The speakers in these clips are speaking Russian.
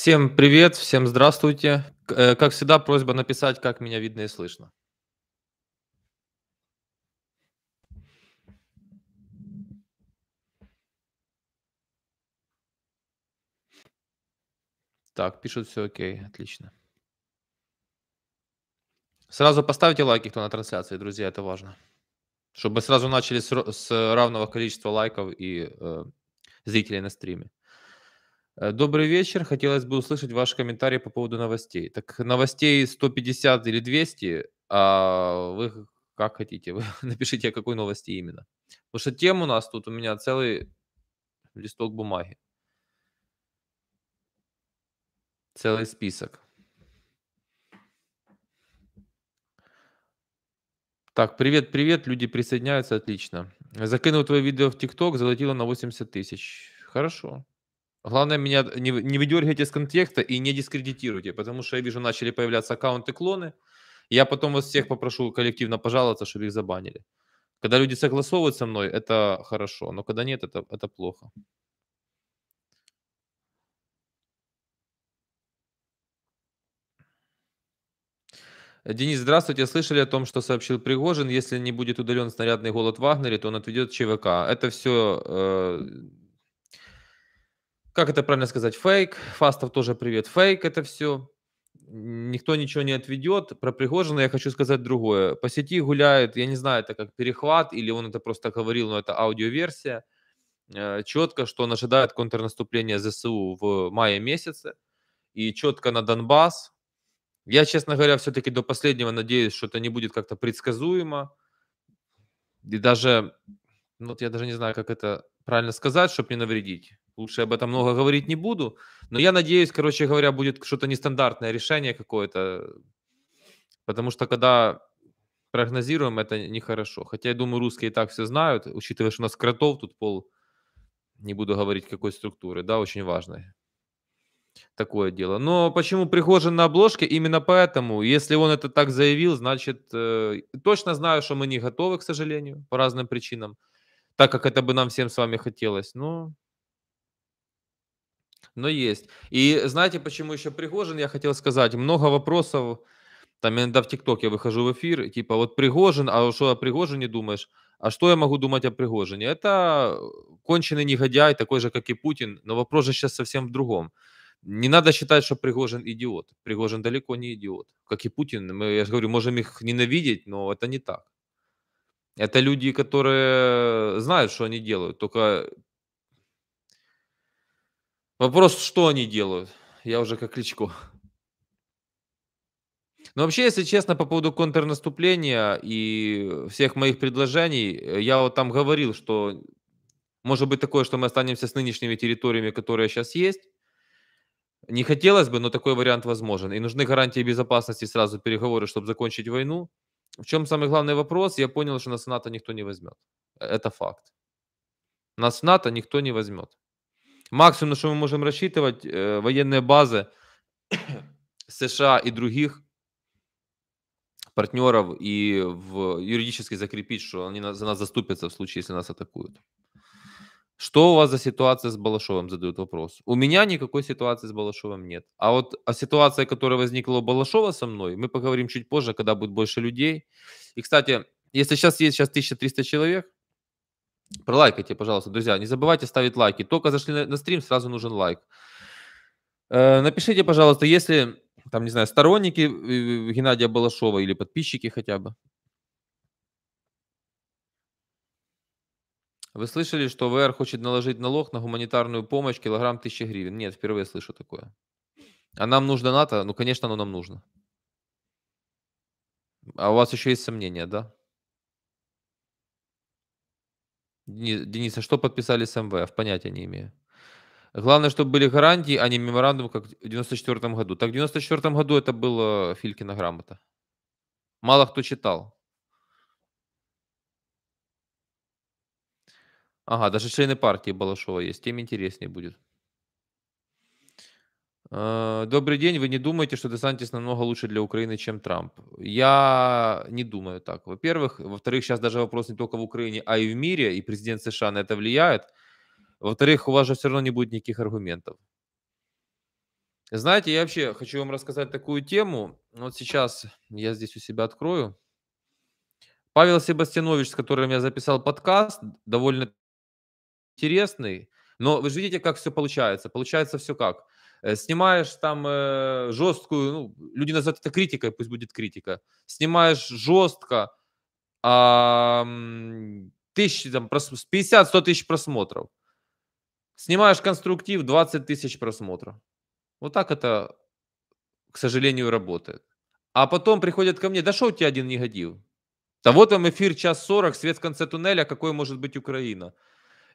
Всем привет, всем здравствуйте. Э, как всегда, просьба написать, как меня видно и слышно. Так, пишут все окей, отлично. Сразу поставьте лайки, кто на трансляции, друзья, это важно. Чтобы мы сразу начали с, с равного количества лайков и э, зрителей на стриме. Э, добрый вечер. Хотелось бы услышать ваши комментарии по поводу новостей. Так новостей 150 или 200, а вы как хотите, вы напишите, о какой новости именно. Потому что тем у нас тут у меня целый листок бумаги. Целый список. Так, привет, привет, люди присоединяются, отлично. Закинул твое видео в ТикТок, залетело на 80 тысяч. Хорошо. Главное, меня не, не выдергивайте из контекста и не дискредитируйте, потому что я вижу, начали появляться аккаунты-клоны. Я потом вас всех попрошу коллективно пожаловаться, чтобы их забанили. Когда люди согласовывают со мной, это хорошо, но когда нет, это, это плохо. Денис, здравствуйте. Слышали о том, что сообщил Пригожин, если не будет удален снарядный голод Вагнере, то он отведет ЧВК. Это все э, как это правильно сказать, фейк. Фастов тоже привет, фейк это все. Никто ничего не отведет. Про Пригожина я хочу сказать другое. По сети гуляет, я не знаю, это как перехват, или он это просто говорил, но это аудиоверсия. Э, четко, что он ожидает контрнаступления ЗСУ в мае месяце. И четко на Донбасс. Я, честно говоря, все-таки до последнего надеюсь, что это не будет как-то предсказуемо. И даже, ну, вот я даже не знаю, как это правильно сказать, чтобы не навредить. Лучше об этом много говорить не буду. Но я надеюсь, короче говоря, будет что-то нестандартное решение какое-то. Потому что когда прогнозируем, это нехорошо. Хотя я думаю, русские и так все знают, учитывая, что у нас кротов тут пол, не буду говорить какой структуры, да, очень важное Такое дело. Но почему Пригожин на обложке? Именно поэтому. Если он это так заявил, значит, э, точно знаю, что мы не готовы, к сожалению, по разным причинам, так как это бы нам всем с вами хотелось. Но но есть. И знаете, почему еще Пригожин, я хотел сказать, много вопросов, там, иногда в ТикТоке выхожу в эфир, типа, вот Пригожин, а что о Пригожине думаешь? А что я могу думать о Пригожине? Это э, конченый негодяй, такой же, как и Путин, но вопрос же сейчас совсем в другом. Не надо считать, что Пригожин идиот. Пригожин далеко не идиот. Как и Путин, мы, я же говорю, можем их ненавидеть, но это не так. Это люди, которые знают, что они делают. Только Вопрос, что они делают? Я уже как Кличко. Но ну, вообще, если честно, по поводу контрнаступления и всех моих предложений, э, я вот там говорил, что может быть такое, что мы останемся с нынешними территориями, которые сейчас есть. Не хотелось бы, но такой вариант возможен. И нужны гарантии безопасности сразу переговоры, чтобы закончить войну. В чем самый главный вопрос? Я понял, что нас в НАТО никто не возьмет. Э, это факт. Нас в НАТО никто не возьмет. Максимум, на что мы можем рассчитывать, э, военные базы США и других партнеров и в, юридически закрепить, что они за нас заступятся в случае, если нас атакуют. Что у вас за ситуация с Балашовым, задают вопрос. У меня никакой ситуации с Балашовым нет. А вот о ситуации, которая возникла у Балашова со мной, мы поговорим чуть позже, когда будет больше людей. И, кстати, если сейчас есть сейчас 1300 человек, Пролайкайте, пожалуйста, друзья. Не забывайте ставить лайки. Только зашли на, на стрим, сразу нужен лайк. Э, напишите, пожалуйста, если, там, не знаю, сторонники э, э, Геннадия Балашова или подписчики хотя бы. Вы слышали, что ВР хочет наложить налог на гуманитарную помощь килограмм тысячи гривен? Нет, впервые слышу такое. А нам нужно НАТО? Ну, конечно, оно нам нужно. А у вас еще есть сомнения, да? Денис, а что подписали с МВФ? Понятия не имею. Главное, чтобы были гарантии, а не меморандум, как в 94 году. Так в 94 году это было Филькина грамота. Мало кто читал. Ага, даже члены партии Балашова есть. Тем интереснее будет. Э, Добрый день. Вы не думаете, что Десантис намного лучше для Украины, чем Трамп? Я не думаю так. Во-первых. Во-вторых, сейчас даже вопрос не только в Украине, а и в мире, и президент США на это влияет. Во-вторых, у вас же все равно не будет никаких аргументов. Знаете, я вообще хочу вам рассказать такую тему. Вот сейчас я здесь у себя открою. Павел Себастьянович, с которым я записал подкаст, довольно интересный. Но вы же видите, как все получается. Получается все как – Э, снимаешь там э, жесткую, ну, люди называют это критикой, пусть будет критика, снимаешь жестко, э, тысячи, там, 50-100 тысяч просмотров, снимаешь конструктив, 20 тысяч просмотров. Вот так это, к сожалению, работает. А потом приходят ко мне, да что у тебя один негатив? Да вот вам эфир час 40, свет в конце туннеля, какой может быть Украина?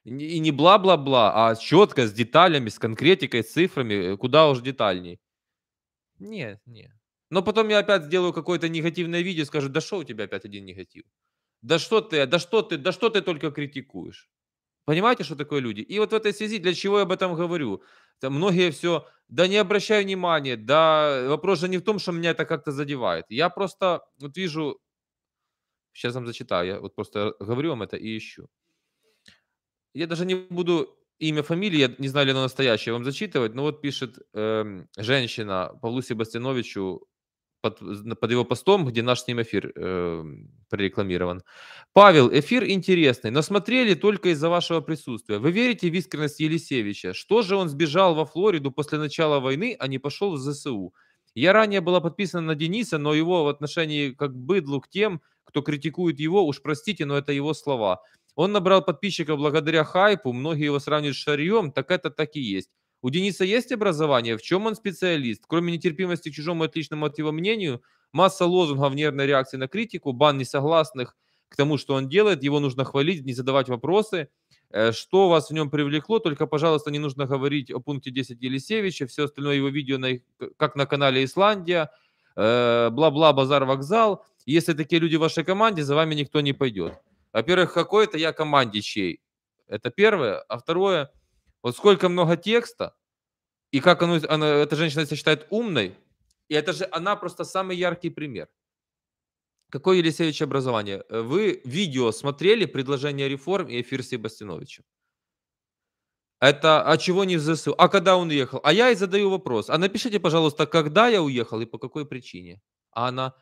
И не бла-бла-бла, а четко, с деталями, с конкретикой, с цифрами, э, куда уж детальней. Нет, нет. Но потом я опять сделаю какое-то негативное видео и скажу, да что у тебя опять один негатив? Да что ты, да что ты, да что ты только критикуешь? Понимаете, что такое люди? И вот в этой связи, для чего я об этом говорю? Там многие все, да не обращаю внимания, да вопрос же не в том, что меня это как-то задевает. Я просто вот вижу, сейчас вам зачитаю, я вот просто говорю вам это и ищу я даже не буду имя, фамилии, я не знаю, ли оно настоящее, вам зачитывать, но вот пишет э, женщина Павлу Себастьяновичу под, под его постом, где наш с ним эфир э, прорекламирован. Павел, эфир интересный, но смотрели только из-за вашего присутствия. Вы верите в искренность Елисевича? Что же он сбежал во Флориду после начала войны, а не пошел в ЗСУ? Я ранее была подписана на Дениса, но его в отношении как быдлу к тем, кто критикует его, уж простите, но это его слова. Он набрал подписчиков благодаря хайпу, многие его сравнивают с шарьем, так это так и есть. У Дениса есть образование? В чем он специалист? Кроме нетерпимости к чужому отличному от его мнению, масса лозунгов нервной реакции на критику, бан несогласных к тому, что он делает, его нужно хвалить, не задавать вопросы. Э, что вас в нем привлекло? Только, пожалуйста, не нужно говорить о пункте 10 Елисевича, все остальное его видео, на, как на канале Исландия, э, бла-бла, базар, вокзал. Если такие люди в вашей команде, за вами никто не пойдет. Во-первых, какой это я команде чей? Это первое. А второе, вот сколько много текста, и как оно, оно, эта женщина себя считает умной, и это же она просто самый яркий пример. Какое, Елисеевич, образование? Э, вы видео смотрели «Предложение реформ» и эфир Себастьяновича? Это от «А чего не в «А когда он уехал?» А я и задаю вопрос. А напишите, пожалуйста, когда я уехал и по какой причине? А она,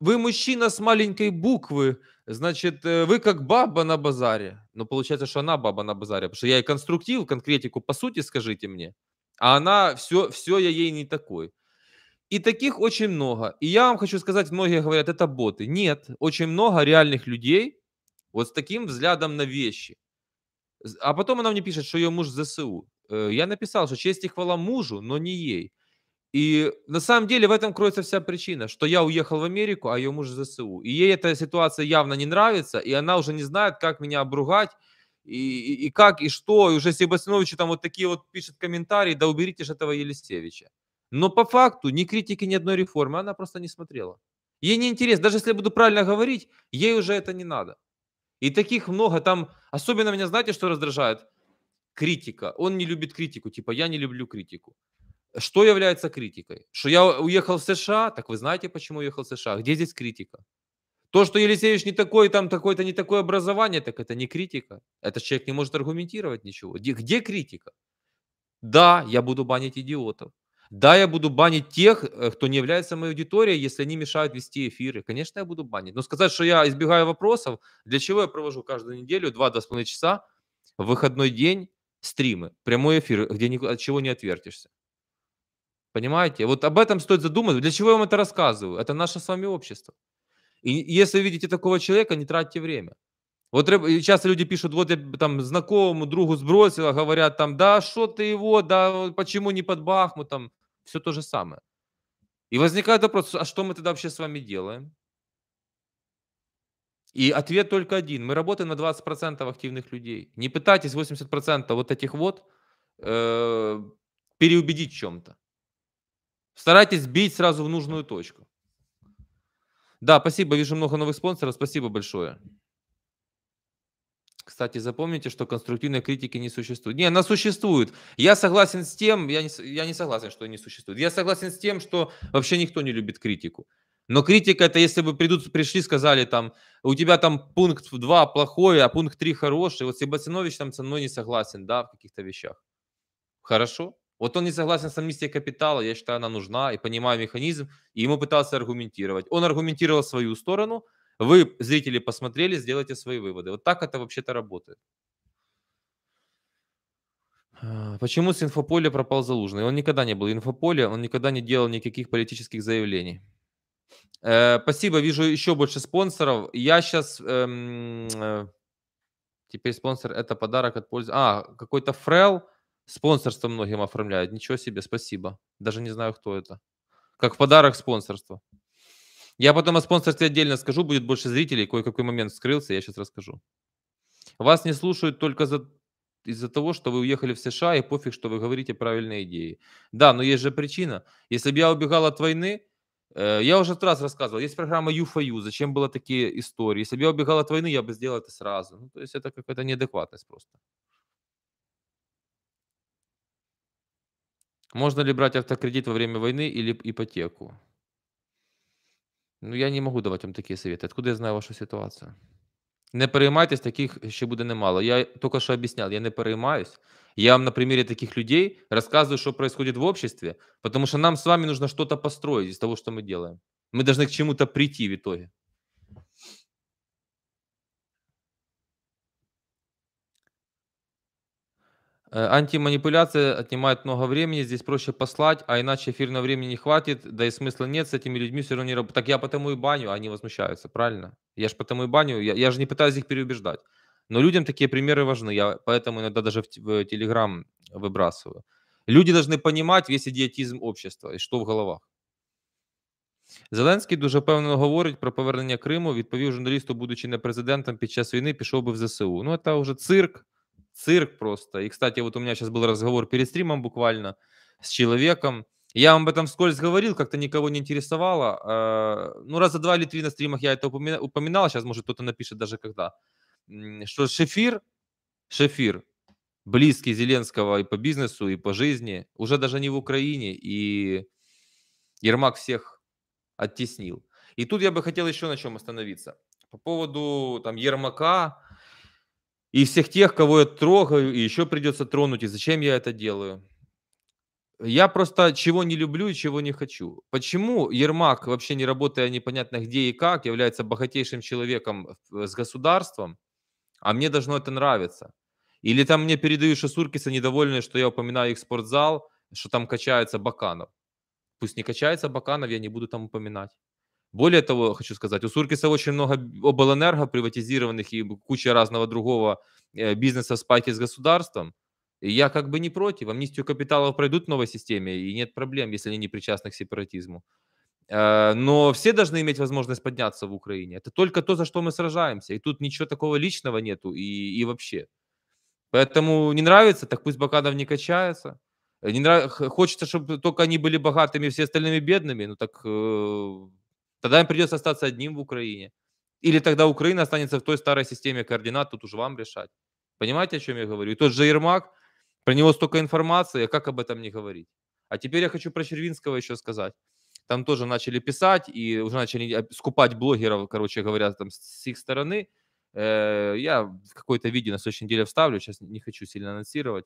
вы мужчина с маленькой буквы, значит, э, вы как баба на базаре. Но ну, получается, что она баба на базаре, потому что я и конструктив, конкретику по сути скажите мне, а она все, все я ей не такой. И таких очень много. И я вам хочу сказать, многие говорят, это боты. Нет, очень много реальных людей вот с таким взглядом на вещи. А потом она мне пишет, что ее муж ЗСУ. Э, я написал, что честь и хвала мужу, но не ей. И на самом деле в этом кроется вся причина, что я уехал в Америку, а ее муж ЗСУ. И ей эта ситуация явно не нравится, и она уже не знает, как меня обругать, и, и, и как, и что. И уже Себастьяновичу там вот такие вот пишет комментарии, да уберите же этого Елисевича. Но по факту ни критики, ни одной реформы, она просто не смотрела. Ей не интересно, даже если я буду правильно говорить, ей уже это не надо. И таких много там, особенно меня, знаете, что раздражает? Критика. Он не любит критику, типа я не люблю критику. Что является критикой? Что я уехал в США? Так вы знаете, почему уехал в США? Где здесь критика? То, что Елисеевич не такой, там такое-то не такое образование, так это не критика. Этот человек не может аргументировать ничего. Где, где критика? Да, я буду банить идиотов. Да, я буду банить тех, э, кто не является моей аудиторией, если они мешают вести эфиры. Конечно, я буду банить. Но сказать, что я избегаю вопросов, для чего я провожу каждую неделю 2-2,5 часа в выходной день стримы, прямой эфир, где ни, от чего не отвертишься. Понимаете? Вот об этом стоит задуматься. Для чего я вам это рассказываю? Это наше с вами общество. И если видите такого человека, не тратьте время. Вот часто люди пишут, вот я там знакомому, другу сбросила, говорят там, да, что а ты его, да, почему не под там? все то же самое. И возникает вопрос, а что мы тогда вообще с вами делаем? И ответ только один. Мы работаем на 20% активных людей. Не пытайтесь 80% вот этих вот э, переубедить в чем-то. Старайтесь бить сразу в нужную точку. Да, спасибо, вижу много новых спонсоров, спасибо большое. Кстати, запомните, что конструктивной критики не существует. Не, она существует. Я согласен с тем, я не, я не согласен, что они существуют. Я согласен с тем, что вообще никто не любит критику. Но критика это если бы придут, пришли, сказали там, у тебя там пункт 2 плохой, а пункт 3 хороший. Вот Себастьянович там со мной не согласен, да, в каких-то вещах. Хорошо, вот он не согласен с амнистией капитала, я считаю, она нужна, и понимаю механизм, и ему пытался аргументировать. Он аргументировал свою сторону, вы, зрители, посмотрели, сделайте свои выводы. Вот так это вообще-то работает. А, почему с инфополя пропал Залужный? Он никогда не был инфополе, он никогда не делал никаких политических заявлений. Э, спасибо, вижу еще больше спонсоров. Я сейчас... Эм, э, теперь спонсор – это подарок от пользы. А, какой-то Фрел – Спонсорство многим оформляют. Ничего себе, спасибо. Даже не знаю, кто это. Как в подарок спонсорство. Я потом о спонсорстве отдельно скажу, будет больше зрителей. Кое-какой момент скрылся. я сейчас расскажу. Вас не слушают только за... из-за того, что вы уехали в США, и пофиг, что вы говорите правильные идеи. Да, но есть же причина. Если бы я убегал от войны, э, я уже раз рассказывал, есть программа U4U, зачем было такие истории. Если бы я убегал от войны, я бы сделал это сразу. Ну, то есть это какая-то неадекватность просто. Можно ли брать автокредит во время войны или ипотеку? Ну, я не могу давать вам такие советы. Откуда я знаю вашу ситуацию? Не переймайтесь, таких ще буде немало. Я только что объяснял, я не переймаюсь. Я вам на примере таких людей рассказываю, что происходит в обществе, потому что нам с вами нужно что-то построить из того, что мы делаем. Мы должны к чему-то прийти в итоге. Е, Антиманипуляция отнимает много времени, здесь проще послать, а иначе эфирного времени не хватит, да и смысла нет, с этими людьми все равно не работать. Так я потому и баню, они возмущаются, правильно? Я же потому и баню, я, я же не пытаюсь их переубеждать. Но людям такие примеры важны, я поэтому иногда даже в, в Телеграм выбрасываю. Люди должны понимать весь ідіотізм общества и что в головах. Зеленський дуже певно говорить про повернення Криму. Відповів журналісту, будучи не президентом під час війни, пішов би в ЗСУ. Ну, це вже цирк. цирк просто. И, кстати, вот у меня сейчас был разговор перед стримом буквально с человеком. Я вам об этом вскользь говорил, как-то никого не интересовало. А, ну, раза два или три на стримах я это упоминал. Сейчас, может, кто-то напишет даже когда. Что Шефир, Шефир, близкий Зеленского и по бизнесу, и по жизни, уже даже не в Украине, и Ермак всех оттеснил. И тут я бы хотел еще на чем остановиться. По поводу там Ермака, и всех тех, кого я трогаю, и еще придется тронуть, и зачем я это делаю. Я просто чего не люблю и чего не хочу. Почему Ермак, вообще не работая непонятно где и как, является богатейшим человеком э, с государством, а мне должно это нравиться? Или там мне передают шасуркиса недовольные, что я упоминаю их спортзал, что там качается Баканов. Пусть не качается Баканов, я не буду там упоминать. Более того, хочу сказать, у Суркиса очень много обленерго приватизированных и куча разного другого э, бизнеса в спайке с государством. И я как бы не против. Амнистию капиталов пройдут в новой системе, и нет проблем, если они не причастны к сепаратизму. Э, но все должны иметь возможность подняться в Украине. Это только то, за что мы сражаемся. И тут ничего такого личного нету и, и вообще. Поэтому не нравится, так пусть Баканов не качается. Э, не нрав... Хочется, чтобы только они были богатыми, все остальными бедными. Ну так Тогда им придется остаться одним в Украине. Или тогда Украина останется в той старой системе координат, тут уже вам решать. Понимаете, о чем я говорю? И тот же Ермак, про него столько информации, а как об этом не говорить? А теперь я хочу про Червинского еще сказать. Там тоже начали писать и уже начали скупать блогеров, короче говоря, там с их стороны. Э, я какое-то видео на следующей неделе вставлю, сейчас не хочу сильно анонсировать.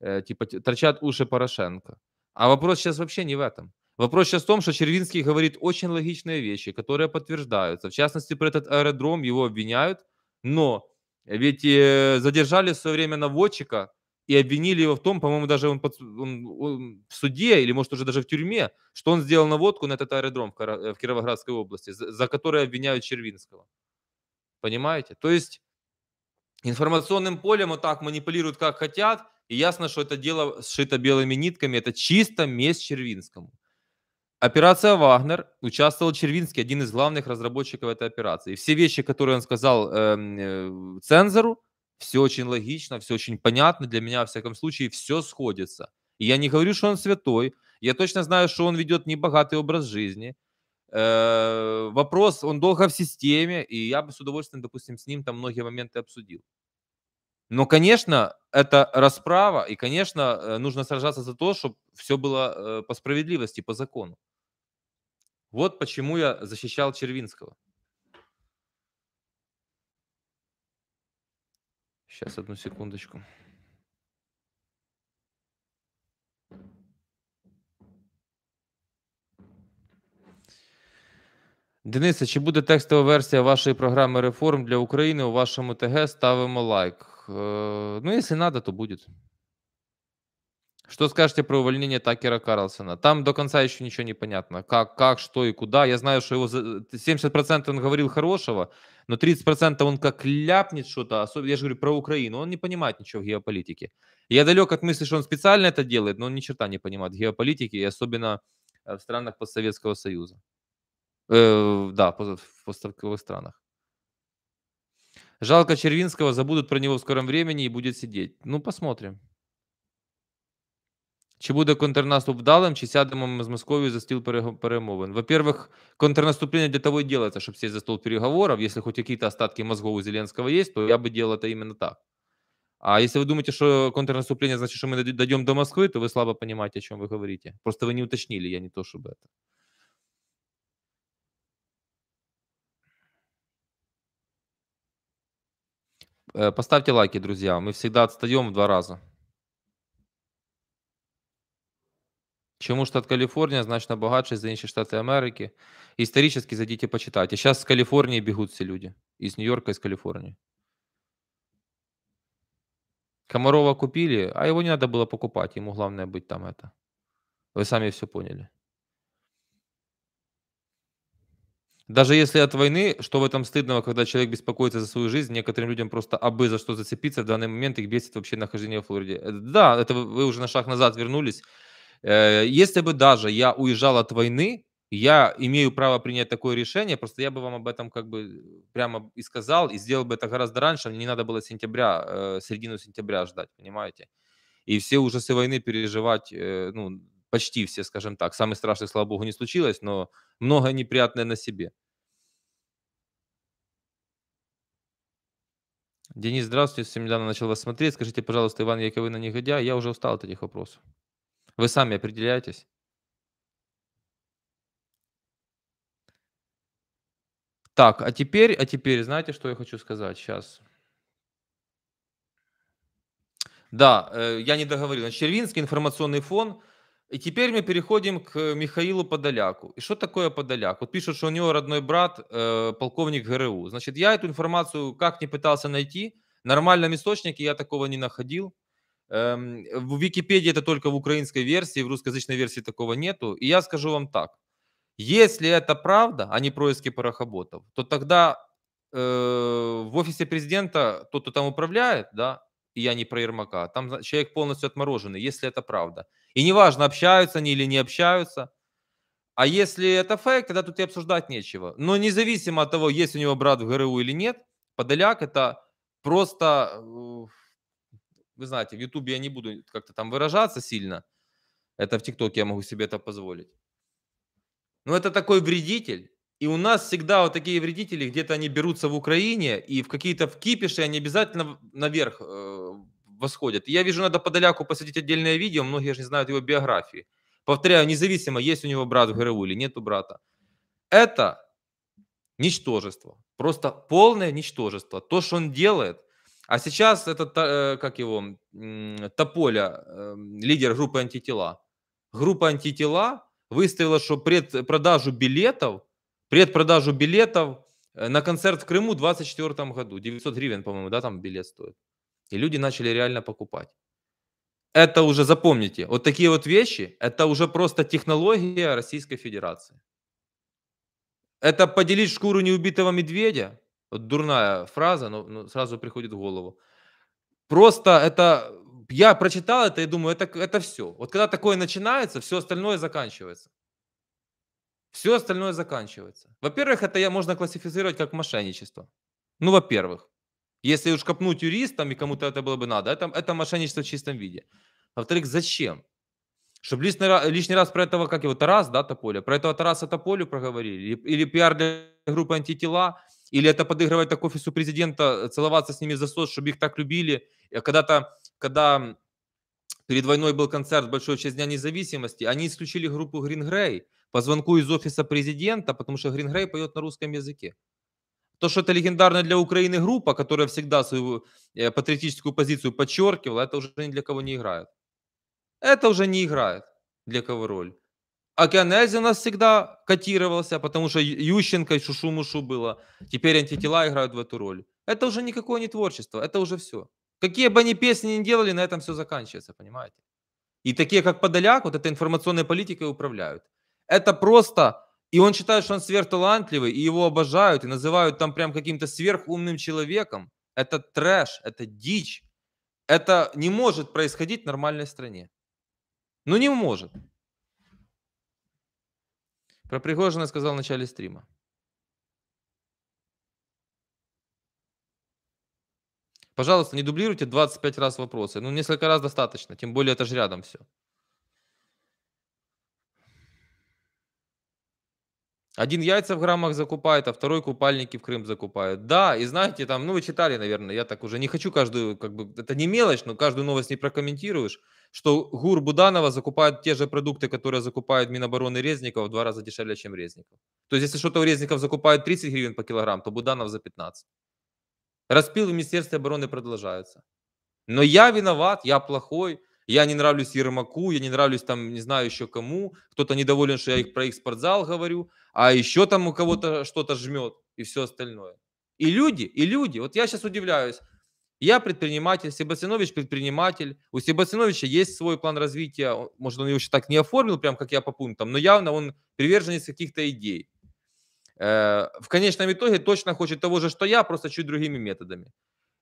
Э, типа, торчат уши Порошенко. А вопрос сейчас вообще не в этом. Вопрос сейчас в том, что Червинский говорит очень логичные вещи, которые подтверждаются. В частности, про этот аэродром его обвиняют, но ведь э, задержали в свое время наводчика и обвинили его в том, по-моему, даже он, под, он, он в суде или, может, уже даже в тюрьме, что он сделал наводку на этот аэродром э, в, Кировоградской области, за, за который обвиняют Червинского. Понимаете? То есть информационным полем вот так манипулируют, как хотят, и ясно, что это дело сшито белыми нитками, это чисто месть Червинскому. Операция «Вагнер» участвовал Червинский, один из главных разработчиков этой операции. все вещи, которые он сказал эм, э, цензору, все очень логично, все очень понятно для меня, во всяком случае, все сходится. И я не говорю, что он святой, я точно знаю, что он ведет небогатый образ жизни. Э, вопрос, он долго в системе, и я бы с удовольствием, допустим, с ним там многие моменты обсудил. Но, конечно, это расправа, и, конечно, э, нужно сражаться за то, чтобы все было э, по справедливости, по закону. Вот почему я защищал Червинского. Сейчас, одну секундочку. Дениса, чи буде текстова версія вашої програми реформ для України у вашому ТГ? Ставимо лайк. Е, ну, якщо треба, то буде. Что скажете про увольнение Такера Карлсона? Там до конца еще ничего не понятно. Как, как что и куда. Я знаю, что его 70% э, он говорил хорошего, но 30% он как ляпнет что-то, особенно, я же говорю про Украину, он не понимает ничего в геополитике. Я далек от мысли, что он специально это делает, но он ни черта не понимает в геополитике, и особенно э, в странах постсоветского союза. Э, да, в постсоветских странах. Жалко Червинского, забудут про него в скором времени и будет сидеть. Ну, посмотрим. Чи буде контрнаступ вдалим, чи сядемо ми з Московією за стіл перемовин? Во-первых, контрнаступление для того и делается, чтобы сесть за стол переговоров. Если хоть какие-то остатки мозгов у Зеленского есть, то я бы делал это именно так. А если вы думаете, что контрнаступление значит, что мы дойдем до Москвы, то вы слабо понимаете, о чем вы говорите. Просто вы не уточнили, я не то, чтобы это. Е, Поставьте лайки, друзья. Мы всегда отстаем в два раза. Чему штат Калифорния значно богаче за інші штаты Америки? Исторически зайдите почитайте. Сейчас с Калифорнии бегут все люди. Из Нью-Йорка, из Калифорнии. Комарова купили, а его не надо было покупать. Ему главное быть там это. Вы сами все поняли. Даже если от войны, что в этом стыдного, когда человек беспокоится за свою жизнь, некоторым людям просто абы за что зацепиться, в данный момент их бесит вообще нахождение в Флориде. Э, да, это вы уже на шаг назад вернулись. Э, если бы даже я уезжал от войны, я имею право принять такое решение, просто я бы вам об этом как бы прямо и сказал, и сделал бы это гораздо раньше, не надо было сентября, э, середину сентября ждать, понимаете? И все ужасы войны переживать, э, ну, почти все, скажем так. Самый страшный, слава богу, не случилось, но многое неприятное на себе. Денис, здравствуйте, с начал вас смотреть. Скажите, пожалуйста, Иван Яковлевна, негодяй, я уже устал от этих вопросов. Вы сами определяетесь. Так, а теперь, а теперь, знаете, что я хочу сказать сейчас? Да, э, я не договорил. Значит, Червинский информационный фон. И теперь мы переходим к Михаилу Подоляку. И что такое Подоляк? Вот пишут, что у него родной брат, э, полковник ГРУ. Значит, я эту информацию как не пытался найти, в нормальном источнике я такого не находил. Эм, в Википедии это только в украинской версии, в русскоязычной версии такого нету. И я скажу вам так. Если это правда, а не происки порохоботов, то тогда э, в офисе президента тот, кто там управляет, да, и я не про Ермака, а там человек полностью отмороженный, если это правда. И неважно, общаются они или не общаются. А если это фейк, тогда тут и обсуждать нечего. Но независимо от того, есть у него брат в ГРУ или нет, Подоляк это просто э, вы знаете, в Ютубе я не буду как-то там выражаться сильно. Это в ТикТоке я могу себе это позволить. Но это такой вредитель. И у нас всегда вот такие вредители, где-то они берутся в Украине, и в какие-то вкипиши они обязательно наверх э, восходят. я вижу, надо Подоляку посадить отдельное видео, многие же не знают его биографии. Повторяю, независимо, есть у него брат в ГРУ или нету брата. Это ничтожество, просто полное ничтожество. То, что он делает, а сейчас этот, э, как его, э, Тополя, эм, лидер группы антитела. Группа антитела выставила, что предпродажу билетов, предпродажу билетов э, на концерт в Крыму в 2024 году. 900 гривен, по-моему, да, там билет стоит. И люди начали реально покупать. Это уже запомните. Вот такие вот вещи, это уже просто технология Российской Федерации. Это поделить шкуру неубитого медведя – вот дурная фраза, но, но сразу приходит в голову. Просто это я прочитал это и думаю, это, это все. Вот когда такое начинается, все остальное заканчивается. Все остальное заканчивается. Во-первых, это я можно классифицировать как мошенничество. Ну, во-первых, если уж копнуть юристам и кому-то это было бы надо, это, это мошенничество в чистом виде. Во-вторых, зачем? Чтобы лишний раз, лишний раз про этого, как его, Тарас, да, Тополя, про этого Тараса Тополю проговорили, или, или пиар для группы антитела – или это подыгрывать так офису президента, э, целоваться с ними за сос, чтобы их так любили. Э, когда-то, когда перед войной был концерт большой в Дня независимости, они исключили группу Green Grey по звонку из офиса президента, потому что Green Grey поет на русском языке. То, что это легендарная для Украины группа, которая всегда свою э, патриотическую позицию подчеркивала, это уже ни для кого не играет. Это уже не играет для кого роль. Океанельзи у нас всегда котировался, а потому что Ющенко и Шушумушу было. Теперь антитела играют в эту роль. Это уже никакое не творчество, это уже все. Какие бы они песни ни делали, на этом все заканчивается, понимаете? И такие, как Подоляк, вот этой информационной политикой управляют. Это просто... И он считает, что он сверхталантливый, и его обожают, и называют там прям каким-то сверхумным человеком. Это трэш, это дичь. Это не может происходить в нормальной стране. Ну не может. Про Пригожина сказал в начале стрима. Пожалуйста, не дублируйте 25 раз вопросы. Ну, несколько раз достаточно, тем более это же рядом все. Один яйца в граммах закупает, а второй купальники в Крым закупает. Да, и знаете, там, ну вы читали, наверное, я так уже не хочу каждую, как бы, это не мелочь, но каждую новость не прокомментируешь, что ГУР Буданова закупает те же продукты, которые закупают Минобороны Резников в два раза дешевле, чем Резников. То есть, если что-то у Резников закупают 30 гривен по килограмм, то Буданов за 15. Распил в Министерстве обороны продолжается. Но я виноват, я плохой, я не нравлюсь Ермаку, я не нравлюсь там, не знаю еще кому, кто-то недоволен, что я их про их спортзал говорю, а еще там у кого-то что-то жмет и все остальное. И люди, и люди. Вот я сейчас удивляюсь. Я предприниматель, Себастьянович предприниматель. У Себастьяновича есть свой план развития. Может, он его еще так не оформил, прям как я по пунктам, но явно он приверженец каких-то идей. Э, в конечном итоге точно хочет того же, что я, просто чуть другими методами.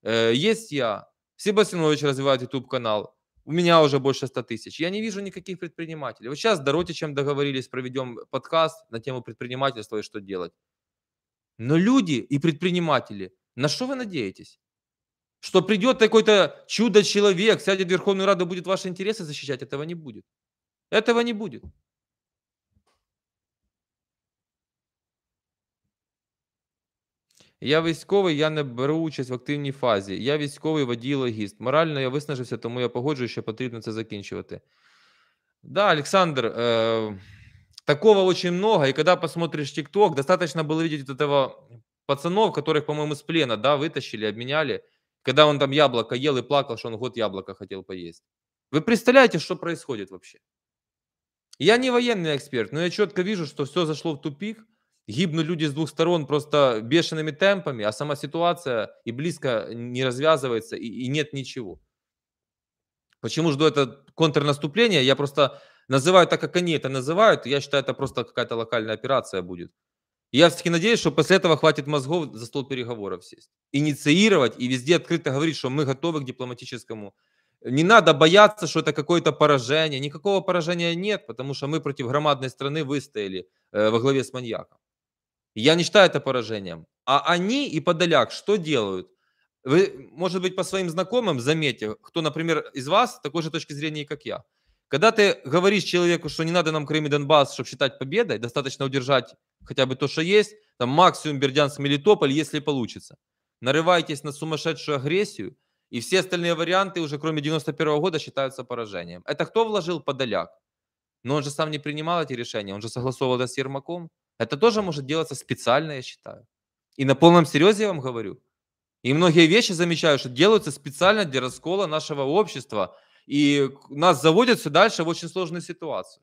Э, есть я. Себастьянович развивает YouTube-канал у меня уже больше 100 тысяч. Я не вижу никаких предпринимателей. Вот сейчас с Доротичем договорились, проведем подкаст на тему предпринимательства и что делать. Но люди и предприниматели, на что вы надеетесь? Что придет какой-то чудо-человек, сядет в Верховную Раду, будет ваши интересы защищать? Этого не будет. Этого не будет. Я військовий, я не беру участь в активній фазі. Я військовий водій логіст. Морально я виснажився, тому я погоджую, що потрібно це закінчувати. Да, Александр, э, такого очень много. И когда посмотришь ТикТок, достаточно было видеть вот этого пацанов, которых, по-моему, с плена да, вытащили, обменяли. Когда он там яблоко ел и плакал, что он год яблоко хотел поесть. Вы представляете, что происходит вообще? Я не военный эксперт, но я четко вижу, что все зашло в тупик гибнут люди с двух сторон просто бешеными темпами, а сама ситуация и близко не развязывается, и, и нет ничего. Почему жду это контрнаступление? Я просто называю так, как они это называют. Я считаю, это просто какая-то локальная операция будет. я все-таки надеюсь, что после этого хватит мозгов за стол переговоров сесть. Инициировать и везде открыто говорить, что мы готовы к дипломатическому. Не надо бояться, что это какое-то поражение. Никакого поражения нет, потому что мы против громадной страны выстояли э, во главе с маньяком. Я не считаю это поражением. А они и Подоляк что делают? Вы, может быть, по своим знакомым заметьте, кто, например, из вас такой же точки зрения, как я. Когда ты говоришь человеку, что не надо нам Крым и Донбасс, чтобы считать победой, достаточно удержать хотя бы то, что есть, там максимум Бердянск, Мелитополь, если получится. Нарываетесь на сумасшедшую агрессию, и все остальные варианты уже кроме 91 года считаются поражением. Это кто вложил Подоляк? Но он же сам не принимал эти решения, он же согласовывал это с Ермаком. Это тоже может делаться специально, я считаю. И на полном серьезе я вам говорю. И многие вещи замечаю, что делаются специально для раскола нашего общества. И нас заводят все дальше в очень сложную ситуацию.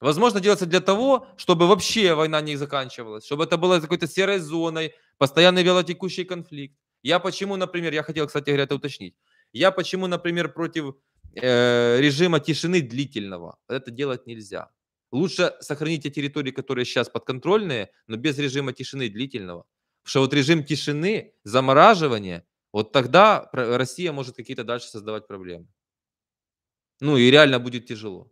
Возможно, делается для того, чтобы вообще война не заканчивалась, чтобы это было какой-то серой зоной, постоянный велотекущий конфликт. Я почему, например, я хотел, кстати говоря, это уточнить. Я почему, например, против э, режима тишины длительного. Это делать нельзя. Лучше сохранить те территории, которые сейчас подконтрольные, но без режима тишины длительного. Потому что вот режим тишины, замораживания, вот тогда Россия может какие-то дальше создавать проблемы. Ну и реально будет тяжело.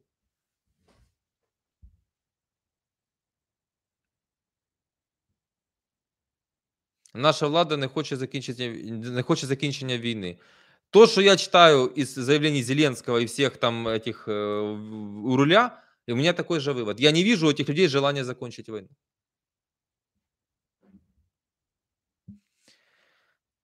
Наша влада не хочет закончить не хочет закінчення войны. То, что я читаю из заявлений Зеленского и всех там этих э, у руля, и у меня такой же вывод. Я не вижу у этих людей желания закончить войну.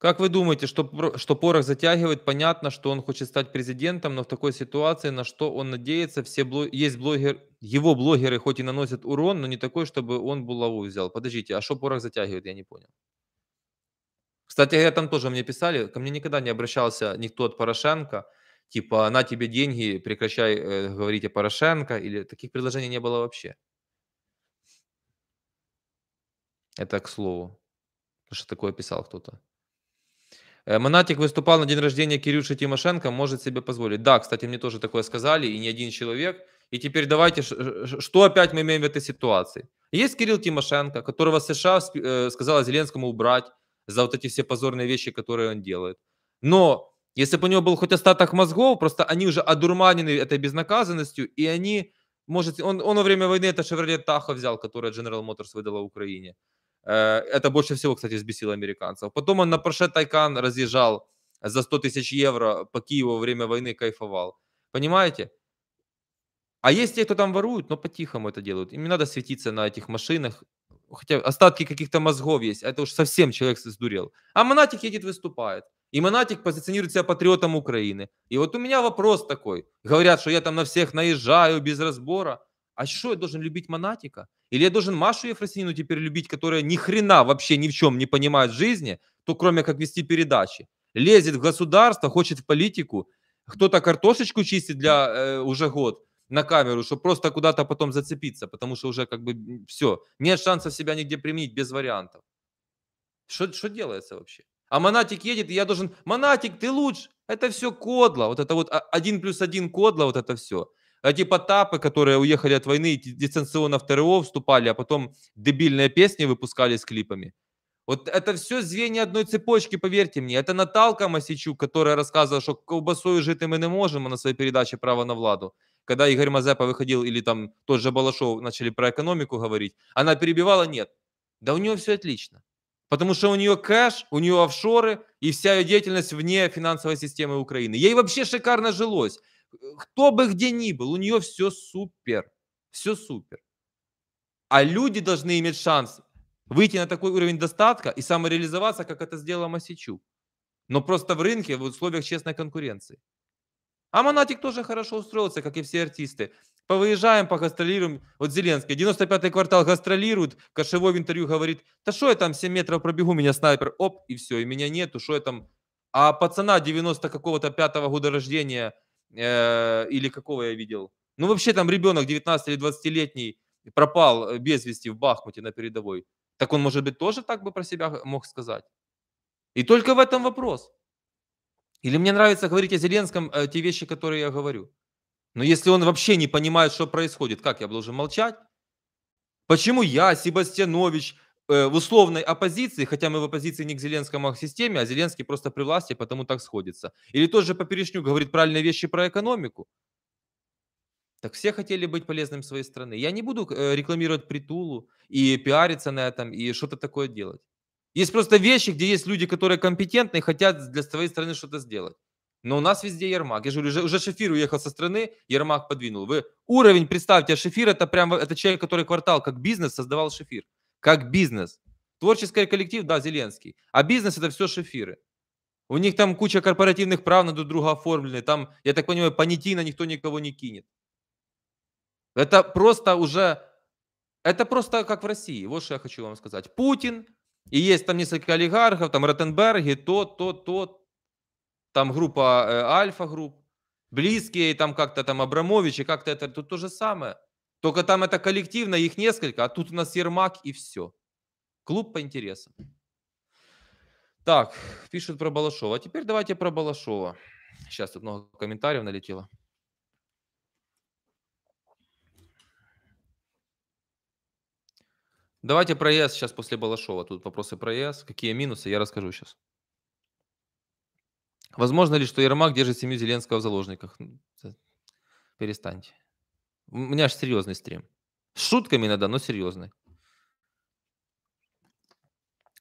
Как вы думаете, что, что Порох затягивает? Понятно, что он хочет стать президентом, но в такой ситуации на что он надеется? Все блог... Есть блогер... Его блогеры хоть и наносят урон, но не такой, чтобы он булаву взял. Подождите, а что Порох затягивает? Я не понял. Кстати, я там тоже мне писали, ко мне никогда не обращался никто от Порошенко – типа «на тебе деньги, прекращай э, говорить о Порошенко» или таких предложений не было вообще. Это к слову, потому что такое писал кто-то. Э, Монатик выступал на день рождения Кирюши Тимошенко, может себе позволить. Да, кстати, мне тоже такое сказали, и не один человек. И теперь давайте, что опять мы имеем в этой ситуации? Есть Кирилл Тимошенко, которого США э, сказала Зеленскому убрать за вот эти все позорные вещи, которые он делает. Но если бы у него был хоть остаток мозгов, просто они уже одурманены этой безнаказанностью, и они, может, он, он во время войны это Chevrolet Tahoe взял, который General Motors выдала Украине. Э, это больше всего, кстати, взбесило американцев. Потом он на Porsche Taycan разъезжал за 100 тысяч евро по Киеву во время войны, кайфовал. Понимаете? А есть те, кто там воруют, но по-тихому это делают. Им не надо светиться на этих машинах. Хотя остатки каких-то мозгов есть. А это уж совсем человек сдурел. А Монатик едет выступает. И Монатик позиционирует себя патриотом Украины. И вот у меня вопрос такой. Говорят, что я там на всех наезжаю без разбора. А что я должен любить Монатика? Или я должен Машу Ефросинину теперь любить, которая ни хрена вообще ни в чем не понимает жизни, то кроме как вести передачи. Лезет в государство, хочет в политику. Кто-то картошечку чистит для э, уже год на камеру, чтобы просто куда-то потом зацепиться, потому что уже как бы все. Нет шансов себя нигде применить без вариантов. Что делается вообще? А Монатик едет, и я должен, Монатик, ты лучше. Это все кодла, вот это вот а, один плюс один кодла, вот это все. А эти потапы, которые уехали от войны, дистанционно в ТРО вступали, а потом дебильные песни выпускали с клипами. Вот это все звенья одной цепочки, поверьте мне. Это Наталка Масичук, которая рассказывала, что колбасою жить мы не можем а на своей передаче «Право на владу». Когда Игорь Мазепа выходил или там тот же Балашов начали про экономику говорить, она перебивала, нет. Да у нее все отлично. Потому что у нее кэш, у нее офшоры и вся ее деятельность вне финансовой системы Украины. Ей вообще шикарно жилось. Кто бы где ни был, у нее все супер. Все супер. А люди должны иметь шанс выйти на такой уровень достатка и самореализоваться, как это сделала Масичук. Но просто в рынке, в условиях честной конкуренции. А Монатик тоже хорошо устроился, как и все артисты. Повыезжаем, погастролируем. Вот Зеленский, 95-й квартал гастролирует, Кошевой в интервью говорит, да что я там 7 метров пробегу, меня снайпер, оп, и все, и меня нету, что я там... А пацана 90 какого-то пятого года рождения, э, или какого я видел, ну вообще там ребенок 19 или 20-летний пропал э, без вести в Бахмуте на передовой. Так он, может быть, тоже так бы про себя мог сказать. И только в этом вопрос. Или мне нравится говорить о Зеленском э, те вещи, которые я говорю. Но если он вообще не понимает, что происходит, как я должен молчать? Почему я, Себастьянович, э, в условной оппозиции, хотя мы в оппозиции не к Зеленскому, а к системе, а Зеленский просто при власти, а потому так сходится. Или тот же Поперечнюк говорит правильные вещи про экономику. Так все хотели быть полезным своей страны. Я не буду э, рекламировать притулу и пиариться на этом, и что-то такое делать. Есть просто вещи, где есть люди, которые компетентны и хотят для своей страны что-то сделать. Но у нас везде Ермак. Я же говорю, уже, уже Шефир уехал со страны, Ермак подвинул. Вы уровень, представьте, а Шефир это прям это человек, который квартал как бизнес создавал Шефир. Как бизнес. Творческий коллектив, да, Зеленский. А бизнес это все Шефиры. У них там куча корпоративных прав на друг друга оформлены. Там, я так понимаю, понятийно никто никого не кинет. Это просто уже... Это просто как в России. Вот что я хочу вам сказать. Путин, и есть там несколько олигархов, там Ротенберги, то, то, то, там группа э, Альфа-групп, близкие, там как-то там Абрамович, и как-то это, тут то же самое. Только там это коллективно, их несколько, а тут у нас Ермак и все. Клуб по интересам. Так, пишут про Балашова. А теперь давайте про Балашова. Сейчас тут много комментариев налетело. Давайте про ЕС сейчас после Балашова. Тут вопросы про ЕС. Какие минусы, я расскажу сейчас. Возможно ли, что Ермак держит семью Зеленского в заложниках? Перестаньте. У меня аж серьезный стрим. С шутками иногда, но серьезный.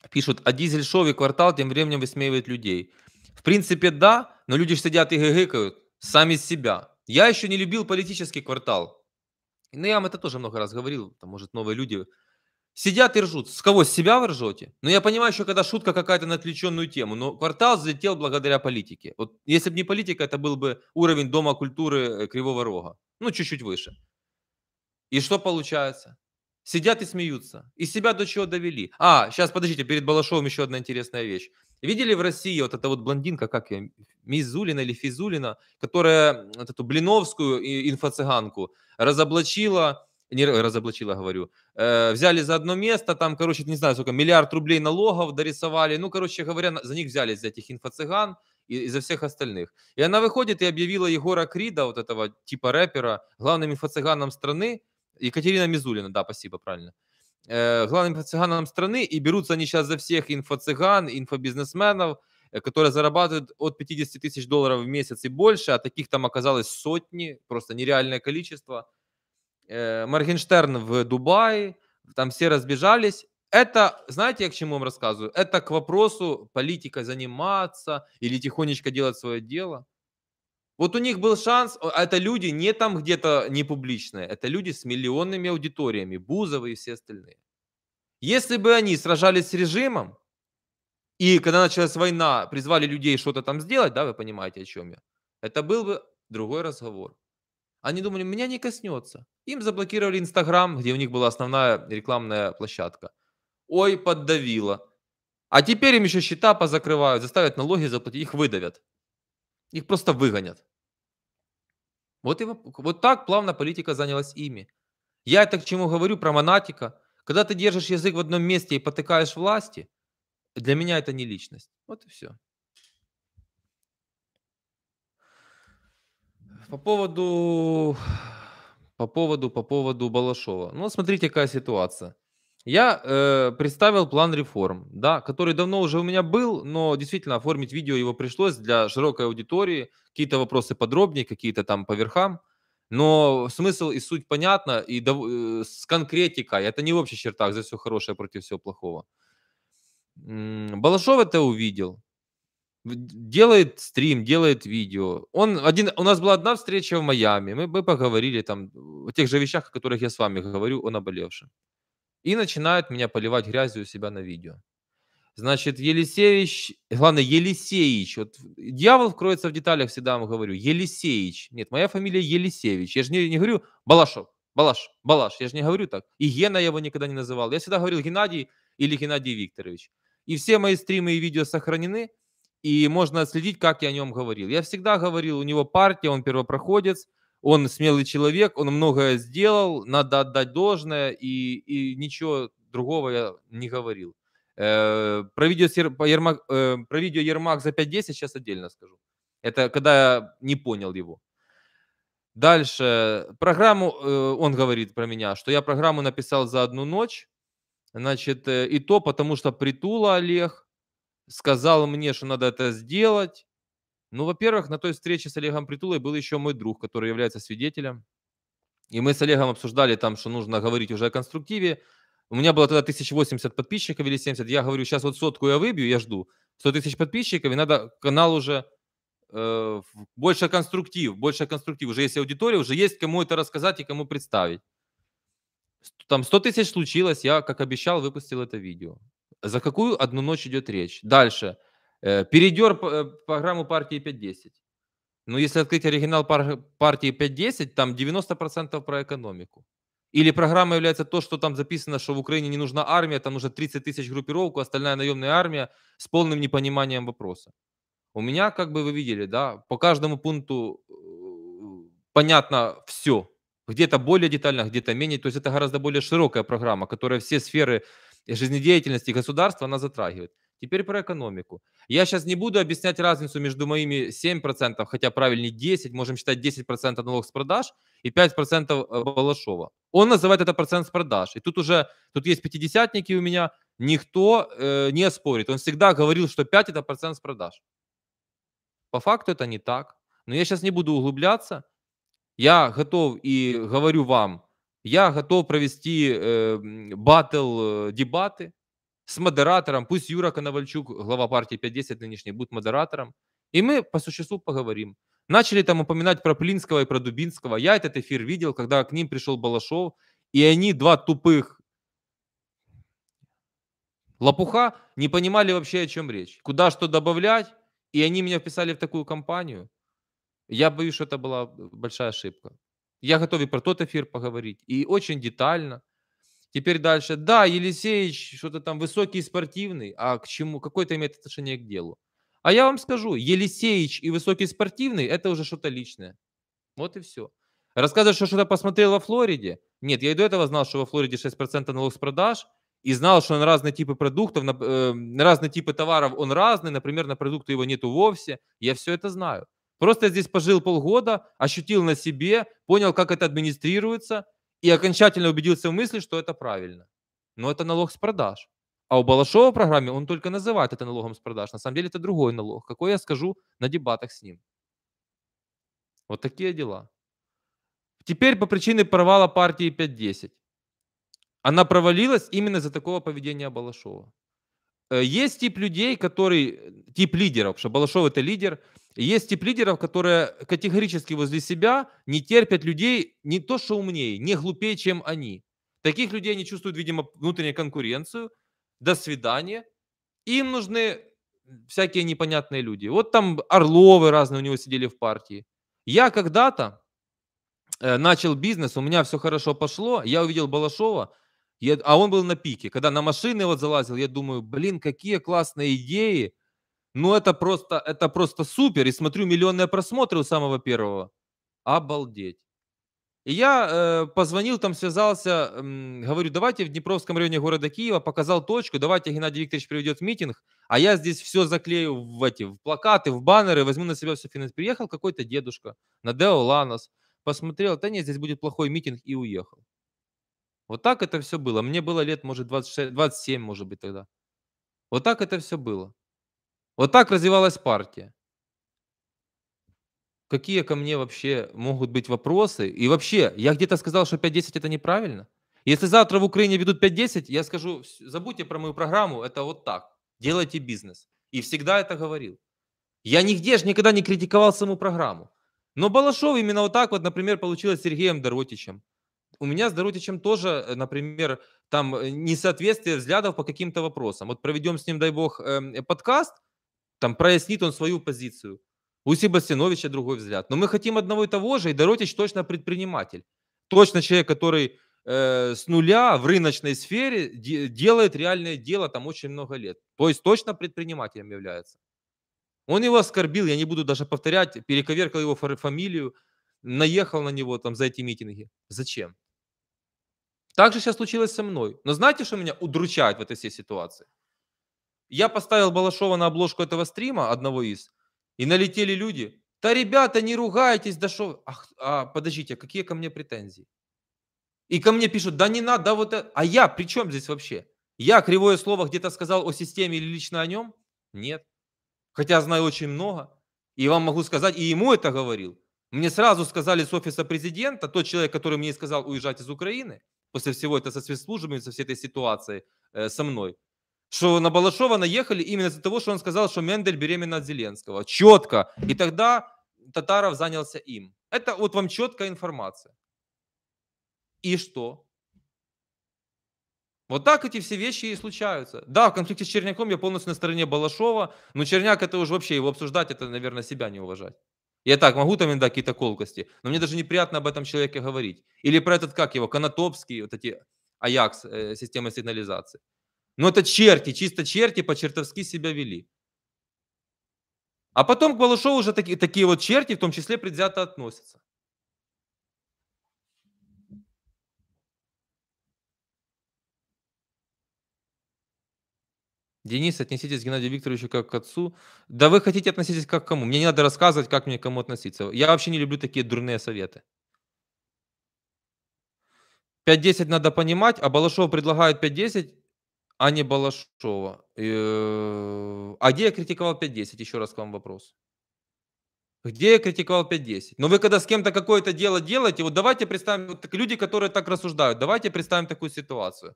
Пишут, а дизель-шоу и квартал тем временем высмеивает людей. В принципе, да, но люди же сидят и гыгыкают сами из себя. Я еще не любил политический квартал. Ну, я вам это тоже много раз говорил. Там, может, новые люди Сидят и ржут. С кого? С себя вы ржете? Ну, я понимаю что когда шутка какая-то на отвлеченную тему, но квартал взлетел благодаря политике. Вот если бы не политика, это был бы уровень Дома культуры э, Кривого Рога. Ну, чуть-чуть выше. И что получается? Сидят и смеются. И себя до чего довели. А, сейчас, подождите, перед Балашовым еще одна интересная вещь. Видели в России вот эта вот блондинка, как ее, Мизулина или Физулина, которая вот эту Блиновскую инфо-цыганку разоблачила не э, разоблачила, говорю, э, взяли за одно место, там, короче, не знаю, сколько, миллиард рублей налогов дорисовали, ну, короче говоря, за них взялись, за этих инфо-цыган и, и за всех остальных. И она выходит и объявила Егора Крида, вот этого типа рэпера, главным инфо-цыганом страны, Екатерина Мизулина, да, спасибо, правильно, э, главным инфо-цыганом страны, и берутся они сейчас за всех инфо-цыган, инфобизнесменов, э, которые зарабатывают от 50 тысяч долларов в месяц и больше, а таких там оказалось сотни, просто нереальное количество – э, Моргенштерн в Дубае, там все разбежались. Это, знаете, я к чему вам рассказываю? Это к вопросу политика заниматься или тихонечко делать свое дело. Вот у них был шанс, а это люди не там где-то не публичные, это люди с миллионными аудиториями, Бузовы и все остальные. Если бы они сражались с режимом, и когда началась война, призвали людей что-то там сделать, да, вы понимаете, о чем я, это был бы другой разговор. Они думали, меня не коснется. Им заблокировали Инстаграм, где у них была основная рекламная площадка. Ой, поддавило. А теперь им еще счета позакрывают, заставят налоги заплатить, их выдавят. Их просто выгонят. Вот, и, вот так плавно политика занялась ими. Я это к чему говорю про монатика. Когда ты держишь язык в одном месте и потыкаешь власти, для меня это не личность. Вот и все. По поводу, по поводу, по поводу Балашова. Ну, смотрите, какая ситуация. Я э, представил план реформ, да, который давно уже у меня был, но действительно оформить видео его пришлось для широкой аудитории. Какие-то вопросы подробнее, какие-то там по верхам. Но смысл и суть понятна, и дов... Э, с конкретикой. Это не в общих чертах за все хорошее против всего плохого. Балашов это увидел делает стрим, делает видео. Он один, у нас была одна встреча в Майами, мы бы поговорили там о тех же вещах, о которых я с вами говорю, о наболевшем. И начинает меня поливать грязью у себя на видео. Значит, Елисеевич, главное, Елисеевич, вот дьявол кроется в деталях, всегда вам говорю, Елисеевич. Нет, моя фамилия Елисеевич, я же не, не говорю Балашов, Балаш, Балаш, я же не говорю так. И Гена я его никогда не называл, я всегда говорил Геннадий или Геннадий Викторович. И все мои стримы и видео сохранены – и можно отследить, как я о нем говорил. Я всегда говорил, у него партия, он первопроходец, он смелый человек, он многое сделал, надо отдать должное, и, и ничего другого я не говорил. Э, про, видео Ермак, э, про видео Ермак за 5-10 сейчас отдельно скажу. Это когда я не понял его. Дальше. Программу, э, он говорит про меня, что я программу написал за одну ночь. Значит, э, и то потому, что притула Олег, сказал мне, что надо это сделать. Ну, во-первых, на той встрече с Олегом Притулой был еще мой друг, который является свидетелем. И мы с Олегом обсуждали там, что нужно говорить уже о конструктиве. У меня было тогда 1080 подписчиков или 70. Я говорю, сейчас вот сотку я выбью, я жду. 100 тысяч подписчиков, и надо канал уже э, больше конструктив, больше конструктив. Уже есть аудитория, уже есть кому это рассказать и кому представить. Там 100 тысяч случилось, я, как обещал, выпустил это видео. За какую одну ночь идет речь? Дальше. Э, Передер э, программу партии 5.10. Но ну, если открыть оригинал партии 5.10, там 90% про экономику. Или программа является то, что там записано, что в Украине не нужна армия, там нужно 30 тысяч группировку, остальная наемная армия с полным непониманием вопроса. У меня, как бы вы видели, да, по каждому пункту э, понятно все. Где-то более детально, где-то менее. То есть это гораздо более широкая программа, которая все сферы жизнедеятельности государства она затрагивает. Теперь про экономику. Я сейчас не буду объяснять разницу между моими 7%, хотя правильнее 10, можем считать 10% налог с продаж и 5% э, Балашова. Он называет это процент с продаж. И тут уже, тут есть пятидесятники у меня, никто э, не спорит. Он всегда говорил, что 5 это процент с продаж. По факту это не так. Но я сейчас не буду углубляться. Я готов и говорю вам, я готов провести э, э, дебаты с модератором. Пусть Юра Коновальчук, глава партии 50 нынешний, будет модератором. И мы по существу поговорим. Начали там упоминать про Плинского и про Дубинского. Я этот эфир видел, когда к ним пришел Балашов, и они, два тупых лопуха, не понимали вообще, о чем речь. Куда что добавлять, и они меня вписали в такую компанию. Я боюсь, что это была большая ошибка. Я готов и про тот эфир поговорить, и очень детально. Теперь дальше. Да, Елисеевич что-то там высокий и спортивный, а к чему? Какое это имеет отношение к делу? А я вам скажу, Елисеевич и высокий спортивный – это уже что-то личное. Вот и все. Рассказывать, что что-то посмотрел во Флориде. Нет, я и до этого знал, что во Флориде 6% налог с продаж, и знал, что на разные типы продуктов, на, э, на разные типы товаров он разный, например, на продукты его нету вовсе. Я все это знаю. Просто я здесь пожил полгода, ощутил на себе, понял, как это администрируется, и окончательно убедился в мысли, что это правильно. Но это налог с продаж. А у Балашова в программе он только называет это налогом с продаж. На самом деле это другой налог, какой я скажу на дебатах с ним. Вот такие дела. Теперь по причине провала партии 5-10. Она провалилась именно за такого поведения Балашова. Э, есть тип людей, который, э, тип лидеров, что Балашов это лидер – есть тип лидеров, которые категорически возле себя не терпят людей не то, что умнее, не глупее, чем они. Таких людей они чувствуют, видимо, внутреннюю конкуренцию. До свидания. Им нужны всякие непонятные люди. Вот там Орловы разные у него сидели в партии. Я когда-то э, начал бизнес, у меня все хорошо пошло, я увидел Балашова, я, а он был на пике. Когда на машины вот залазил, я думаю, блин, какие классные идеи. Ну, это просто, это просто супер. И смотрю, миллионные просмотры у самого первого. Обалдеть. И я э, позвонил, там связался, э, говорю, давайте в Днепровском районе города Киева, показал точку, давайте Геннадий Викторович приведет митинг, а я здесь все заклею в эти в плакаты, в баннеры, возьму на себя все финанс. Приехал какой-то дедушка на Део Ланос, посмотрел, да нет, здесь будет плохой митинг и уехал. Вот так это все было. Мне было лет, может, 26, 27, может быть, тогда. Вот так это все было. Вот так развивалась партия. Какие ко мне вообще могут быть вопросы? И вообще, я где-то сказал, что 5-10 это неправильно. Если завтра в Украине ведут 5-10, я скажу, забудьте про мою программу, это вот так. Делайте бизнес. И всегда это говорил. Я нигде же никогда не критиковал саму программу. Но Балашов именно вот так вот, например, получилось с Сергеем Доротичем. У меня с Доротичем тоже, э, например, там э, несоответствие взглядов по каким-то вопросам. Вот проведем с ним, дай бог, эм, подкаст – там прояснит он свою позицию. У Себастьяновича другой взгляд. Но мы хотим одного и того же, и Доротич точно предприниматель. Точно человек, который э, с нуля в рыночной сфере де- делает реальное дело там очень много лет. То есть точно предпринимателем является. Он его оскорбил, я не буду даже повторять, перековеркал его фамилию, наехал на него там за эти митинги. Зачем? Так же сейчас случилось со мной. Но знаете, что меня удручает в этой всей ситуации? Я поставил Балашова на обложку этого стрима, одного из, и налетели люди. Да, ребята, не ругайтесь, да что... Ах, а, подождите, а какие ко мне претензии? И ко мне пишут, да не надо, да вот это... А я при чем здесь вообще? Я кривое слово где-то сказал о системе или лично о нем? Нет. Хотя знаю очень много. И вам могу сказать, и ему это говорил. Мне сразу сказали с офиса президента, тот человек, который мне сказал уезжать из Украины, после всего это со спецслужбами, со всей этой ситуацией э, со мной, что на Балашова наехали именно из-за того, что он сказал, что Мендель беременна от Зеленского. Четко. И тогда Татаров занялся им. Это вот вам четкая информация. И что? Вот так эти все вещи и случаются. Да, в конфликте с Черняком я полностью на стороне Балашова, но Черняк это уже вообще, его обсуждать, это, наверное, себя не уважать. Я так могу там иногда какие-то колкости, но мне даже неприятно об этом человеке говорить. Или про этот, как его, Конотопский, вот эти Аякс, э, системы сигнализации. Но ну, это черти, чисто черти по-чертовски себя вели. А потом к Балашову уже такие, такие вот черти, в том числе, предвзято относятся. Денис, отнеситесь к Геннадию Викторовичу как к отцу. Да вы хотите относиться как к кому? Мне не надо рассказывать, как мне к кому относиться. Я вообще не люблю такие дурные советы. 5-10 надо понимать, а Балашов предлагает 5-10. А не Балашова. Э, а где я критиковал 5-10? Еще раз к вам вопрос. Где я критиковал 5-10? Но вы когда с кем-то какое-то дело делаете, вот давайте представим, вот люди, которые так рассуждают, давайте представим такую ситуацию.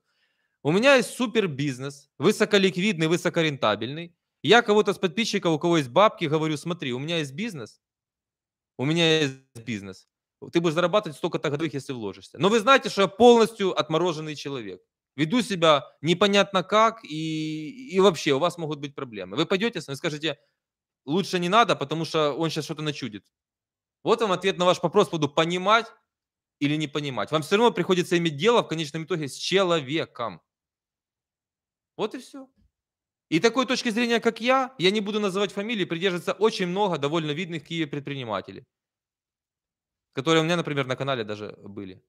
У меня есть супер бизнес, высоколиквидный, высокорентабельный. Я кого-то с подписчиков, у кого есть бабки, говорю, смотри, у меня есть бизнес, у меня есть бизнес. Ты будешь зарабатывать столько-то годовых, если вложишься. Но вы знаете, что я полностью отмороженный человек веду себя непонятно как, и, и вообще у вас могут быть проблемы. Вы пойдете с ним и скажете, лучше не надо, потому что он сейчас что-то начудит. Вот вам ответ на ваш вопрос, буду понимать или не понимать. Вам все равно приходится иметь дело в конечном итоге с человеком. Вот и все. И такой точки зрения, как я, я не буду называть фамилии, придерживается очень много довольно видных в Киеве предпринимателей, которые у меня, например, на канале даже были.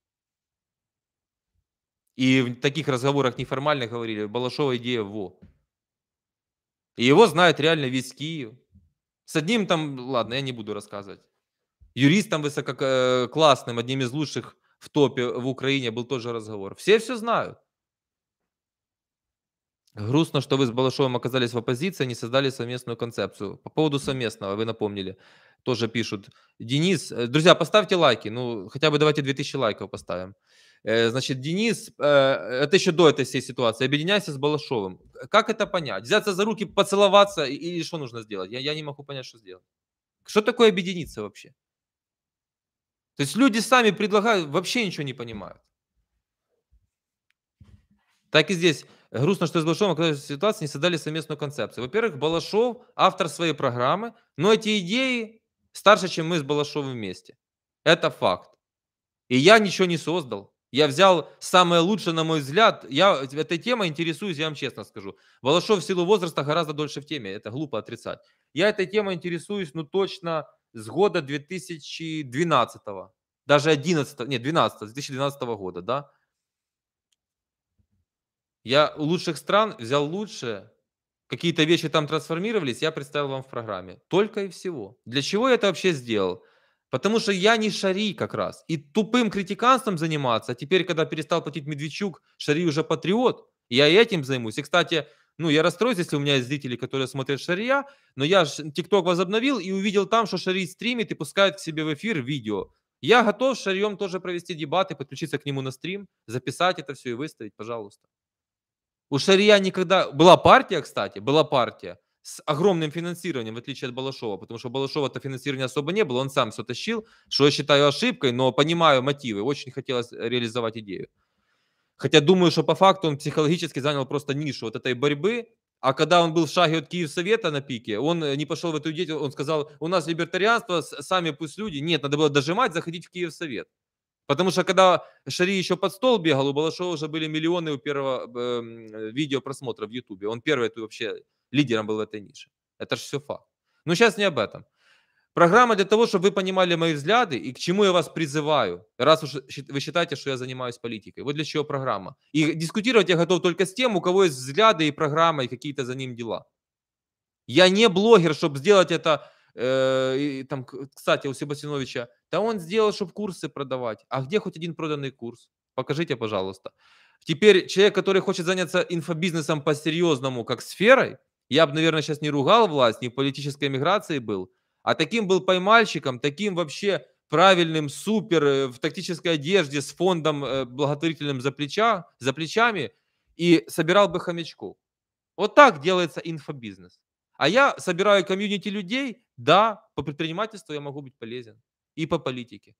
И в таких разговорах неформально говорили, Балашова идея во. И его знает реально весь Киев. С одним там, ладно, я не буду рассказывать. Юристом высококлассным, э, одним из лучших в топе в Украине был тоже разговор. Все все знают. Грустно, что вы с Балашовым оказались в оппозиции, не создали совместную концепцию. По поводу совместного, вы напомнили, тоже пишут. Денис, э, друзья, поставьте лайки, ну хотя бы давайте 2000 лайков поставим. Э, значит, Денис, э, это еще до этой всей ситуации, объединяйся с Балашовым. Как это понять? Взяться за руки, поцеловаться или что нужно сделать? Я, я не могу понять, что сделать. Что такое объединиться вообще? То есть люди сами предлагают, вообще ничего не понимают. Так и здесь. Грустно, что с Балашовым оказалась ситуация, не создали совместную концепцию. Во-первых, Балашов автор своей программы, но эти идеи старше, чем мы с Балашовым вместе. Это факт. И я ничего не создал. Я взял самое лучшее, на мой взгляд. Я этой темой интересуюсь, я вам честно скажу. Волошов в силу возраста гораздо дольше в теме, это глупо отрицать. Я этой темой интересуюсь, ну, точно с года 2012 даже 11, нет, 12, 2012 года, да. Я у лучших стран взял лучшее, какие-то вещи там трансформировались, я представил вам в программе. Только и всего. Для чего я это вообще сделал? Потому что я не Шари как раз. И тупым критиканством заниматься, а теперь, когда перестал платить Медведчук, Шари уже патриот, я этим займусь. И, кстати, ну, я расстроюсь, если у меня есть зрители, которые смотрят Шария, но я ТикТок возобновил и увидел там, что Шари стримит и пускает к себе в эфир видео. Я готов с Шарием тоже провести дебаты, подключиться к нему на стрим, записать это все и выставить, пожалуйста. У Шария никогда... Была партия, кстати, была партия с огромным финансированием, в отличие от Балашова, потому что Балашова-то финансирования особо не было, он сам все тащил, что я считаю ошибкой, но понимаю мотивы, очень хотелось э, реализовать идею. Хотя думаю, что по факту он психологически занял просто нишу вот этой борьбы, а когда он был в шаге от Киев Совета на пике, он э, не пошел в эту идею, он сказал, у нас либертарианство, сами пусть люди. Нет, надо было дожимать, заходить в Киевсовет, Потому что когда Шари еще под стол бегал, у Балашова уже были миллионы у первого э, эм, видео просмотра в Ютубе. Он первый эту вообще лидером был в этой нише. Это же все факт. Но сейчас не об этом. Программа для того, чтобы вы понимали мои взгляды и к чему я вас призываю, раз уж вы считаете, что я занимаюсь политикой. Вот для чего программа. И дискутировать я готов только с тем, у кого есть взгляды и программа, и какие-то за ним дела. Я не блогер, чтобы сделать это, э, и, там, кстати, у Себастьяновича, да он сделал, чтобы курсы продавать. А где хоть один проданный курс? Покажите, пожалуйста. Теперь человек, который хочет заняться инфобизнесом по-серьезному, как сферой, я бы, наверное, сейчас не ругал власть, не в политической миграции был, а таким был поймальщиком, таким вообще правильным, супер, э, в тактической одежде, с фондом э, благотворительным за, плеча, за плечами и собирал бы хомячку. Вот так делается инфобизнес. А я собираю комьюнити людей, да, по предпринимательству я могу быть полезен и по политике.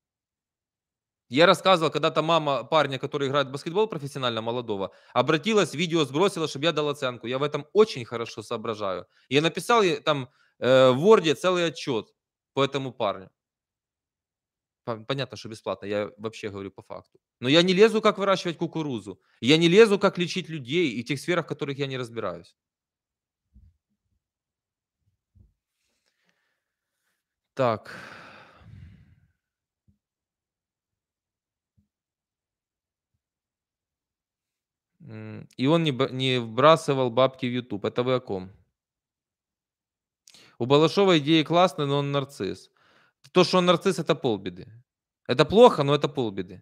Я рассказывал, когда-то мама парня, который играет в баскетбол профессионально, молодого, обратилась, видео сбросила, чтобы я дал оценку. Я в этом очень хорошо соображаю. Я написал ей там э, в Word целый отчет по этому парню. Понятно, что бесплатно, я вообще говорю по факту. Но я не лезу, как выращивать кукурузу. Я не лезу, как лечить людей и тех сферах, в которых я не разбираюсь. Так. И он не, не вбрасывал бабки в YouTube. Это вы о ком? У Балашова идеи классные, но он нарцисс. То, что он нарцисс, это полбеды. Это плохо, но это полбеды.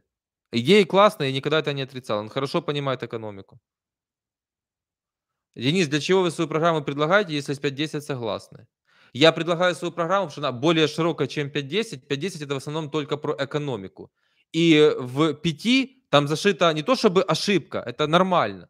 Идеи классные, я никогда это не отрицал. Он хорошо понимает экономику. Денис, для чего вы свою программу предлагаете, если с 5 согласны? Я предлагаю свою программу, потому что она более широкая, чем 5-10. 5-10 это в основном только про экономику. И в 5 там зашита не то чтобы ошибка, это нормально.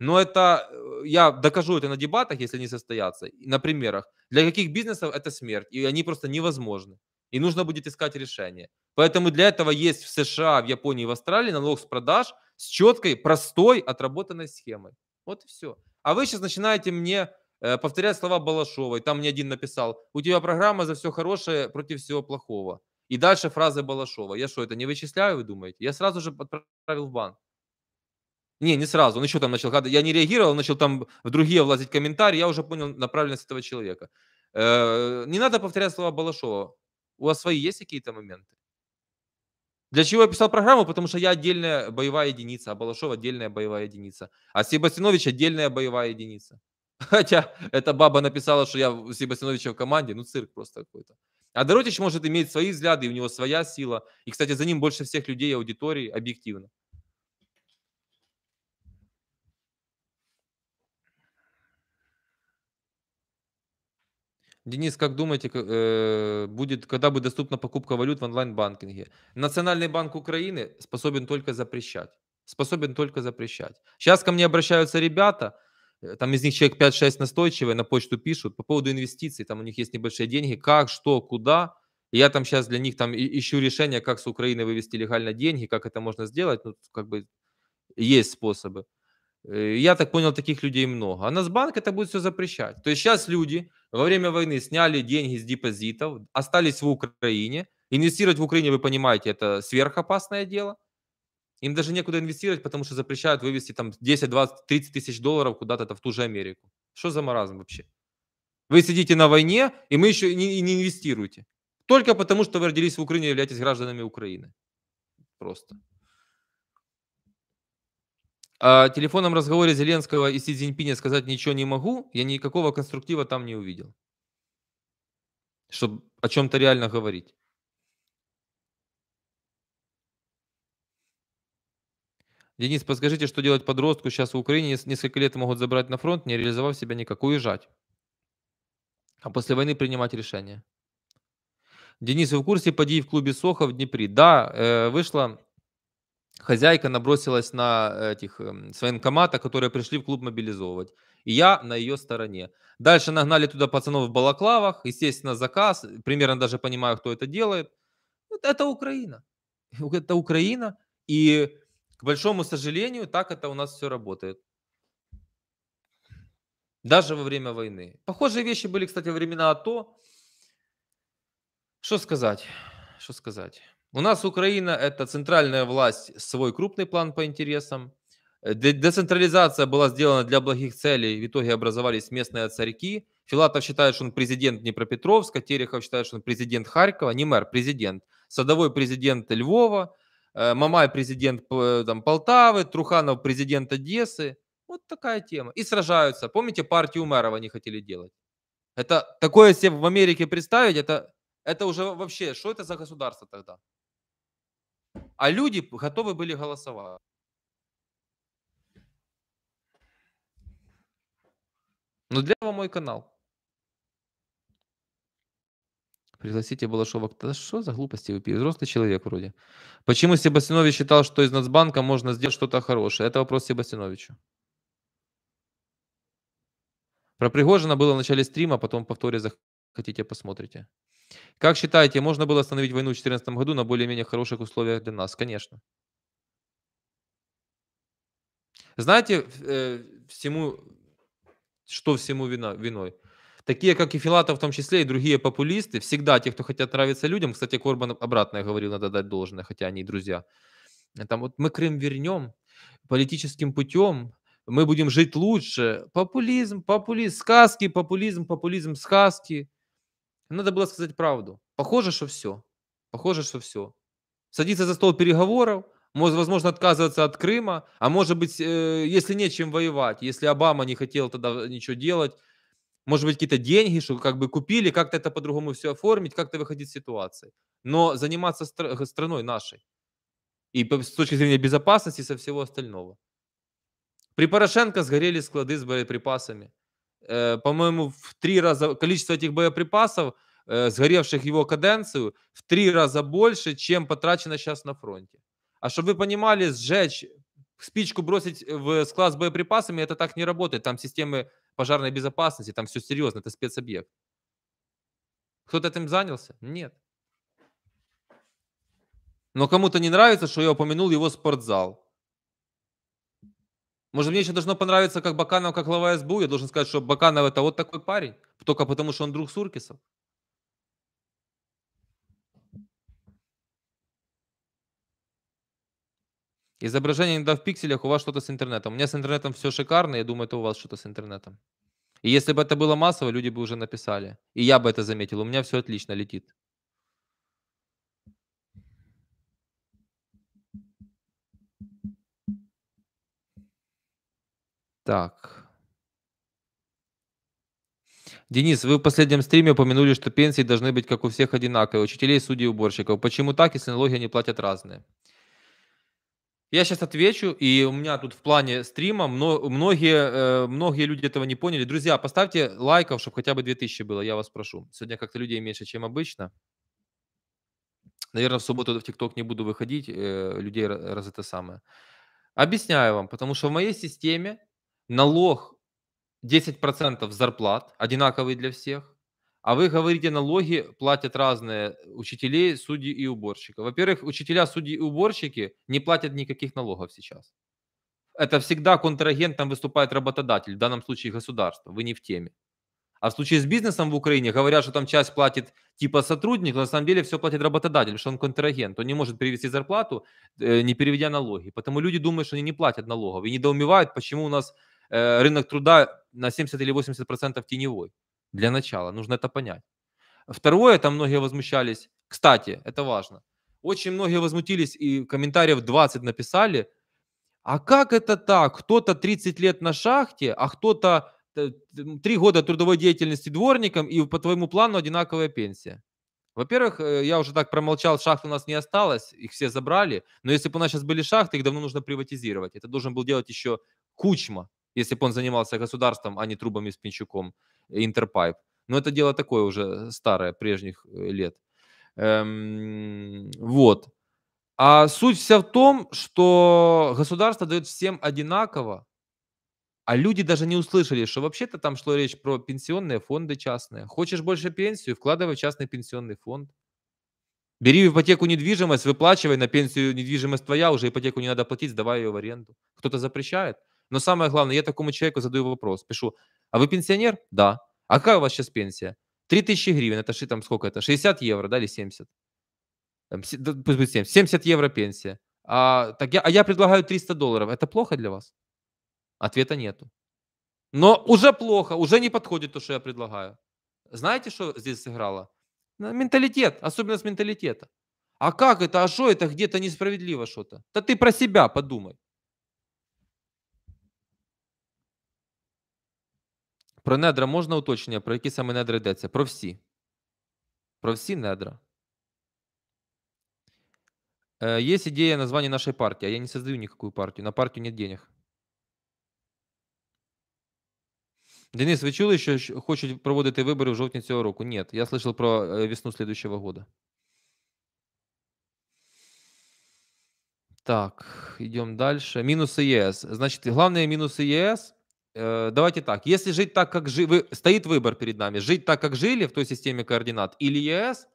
Но это, э, я докажу это на дебатах, если они состоятся, на примерах. Для каких бизнесов это смерть, и они просто невозможны. И нужно будет искать решение. Поэтому для этого есть в США, в Японии, в Австралии налог с продаж с четкой, простой, отработанной схемой. Вот и все. А вы сейчас начинаете мне э, повторять слова Балашовой. Там мне один написал, у тебя программа за все хорошее против всего плохого. И дальше фраза Балашова. Я что, это не вычисляю, вы думаете? Я сразу же отправил в банк. Не, не сразу. Он еще там начал. Я не реагировал, начал там в другие влазить комментарии. Я уже понял направленность этого человека. Э, не надо повторять слова Балашова. У вас свои есть какие-то моменты? Для чего я писал программу? Потому что я отдельная боевая единица, а Балашов отдельная боевая единица, а Себастьянович отдельная боевая единица. Хотя эта баба написала, что я у Себастьяновича в команде, ну цирк просто какой-то. А Доротич может иметь свои взгляды, и у него своя сила. И, кстати, за ним больше всех людей аудитории объективно. Денис, как думаете, э, будет, когда будет доступна покупка валют в онлайн-банкинге? Национальный банк Украины способен только запрещать. Способен только запрещать. Сейчас ко мне обращаются ребята, Э, там из них человек 5-6 настойчивые на почту пишут по поводу инвестиций. Там у них есть небольшие деньги. Как, что, куда. И я там сейчас для них там ищу решение, как с Украины вывести легально деньги, как это можно сделать. Ну, как бы есть способы. Э, я так понял, таких людей много. А Нацбанк это будет все запрещать. То есть сейчас люди во время войны сняли деньги с депозитов, остались в Украине. Инвестировать в Украине, вы понимаете, это сверхопасное дело – им даже некуда инвестировать, потому что запрещают вывести там 10, 20, 30 тысяч долларов куда-то в ту же Америку. Что за маразм вообще? Вы сидите на войне, и мы еще не, не инвестируете. Только потому, что вы родились в Украине и являетесь гражданами Украины. Просто. О а телефонном разговоре Зеленского и Си Цзиньпиня сказать ничего не могу. Я никакого конструктива там не увидел. Чтобы о чем-то реально говорить. Денис, подскажите, что делать подростку сейчас в Украине? Несколько лет могут забрать на фронт, не реализовав себя никак, уезжать. А после войны принимать решение. Денис, вы в курсе подій в клубе Соха в Днепре? Да, э, вышла хозяйка, набросилась на этих эм, с военкомата, которые пришли в клуб мобилизовывать. И я на ее стороне. Дальше нагнали туда пацанов в балаклавах, естественно, заказ. Примерно даже понимаю, кто это делает. Это Украина. Это Украина. И к большому сожалению, так это у нас все работает. Даже во время войны. Похожие вещи были, кстати, во времена АТО. Что сказать? Что сказать? У нас Украина – это центральная власть, свой крупный план по интересам. Э, децентрализация была сделана для благих целей, в итоге образовались местные царьки. Филатов считает, что он президент Днепропетровска, Терехов считает, что он президент Харькова, не мэр, президент. Садовой президент Львова, Э, Мамай президент э, там, Полтавы, Труханов президент Одессы. Вот такая тема. И сражаются. Помните, партию мэров они хотели делать? Это такое себе в Америке представить, это, это уже вообще, что это за государство тогда? А люди готовы были голосовать. Но ну, для этого мой канал. Пригласите Балашова. Да что за глупости вы пьете? Взрослый человек вроде. Почему Себастьянович считал, что из Нацбанка можно сделать что-то хорошее? Это вопрос Себастьяновичу. Про Пригожина было в начале стрима, а потом повторе захотите, посмотрите. Как считаете, можно было остановить войну в 2014 году на более-менее хороших условиях для нас? Конечно. Знаете, э, всему, что всему вина, виной? такие как и Филатов в том числе, и другие популисты, всегда те, кто хотят нравиться людям, кстати, Корбан обратное говорил, надо дать должное, хотя они и друзья, там вот мы Крым вернем политическим путем, мы будем жить лучше, популизм, популизм, сказки, популизм, популизм, сказки. Надо было сказать правду. Похоже, что все. Похоже, что все. Садиться за стол переговоров, возможно, отказываться от Крыма, а может быть, э, если нечем воевать, если Обама не хотел тогда ничего делать, может быть, какие-то деньги, что как бы купили, как-то это по-другому все оформить, как-то выходить из ситуации. Но заниматься стра- э, страной нашей. И с точки зрения безопасности со всего остального. При Порошенко сгорели склады с боеприпасами. Э, по-моему, в три раза количество этих боеприпасов, э, сгоревших его каденцию, в три раза больше, чем потрачено сейчас на фронте. А чтобы вы понимали, сжечь спичку бросить в склад с боеприпасами, это так не работает. Там системы пожарной безопасности, там все серьезно, это спецобъект. Кто-то этим занялся? Нет. Но кому-то не нравится, что я упомянул его спортзал. Может, мне еще должно понравиться, как Баканов, как глава СБУ. Я должен сказать, что Баканов это вот такой парень, только потому что он друг Суркисов. Изображение иногда в пикселях, у вас что-то с интернетом. У меня с интернетом все шикарно, я думаю, это у вас что-то с интернетом. И если бы это было массово, люди бы уже написали. И я бы это заметил. У меня все отлично летит. Так. Денис, вы в последнем стриме упомянули, что пенсии должны быть как у всех одинаковые, учителей, судей, уборщиков. Почему так, если налоги они платят разные? Я сейчас отвечу, и у меня тут в плане стрима многие, э, многие люди этого не поняли. Друзья, поставьте лайков, чтобы хотя бы 2000 было, я вас прошу. Сегодня как-то людей меньше, чем обычно. Наверное, в субботу в ТикТок не буду выходить, э, людей раз это самое. Объясняю вам, потому что в моей системе налог 10% зарплат, одинаковый для всех, а вы говорите, налоги платят разные э, учителей, судьи и уборщики. Во-первых, учителя, судьи и уборщики не платят никаких налогов сейчас. Это всегда контрагентом выступает работодатель, в данном случае государство. Вы не в теме. А в случае с бизнесом в Украине говорят, что там часть платит типа сотрудник, но на самом деле все платит работодатель, что он контрагент. Он не может перевести зарплату, э, не переведя налоги. Потому люди думают, что они не платят налогов и недоумевают, почему у нас э, рынок труда на 70 или 80% теневой. Для начала нужно это понять. Второе, там многие возмущались. Кстати, это важно. Очень многие возмутились и комментариев 20 написали. А как это так? Кто-то 30 лет на шахте, а кто-то 3 э, года трудовой деятельности дворником и по твоему плану одинаковая пенсия. Во-первых, э, я уже так промолчал, шахт у нас не осталось, их все забрали. Но если бы у нас сейчас были шахты, их давно нужно приватизировать. Это должен был делать еще Кучма, если бы он занимался государством, а не трубами с Пинчуком. Interpipe. Но это дело такое уже старое, прежних э, лет. Эм, вот. А суть вся в том, что государство дает всем одинаково, а люди даже не услышали, что вообще-то там шла речь про пенсионные фонды частные. Хочешь больше пенсию, вкладывай в частный пенсионный фонд. Бери в ипотеку недвижимость, выплачивай на пенсию недвижимость твоя, уже ипотеку не надо платить, сдавай ее в аренду. Кто-то запрещает. Но самое главное, я такому человеку задаю вопрос, пишу, а вы пенсионер? Да. А какая у вас сейчас пенсия? 3000 гривен, это там сколько это? 60 евро, да, или 70? Там, пусть будет 70. 70 евро пенсия. А, так я, а я предлагаю 300 долларов. Это плохо для вас? Ответа нету. Но уже плохо, уже не подходит то, что я предлагаю. Знаете, что здесь сыграло? Менталитет, особенность менталитета. А как это, а что это, где-то несправедливо что-то? Да ты про себя подумай. Про недра можна уточнення, про які саме недра йдеться? Про всі. Про всі недра. Есть ідея названня нашої партії. а я не создаю никакую партію. На партію нет денег. Денис, ви чули, що хочуть проводити вибори в жовтні цього року? Ні, я слышав про е, весну следующего года. Так, йдемо далі. Мінуси ЄС. Е Значить, головне мінуси ЄС е Э, давайте так, если жить так, как жили, стоит выбор перед нами, жить так, как жили в той системе координат или ЕС,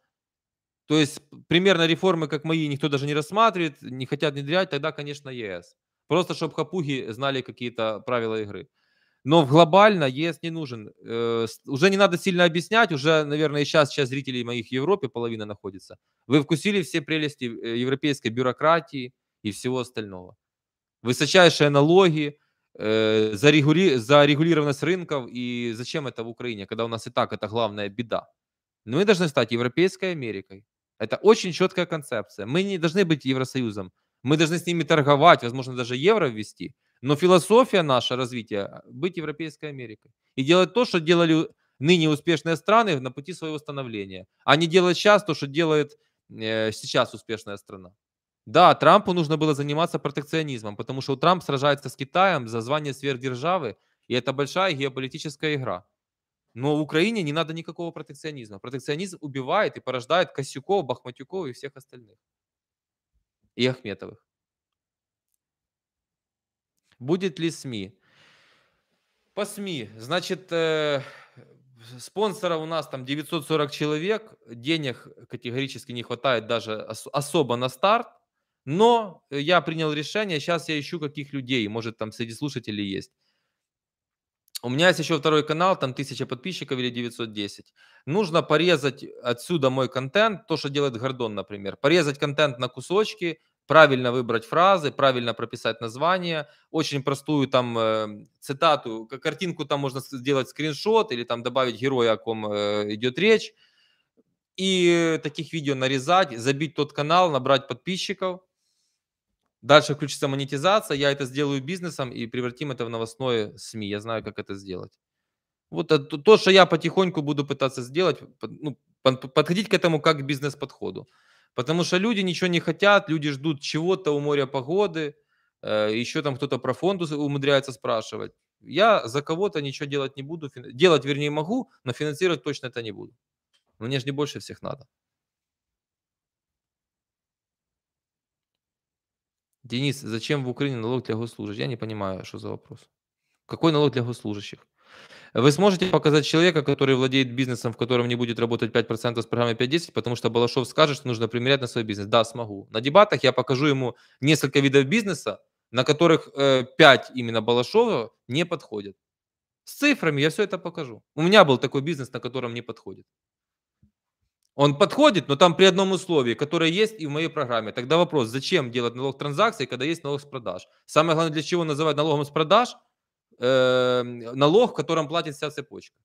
то есть примерно реформы, как мои, никто даже не рассматривает, не хотят внедрять, тогда, конечно, ЕС. Просто чтобы хапуги знали какие-то правила игры. Но глобально ЕС не нужен. Э, уже не надо сильно объяснять, уже, наверное, сейчас, сейчас зрителей моих в Европе половина находится. Вы вкусили все прелести э, европейской бюрократии и всего остального. Высочайшие налоги, Э, зарегули... зарегулированность рынков и зачем это в Украине, когда у нас и так это главная беда. Но мы должны стать Европейской Америкой. Это очень четкая концепция. Мы не должны быть Евросоюзом. Мы должны с ними торговать, возможно, даже евро ввести. Но философия наша развития – быть Европейской Америкой. И делать то, что делали ныне успешные страны на пути своего становления, а не делать сейчас то, что делает э, сейчас успешная страна. Да, Трампу нужно было заниматься протекционизмом, потому что Трамп сражается с Китаем за звание сверхдержавы, и это большая геополитическая игра. Но в Украине не надо никакого протекционизма. Протекционизм убивает и порождает Косюков, Бахматюков и всех остальных. И Ахметовых. Будет ли СМИ? По СМИ. Значит, э, спонсора у нас там 940 человек. Денег категорически не хватает даже ос- особо на старт. Но э, я принял решение, сейчас я ищу каких людей, может там среди слушателей есть. У меня есть еще второй канал, там 1000 подписчиков или 910. Нужно порезать отсюда мой контент, то, что делает Гордон, например. Порезать контент на кусочки, правильно выбрать фразы, правильно прописать название, очень простую там э, цитату, картинку там можно сделать скриншот или там добавить героя, о ком э, идет речь. И таких видео нарезать, забить тот канал, набрать подписчиков – Дальше включится монетизация, я это сделаю бизнесом и превратим это в новостное СМИ. Я знаю, как это сделать. Вот это, то, что я потихоньку буду пытаться сделать, ну, подходить к этому как к бизнес-подходу. Потому что люди ничего не хотят, люди ждут чего-то у моря погоды, э, еще там кто-то про фонд умудряется спрашивать. Я за кого-то ничего делать не буду, делать, вернее, могу, но финансировать точно это не буду. Мне же не больше всех надо. Денис, зачем в Украине налог для госслужащих? Я не понимаю, что за вопрос. Какой налог для госслужащих? Вы сможете показать человека, который владеет бизнесом, в котором не будет работать 5% с программой 5-10, потому что Балашов скажет, что нужно примерять на свой бизнес. Да, смогу. На дебатах я покажу ему несколько видов бизнеса, на которых э, 5 именно Балашова не подходят. С цифрами я все это покажу. У меня был такой бизнес, на котором не подходит. Он подходит, но там при одном условии, которое есть и в моей программе. Тогда вопрос, зачем делать налог с транзакций, когда есть налог с продаж? Самое главное, для чего называть налогом с продаж э, налог, в котором платит вся цепочка.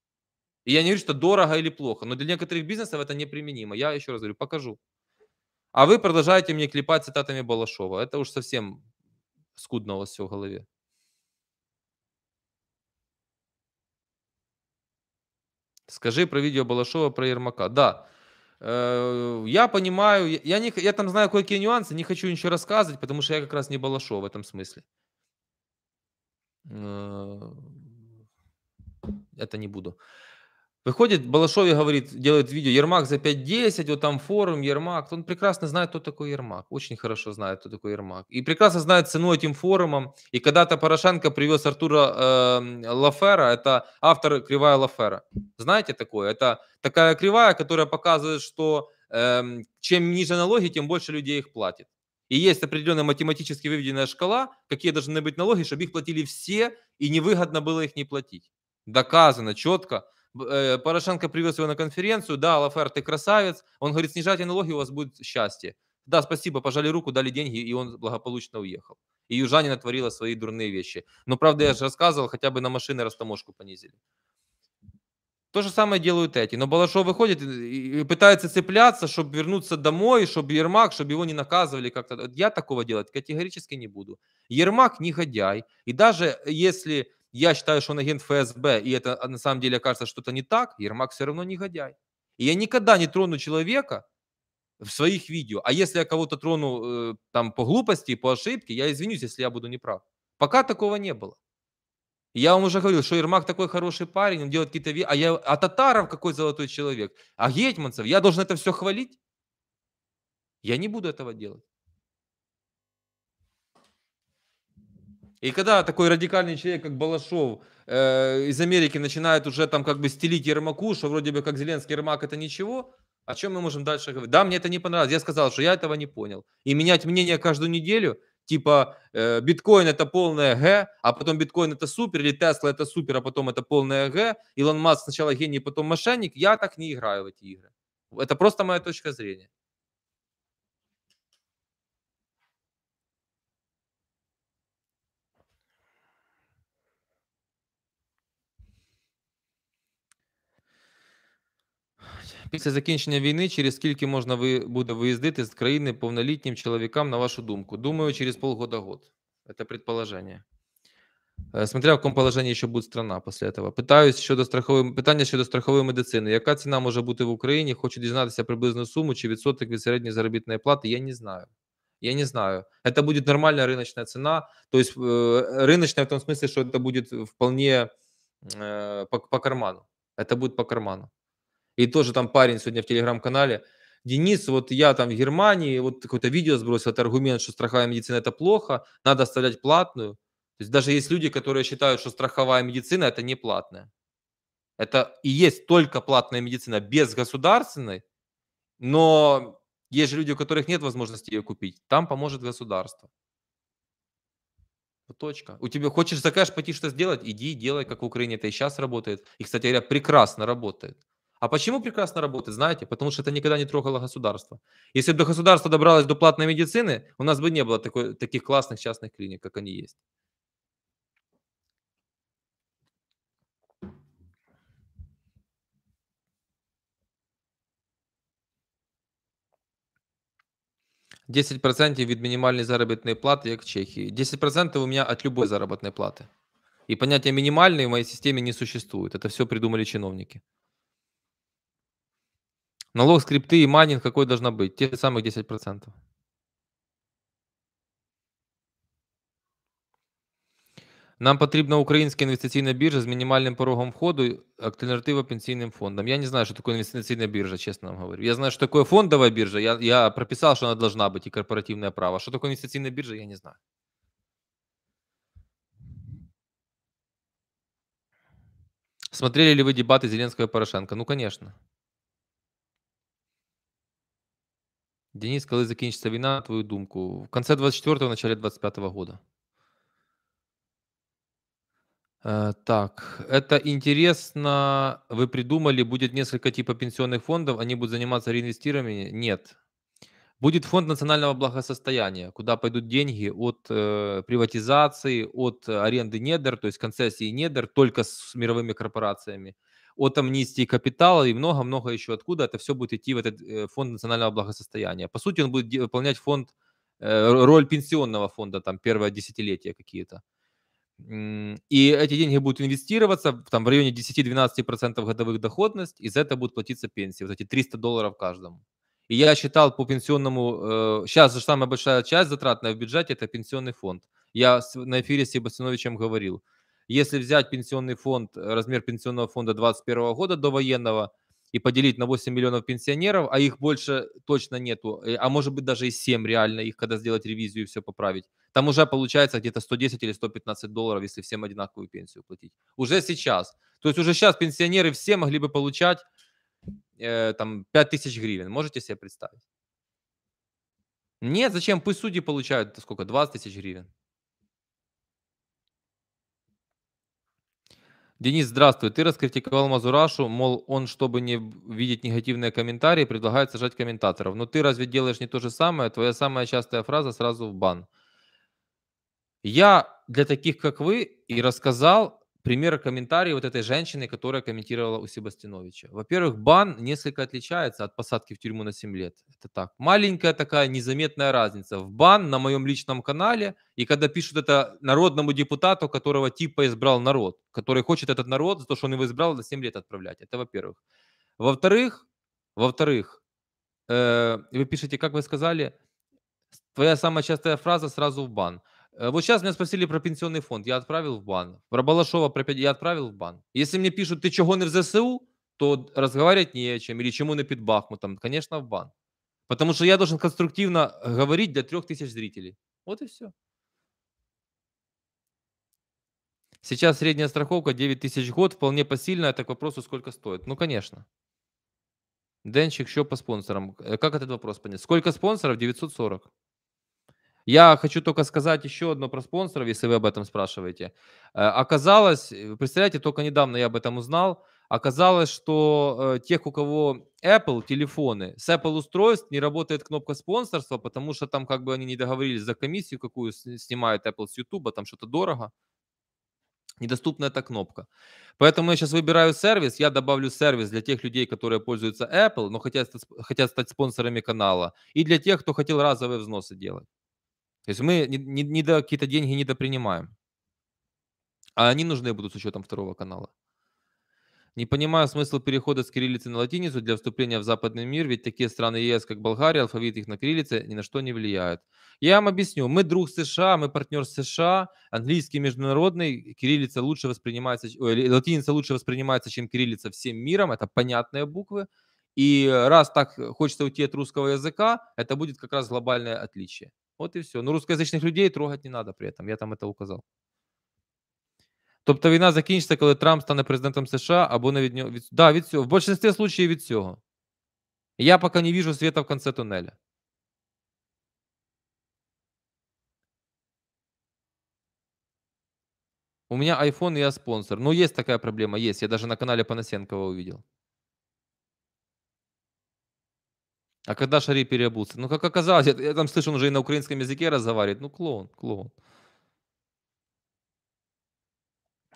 И я не говорю, что дорого или плохо, но для некоторых бизнесов это неприменимо. Я еще раз говорю, покажу. А вы продолжаете мне клепать цитатами Балашова. Это уж совсем скудно у вас все в голове. Скажи про видео Балашова про Ермака. Да, Э, я понимаю, я, не, я там знаю кое-какие нюансы, не хочу ничего рассказывать, потому что я как раз не Балашов в этом смысле. Э, это не буду. Выходит Балашов и говорит, делает видео Ермак за 5-10, вот там форум, Ермак. Он прекрасно знает, кто такой Ермак. Очень хорошо знает, кто такой Ермак. И прекрасно знает цену этим форумам. И когда-то Порошенко привез Артура э, Лафера, это автор кривая Лафера. Знаете такое? Это такая кривая, которая показывает, что э, чем ниже налоги, тем больше людей их платит. И есть определенная математически выведенная шкала, какие должны быть налоги, чтобы их платили все, и невыгодно было их не платить. Доказано четко, Э, Порошенко привез его на конференцию, да, Лафер, ты красавец. Он говорит, снижайте налоги, у вас будет счастье. Да, спасибо, пожали руку, дали деньги, и он благополучно уехал. И южанин натворила свои дурные вещи. Но, правда, я же рассказывал, хотя бы на машины растаможку понизили. То же самое делают эти. Но Балашов выходит и пытается цепляться, чтобы вернуться домой, чтобы Ермак, чтобы его не наказывали как-то. Я такого делать категорически не буду. Ермак негодяй. И даже если я считаю, что он агент ФСБ, и это а, на самом деле окажется что-то не так, Ермак все равно негодяй. И я никогда не трону человека в своих видео. А если я кого-то трону э, там по глупости, по ошибке, я извинюсь, если я буду неправ. Пока такого не было. Я вам уже говорил, что Ермак такой хороший парень, он делает какие-то... А, я... а Татаров какой золотой человек, а Гетманцев, я должен это все хвалить? Я не буду этого делать. И когда такой радикальный человек, как Балашов, э, из Америки начинает уже там как бы стелить Ермаку, что вроде бы как Зеленский Ермак это ничего, о чем мы можем дальше говорить? Да, мне это не понравилось, я сказал, что я этого не понял. И менять мнение каждую неделю, типа э, биткоин это полное Г, а потом биткоин это супер, или Тесла это супер, а потом это полное Г, Илон Маск сначала гений, потом мошенник, я так не играю в эти игры. Это просто моя точка зрения. після закінчення війни, через скільки можна ви буде виїздити з країни повнолітнім чоловікам, на вашу думку? Думаю, через полгода год. Це предположение. Смотря в якому положенні що буде страна після этого. Питаюсь щодо страхової питання щодо страхової медицини. Яка ціна може бути в Україні? Хочу дізнатися приблизну суму чи відсоток від середньої заробітної плати. Я не знаю. Я не знаю. це буде нормальна рыночная ціна, тобто есть э, в тому смысле, що це буде вполне э, по, по карману. Це буде по карману. И тоже там парень сегодня в телеграм-канале. Денис, вот я там в Германии, вот какое-то видео сбросил, это аргумент, что страховая медицина это плохо, надо оставлять платную. То есть даже есть люди, которые считают, что страховая медицина это не платная. Это и есть только платная медицина без государственной, но есть же люди, у которых нет возможности ее купить. Там поможет государство. Точка. У тебя хочешь за кэш пойти что сделать? Иди, делай, как в Украине это и сейчас работает. И, кстати говоря, прекрасно работает. А почему прекрасно работает, знаете? Потому что это никогда не трогало государство. Если бы государство добралось до платной медицины, у нас бы не было такой, таких классных частных клиник, как они есть. Десять процентов від минимальной заработной платы, как в Чехии. Десять процентов у меня от любой заработной платы. И понятия минимальной в моей системе не существует. Это все придумали чиновники. Налог скрипты и майнинг какой должна быть? Те же самые 10%. Нам потрібна українська інвестиційна біржа з мінімальним порогом входу, альтернатива пенсійним фондам. Я не знаю, что такое инвестиционная биржа, честно вам говорю. Я знаю, что такое фондовая биржа. Я, я прописал, что она должна быть, и корпоративное право. Что такое инвестиционная биржа, я не знаю. Смотрели ли вы дебаты Зеленского и Порошенко? Ну, конечно. Денис, когда закінчиться война, твою думку? В конце 24-го, начале 25-го года. Э, так, это интересно. Вы придумали, будет несколько типа пенсионных фондов, они будут заниматься реинвестированием? Нет. Будет фонд национального благосостояния, куда пойдут деньги от э, приватизации, от э, аренды недр, то есть концессии недр только с мировыми корпорациями от амнистии капитала и много-много еще откуда это все будет идти в этот э, фонд национального благосостояния. По сути, он будет выполнять фонд, э, роль пенсионного фонда, там, первое десятилетие какие-то. И эти деньги будут инвестироваться там, в районе 10-12% годовых доходность, и за это будут платиться пенсии, вот эти 300 долларов каждому. И я считал по пенсионному, сейчас э, же самая большая часть затратная в бюджете – это пенсионный фонд. Я на эфире с Себастьяновичем говорил – если взять пенсионный фонд, э, размер пенсионного фонда 2021 года до военного и поделить на 8 миллионов пенсионеров, а их больше точно нету, э, а может быть даже и 7 реально, их когда сделать ревизию и все поправить, там уже получается где-то 110 или 115 долларов, если всем одинаковую пенсию платить. Уже сейчас. То есть уже сейчас пенсионеры все могли бы получать э, там 5 тысяч гривен. Можете себе представить? Нет, зачем? Пусть судьи получают сколько? 20 тысяч гривен. Денис, здравствуй. Ты раскритиковал Мазурашу, мол, он, чтобы не видеть негативные комментарии, предлагает сажать комментаторов. Но ты разве делаешь не то же самое? Твоя самая частая фраза сразу в бан. Я для таких, как вы, и рассказал, пример комментарий вот этой женщины, которая комментировала у Себастьяновича. Во-первых, бан несколько отличается от посадки в тюрьму на 7 лет. Это так. Маленькая такая незаметная разница. В бан на моем личном канале, и когда пишут это народному депутату, которого типа избрал народ, который хочет этот народ за то, что он его избрал, на 7 лет отправлять. Это во-первых. Во-вторых, во-вторых, э, вы пишете, как вы сказали, твоя самая частая фраза сразу в бан – Э, вот сейчас меня спросили про пенсионный фонд, я отправил в бан. Про Балашова про 5 я отправил в бан. Если мне пишут, ты чего не в ЗСУ, то разговаривать не о чем. Или чему не под Бахмутом, конечно, в бан. Потому что я должен конструктивно э, говорить для трех тысяч зрителей. Вот и все. Сейчас средняя страховка 9 тысяч в год, вполне посильная. Так к вопросу, сколько стоит? Ну, конечно. Денчик, еще по спонсорам. Э, как этот вопрос понять? Сколько спонсоров? 940. Я хочу только сказать еще одно про спонсоров, если вы об этом спрашиваете. Э, оказалось, э, представляете, только недавно я об этом узнал, оказалось, что э, тех, у кого Apple телефоны, с Apple устройств не работает кнопка спонсорства, потому что там как бы они не договорились за комиссию, какую снимает Apple с YouTube, там что-то дорого. Недоступна эта кнопка. Поэтому я сейчас выбираю сервис, я добавлю сервис для тех людей, которые пользуются Apple, но хотят, хотят стать спонсорами канала, и для тех, кто хотел разовые взносы делать. То есть мы не, не, не до какие-то деньги не допринимаем. А они нужны будут с учетом второго канала. Не понимаю смысл перехода с кириллицы на латиницу для вступления в западный мир, ведь такие страны ЕС, как Болгария, алфавит их на кириллице ни на что не влияет. Я вам объясню. Мы друг США, мы партнер США, английский международный, кириллица лучше воспринимается, ой, латиница лучше воспринимается, чем кириллица всем миром, это понятные буквы. И раз так хочется уйти от русского языка, это будет как раз глобальное отличие. Вот и все. Ну, русскоязичних людей трогать не надо при этом. Я там это указав. Тобто війна закінчиться, коли Трамп стане президентом США або не від нього. Від... Да, від цього. В більшості случаїв від цього. Я поки не вижу світа в кінці тунеля. У меня iPhone, и я спонсор. Ну, есть такая проблема, есть. Я даже на канале Панасенкова увидел. А когда Шари переобулся? Ну, как оказалось, я, я там слышал, он уже и на украинском языке разговаривает. Ну, клоун, клоун.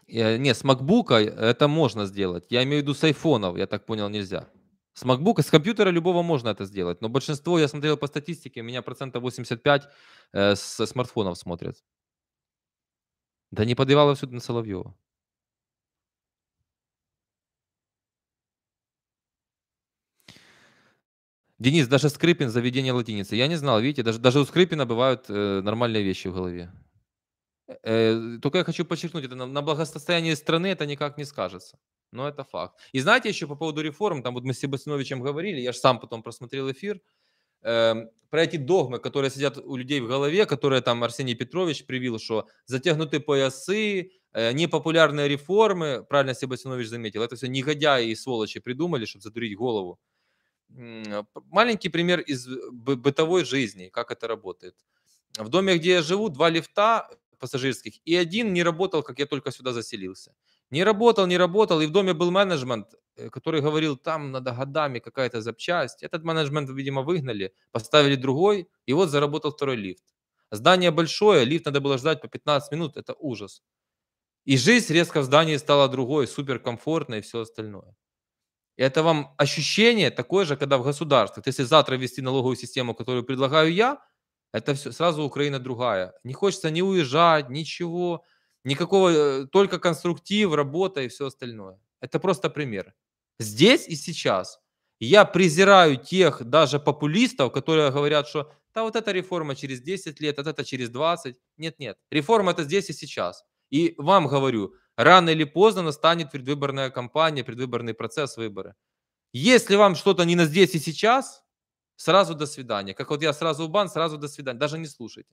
Я, э, не, с макбука это можно сделать. Я имею в виду с айфонов, я так понял, нельзя. С макбука, с компьютера любого можно это сделать. Но большинство, я смотрел по статистике, у меня процентов 85 э, со смартфонов смотрят. Да не подевала сюда на Соловьева. Денис, даже Скрипин, заведение латиницы. Я не знал, видите, даже, даже у Скрипина бывают э, нормальные вещи в голове. Э, только я хочу подчеркнуть, это на, на благосостоянии страны это никак не скажется. Но это факт. И знаете еще по поводу реформ, там вот мы с Себастьяновичем говорили, я же сам потом просмотрел эфир, э, про эти догмы, которые сидят у людей в голове, которые там Арсений Петрович привил, что затягнуты поясы, э, непопулярные реформы, правильно Себастьянович заметил, это все негодяи и сволочи придумали, чтобы задурить голову а, маленький пример из э, бытовой жизни, как это работает. В доме, где я живу, два лифта пассажирских, и один не работал, как я только сюда заселился. Не работал, не работал, и в доме был менеджмент, э, который говорил, там надо годами какая-то запчасть. Этот менеджмент, видимо, выгнали, поставили другой, и вот заработал второй лифт. Здание большое, лифт надо было ждать по 15 минут, это ужас. И жизнь резко в здании стала другой, суперкомфортной и все остальное. И это вам ощущение такое же, когда в государствах. Если завтра ввести налоговую систему, которую предлагаю я, это все, сразу Украина другая. Не хочется не ни уезжать, ничего, никакого, э, только конструктив, работа и все остальное. Это просто пример. Здесь и сейчас я презираю тех даже популистов, которые говорят, что да вот эта реформа через 10 лет, а вот это через 20. Нет, нет. Реформа это здесь и сейчас. И вам говорю, рано или поздно настанет предвыборная кампания, предвыборный процесс выборы. Если вам что-то не на здесь и сейчас, сразу до свидания. Как вот я сразу в бан, сразу до свидания. Даже не слушайте.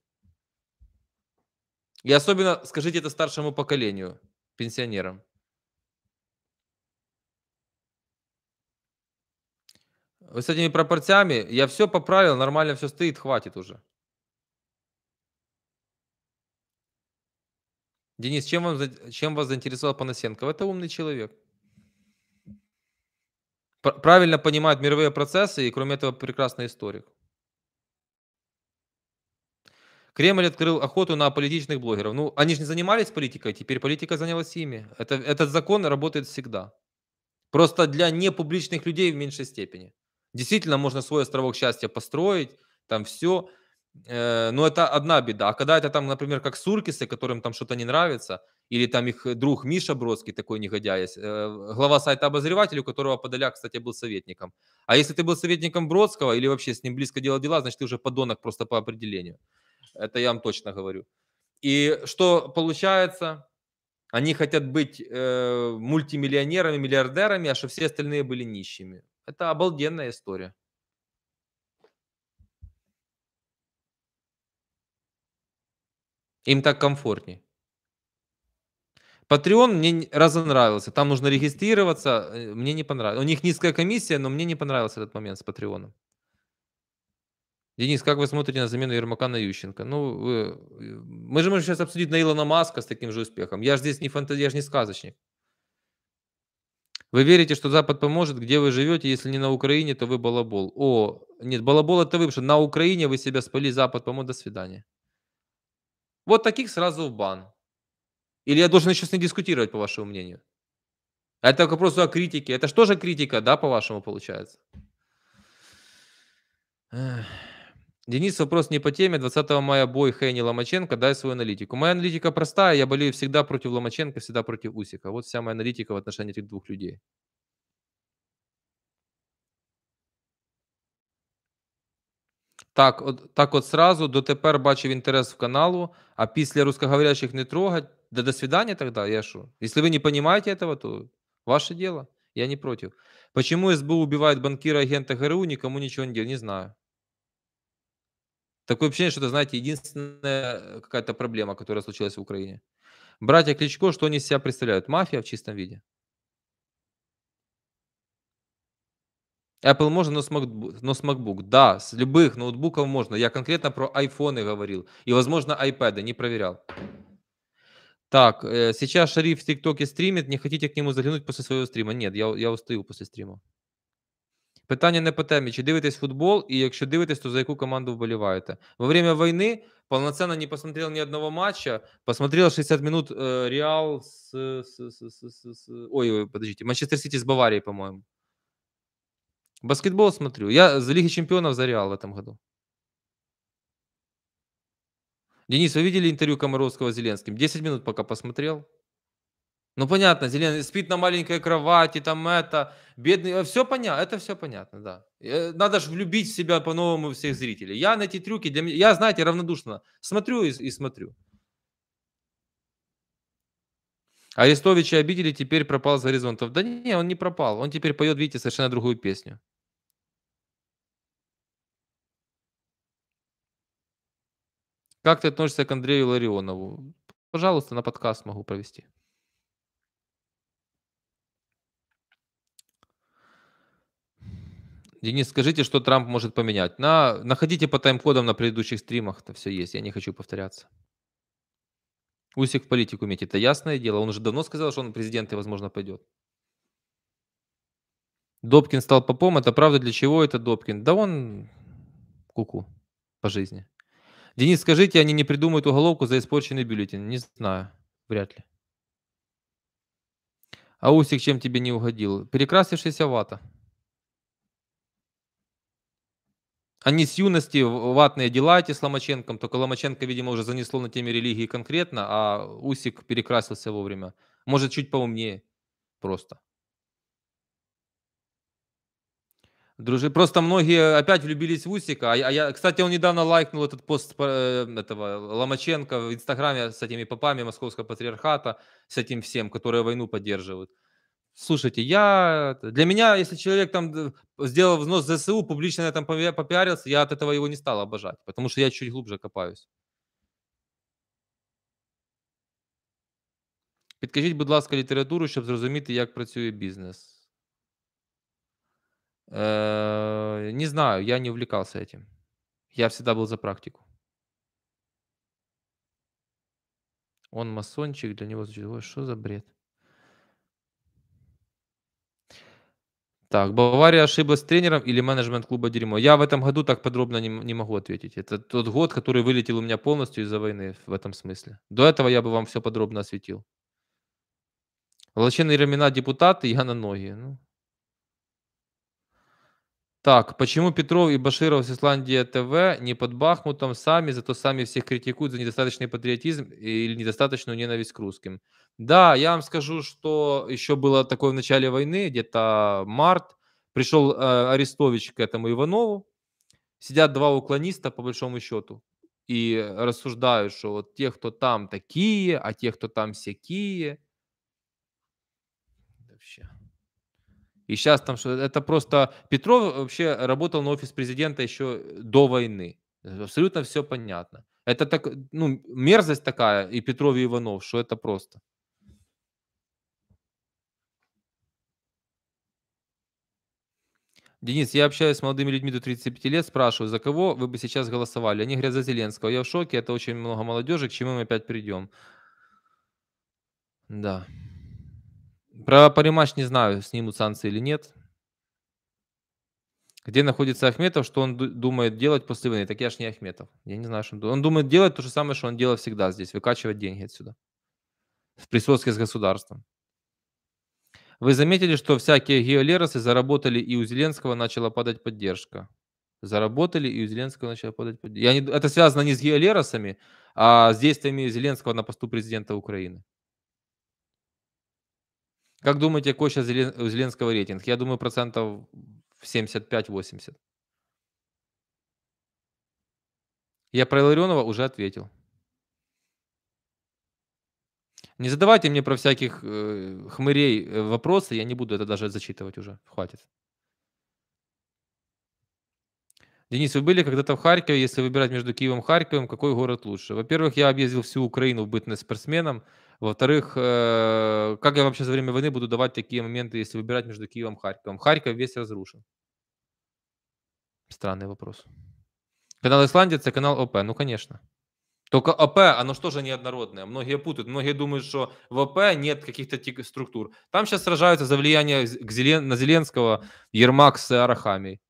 И особенно скажите это старшему поколению, пенсионерам. Вы с этими пропорциями, я все поправил, нормально все стоит, хватит уже. Денис, чем, вам, чем вас заинтересовал Панасенков? Это умный человек. Правильно понимает мировые процессы и, кроме этого, прекрасный историк. Кремль открыл охоту на политичных блогеров. Ну, они же не занимались политикой, теперь политика занялась ими. Это, этот закон работает всегда. Просто для непубличных людей в меньшей степени. Действительно, можно свой островок счастья построить, там все. Э, но это одна беда. А когда это там, например, как Суркисы, которым там что-то не нравится, или там их друг Миша Бродский, такой негодяй, э, глава сайта обозревателя, у которого Подоляк, кстати, был советником. А если ты был советником Бродского или вообще с ним близко делал дела, значит, ты уже подонок просто по определению. Это я вам точно говорю. И что получается? Они хотят быть э, мультимиллионерами, миллиардерами, а что все остальные были нищими. Это обалденная история. Им так комфортнее. Патреон мне разонравился. Там нужно регистрироваться. Э, мне не понравилось. У них низкая комиссия, но мне не понравился этот момент с Патреоном. Денис, как вы смотрите на замену Ермака на Ющенко? Ну, вы... Э, мы же можем сейчас обсудить Наилона Маска с таким же успехом. Я же здесь не фантазия, я же не сказочник. Вы верите, что Запад поможет? Где вы живете? Если не на Украине, то вы балабол. О, нет, балабол это вы, потому что на Украине вы себя спали, Запад поможет. До свидания. Вот таких сразу в бан. Или я должен сейчас не дискутировать, по вашему мнению? А это к вопросу о критике. Это же тоже критика, да, по-вашему, получается? Денис, вопрос не по теме. 20 мая бой Хэни Ломаченко. Дай свою аналитику. Моя аналитика простая. Я болею всегда против Ломаченко, всегда против Усика. Вот вся моя аналитика в отношении этих двух людей. Так, от так от сразу дотепер бачив інтерес в каналу, а після русскоговорящих не трогать. Да до свидания тогда, я что? Если вы не понимаете этого, то ваше дело. Я не против. Почему СБУ убивает банкира агента ГРУ, никому ничего не делает? Не знаю. Такое ощущение, что это, знаете, единственная э, какая-то проблема, которая случилась в Украине. Братья Кличко, что они из себя представляют? Мафия в чистом виде. Apple можно, но с, MacBook, но с MacBook. Да, с любых ноутбуков можно. Я конкретно про айфоны говорил. И, возможно, iPad, не проверял. Так, э, сейчас Шариф в ТикТоке стримит. Не хотите к нему заглянуть после своего стрима? Нет, я, я устаю после стрима. питание не по темі. Чи дивитесь футбол? и если дивитесь, то за какую команду вболіваєте? Во время войны полноценно не посмотрел ни одного матча. Посмотрел 60 минут э, Реал с, с, с, с, с, с... Ой, подождите, Манчестер Сити с Баварией, по-моему. Баскетбол смотрю. Я за Лиги Чемпионов за Реал в этом году. Денис, вы видели интервью Комаровского с Зеленским? 10 минут пока посмотрел. Ну, понятно, Зеленый спит на маленькой кровати, там это, бедный, э, все понятно, это все понятно, да. Э, надо же влюбить в себя по-новому всех зрителей. Я на эти трюки, для меня, я, знаете, равнодушно смотрю и, и смотрю. Арестовича обидели, теперь пропал с горизонтов. Да не, он не пропал. Он теперь поет, видите, совершенно другую песню. Как ты относишься к Андрею Ларионову? Пожалуйста, на подкаст могу провести. Денис, скажите, что Трамп может поменять. На, находите по тайм-кодам на предыдущих стримах, это все есть. Я не хочу повторяться. Усик в политику метит. Это ясное дело. Он уже давно сказал, что он президент и, возможно, пойдет. Добкин стал попом. Это правда, для чего это Добкин? Да он куку -ку по жизни. Денис, скажите, они не придумают уголовку за испорченный бюллетень? Не знаю, вряд ли. А Усик чем тебе не угодил? Перекрасившаяся вата. Они с юности ватные дела эти с Ломаченком, только Ломаченко, видимо, уже занесло на теме религии конкретно, а Усик перекрасился вовремя. Может, чуть поумнее просто. Дружи, просто многие опять влюбились в Усика. А я, а кстати, он недавно лайкнул этот пост э, этого Ломаченко в Инстаграме с этими попами Московского патриархата, с этим всем, которые войну поддерживают. Слушайте, я э, для меня, если человек там сделал взнос ЗСУ, публично на этом попиарился, я от этого его не стал обожать, потому что я чуть глубже копаюсь. Підкажіть, будь ласка, літературу, щоб зрозуміти, як працює бізнес. Э, не знаю, я не увлекался этим. Я всегда был за практику. Он масончик, для него звучит. Ой, что за бред? Так, Бавария ошиблась с тренером или менеджмент клуба дерьмо? Я в этом году так подробно не, не могу ответить. Это тот год, который вылетел у меня полностью из-за войны в этом смысле. До этого я бы вам все подробно осветил. и времена депутаты, я на ноги. Ну, так, почему Петров и Баширов с Исландии ТВ не под Бахмутом сами, зато сами всех критикуют за недостаточный патриотизм или недостаточную ненависть к русским? Да, я вам скажу, что еще было такое в начале войны, где-то март, пришел э, Арестович к этому Иванову, сидят два уклониста по большому счету и рассуждают, что вот те, кто там такие, а те, кто там всякие. Вообще. И сейчас там что это просто Петров вообще работал на офис президента еще до войны. Абсолютно все понятно. Это так, ну, мерзость такая и Петров и Иванов, что это просто. Денис, я общаюсь с молодыми людьми до 35 лет, спрашиваю, за кого вы бы сейчас голосовали? Они говорят, за Зеленского. Я в шоке, это очень много молодежи, к чему мы опять придем. Да. Про париматч не знаю, снимут санкции или нет. Где находится Ахметов, что он думает делать после войны? Так я ж не Ахметов. Я не знаю, что он думает. Он думает делать то же самое, что он делал всегда здесь. Выкачивать деньги отсюда. В присутствии с государством. Вы заметили, что всякие геолеросы заработали, и у Зеленского начала падать поддержка. Заработали, и у Зеленского начала падать поддержка. Я не... Это связано не с геолеросами, а с действиями Зеленского на посту президента Украины. Как думаете, какой сейчас у Зеленского рейтинг? Я думаю, процентов 75-80. Я про Илларионова уже ответил. Не задавайте мне про всяких э, хмырей э, вопросы, я не буду это даже зачитывать уже, хватит. Денис, вы были когда-то в Харькове, если выбирать между Киевом и Харьковом, какой город лучше? Во-первых, я объездил всю Украину в бытность спортсменом, во-вторых, э, как я вообще за время войны буду давать такие моменты, если выбирать между Киевом и Харьковом? Харьков весь разрушен. Странный вопрос. Канал Исландия – это канал ОП. Ну, конечно. Только ОП, оно что же неоднородное. Многие путают, многие думают, что в ОП нет каких-то структур. Там сейчас сражаются за влияние на Зеленского Ермак с Арахамией.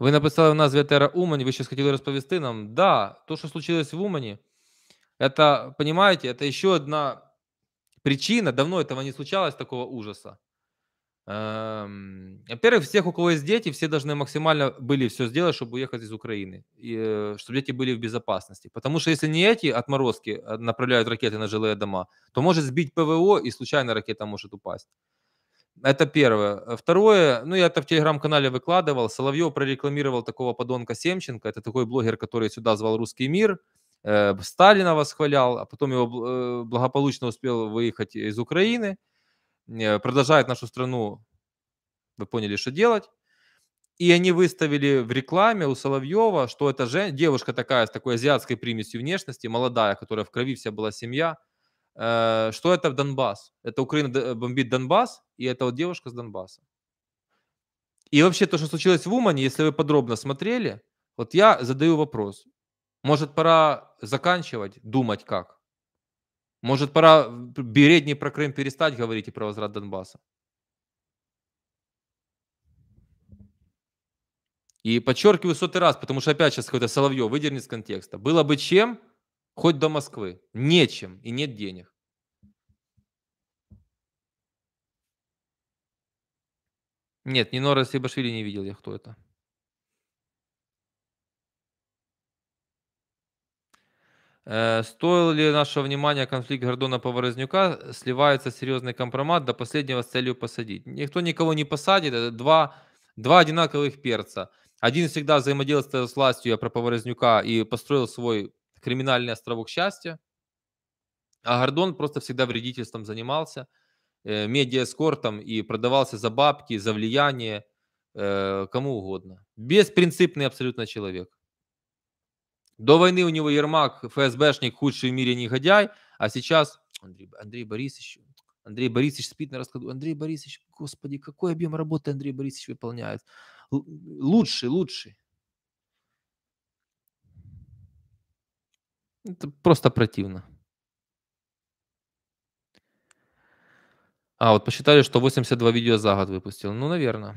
Ви написали в назві Тера Умань, ви щось хотіли розповісти нам. Да, то, що случилось в Умані, это, понимаете, это еще одна причина, давно этого не случалось, такого ужаса. Эм, во-первых, всех, у кого есть дети, все должны максимально были все сделать, чтобы уехать из Украины, и, э, чтобы дети были в безопасности. Потому что если не эти отморозки э, направляют ракеты на жилые дома, то может сбить ПВО, и случайно ракета может упасть. Это первое. Э, второе, ну я это в телеграм-канале выкладывал, Соловьев прорекламировал такого подонка Семченко, это такой блогер, который сюда звал «Русский мир», э, Сталина восхвалял, а потом его э, благополучно успел выехать из Украины, продолжает нашу страну, вы поняли, что делать. И они выставили в рекламе у Соловьева, что это же девушка такая с такой азиатской примесью внешности, молодая, которая в крови вся была семья – Э, что это Донбасс? Это Украина бомбит Донбасс, и это вот девушка с Донбасса. И вообще то, что случилось в Умане, если вы подробно смотрели, вот я задаю вопрос. Может, пора заканчивать думать как? Может, пора береднее про Крым перестать говорить и про возврат Донбасса? И подчеркиваю сотый раз, потому что опять сейчас какой-то Соловьев выдернет из контекста. Было бы чем хоть до Москвы. Нечем и нет денег. Нет, не Нора Сейбашвили не видел я, кто это. Э, Стоил ли нашего внимания конфликт Гордона-Поворознюка? Сливается серьезный компромат до последнего с целью посадить. Никто никого не посадит. Это два, два одинаковых перца. Один всегда взаимодействовал с властью, я про Поворознюка, и построил свой криминальный островок счастья. А Гордон просто всегда вредительством занимался, э, медиаскортом и продавался за бабки, за влияние, э, кому угодно. Беспринципный абсолютно человек. До войны у него Ермак, ФСБшник, худший в мире негодяй, а сейчас Андрей, Андрей Борисович, Андрей Борисович спит на раскладу. Андрей Борисович, господи, какой объем работы Андрей Борисович выполняет. Лучший, лучший. Это просто противно. А, вот посчитали, что 82 видео за год выпустил. Ну, наверное.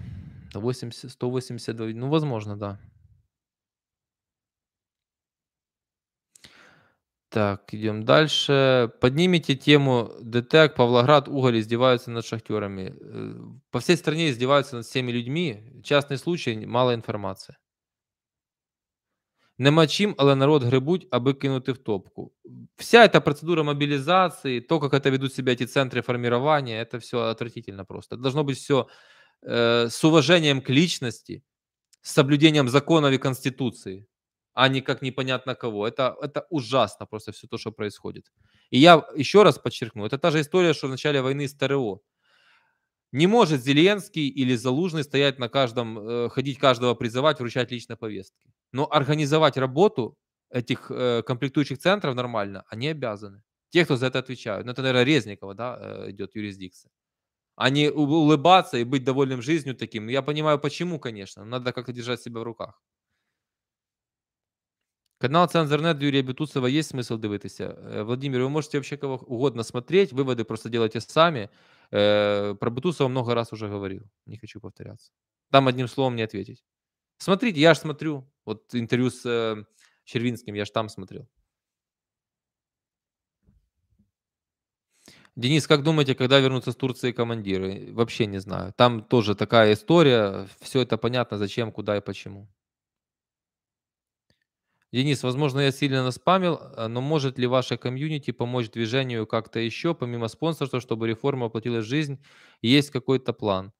80, 182 видео. Ну, возможно, да. Так, идем дальше. Поднимите тему ДТЭК, Павлоград, Уголь издеваются над шахтерами. Э, по всей стране издеваются над всеми людьми. Частный случай, мало информации. Нема чим, але народ грибуть, аби кинути в топку. Вся эта процедура мобилизации, то, как это ведут себя эти центры формирования, это все отвратительно просто. должно быть все э, с уважением к личности, с соблюдением законов и Конституции, а не как непонятно кого. Это, это ужасно просто все то, что происходит. И я еще раз подчеркну, это та же история, что в начале войны с ТРО. Не может Зеленский или Залужный стоять на каждом, э, ходить каждого призывать, вручать лично повестки. Но организовать работу этих э, комплектующих центров нормально они обязаны. Те, кто за это отвечают. Ну, это, наверное, Резникова, да, э, идет юрисдикция. А не улыбаться и быть довольным жизнью таким. Я понимаю, почему, конечно. Надо как-то держать себя в руках. Канал Цензорнет Юрія Бютусова есть смысл дивитися. Владимир, вы можете вообще кого угодно смотреть, выводы просто делайте сами. Э, про Бутусова много раз уже говорил, не хочу повторяться. Там одним словом не ответить. Смотрите, я же смотрю, вот интервью с э, Червинским, я же там смотрел. Денис, как думаете, когда вернутся с Турции командиры? Вообще не знаю. Там тоже такая история. Все это понятно, зачем, куда и почему. Денис, возможно, я сильно наспамил, э, но может ли ваша комьюнити помочь движению как-то еще, помимо спонсорства, чтобы реформа воплотилась в жизнь? Есть какой-то план?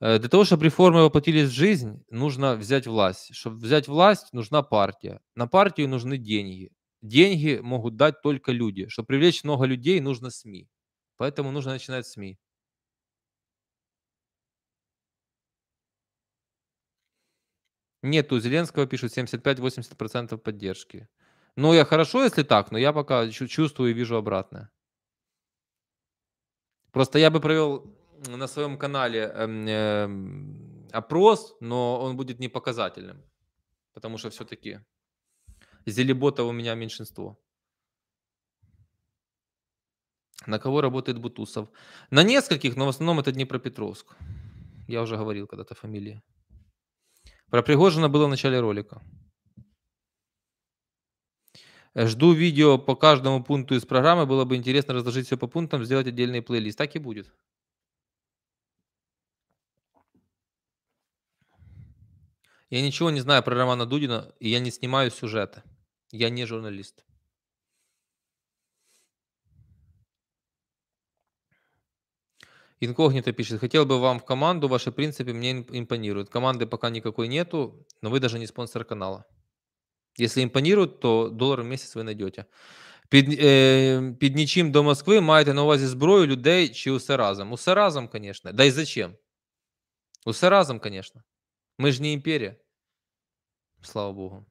Э, для того, чтобы реформы воплотились в жизнь, нужно взять власть. Чтобы взять власть, нужна партия. На партию нужны деньги. Деньги могут дать только люди. Чтобы привлечь много людей, нужно СМИ. Поэтому нужно начинать с СМИ. Нет, у Зеленского пишут 75-80% поддержки. Ну, я хорошо, если так, но я пока чувствую и вижу обратное. Просто я бы провел на своем канале э, опрос, но он будет не показательным, потому что все-таки зелебота у меня меньшинство. На кого работает Бутусов? На нескольких, но в основном это Днепропетровск. Я уже говорил когда-то фамилии. Про Пригожина было в начале ролика. Э, жду видео по каждому пункту из программы. Было бы интересно разложить все по пунктам, сделать отдельный плейлист. Так и будет. Я ничего не знаю про Романа Дудина, и я не снимаю сюжета. Я не журналист. Инкогнито пишет, хотел бы вам в команду, ваши принципы мне импонируют. Команды пока никакой нету, но вы даже не спонсор канала. Если импонируют, то доллар в місяць ви знайдете. Під е, э, під нічим до Москви маєте на увазі зброю, людей чи усе разом? Усе разом, конечно. Да и зачем? Усе разом, конечно. Мы ж не империя. Слава Богу.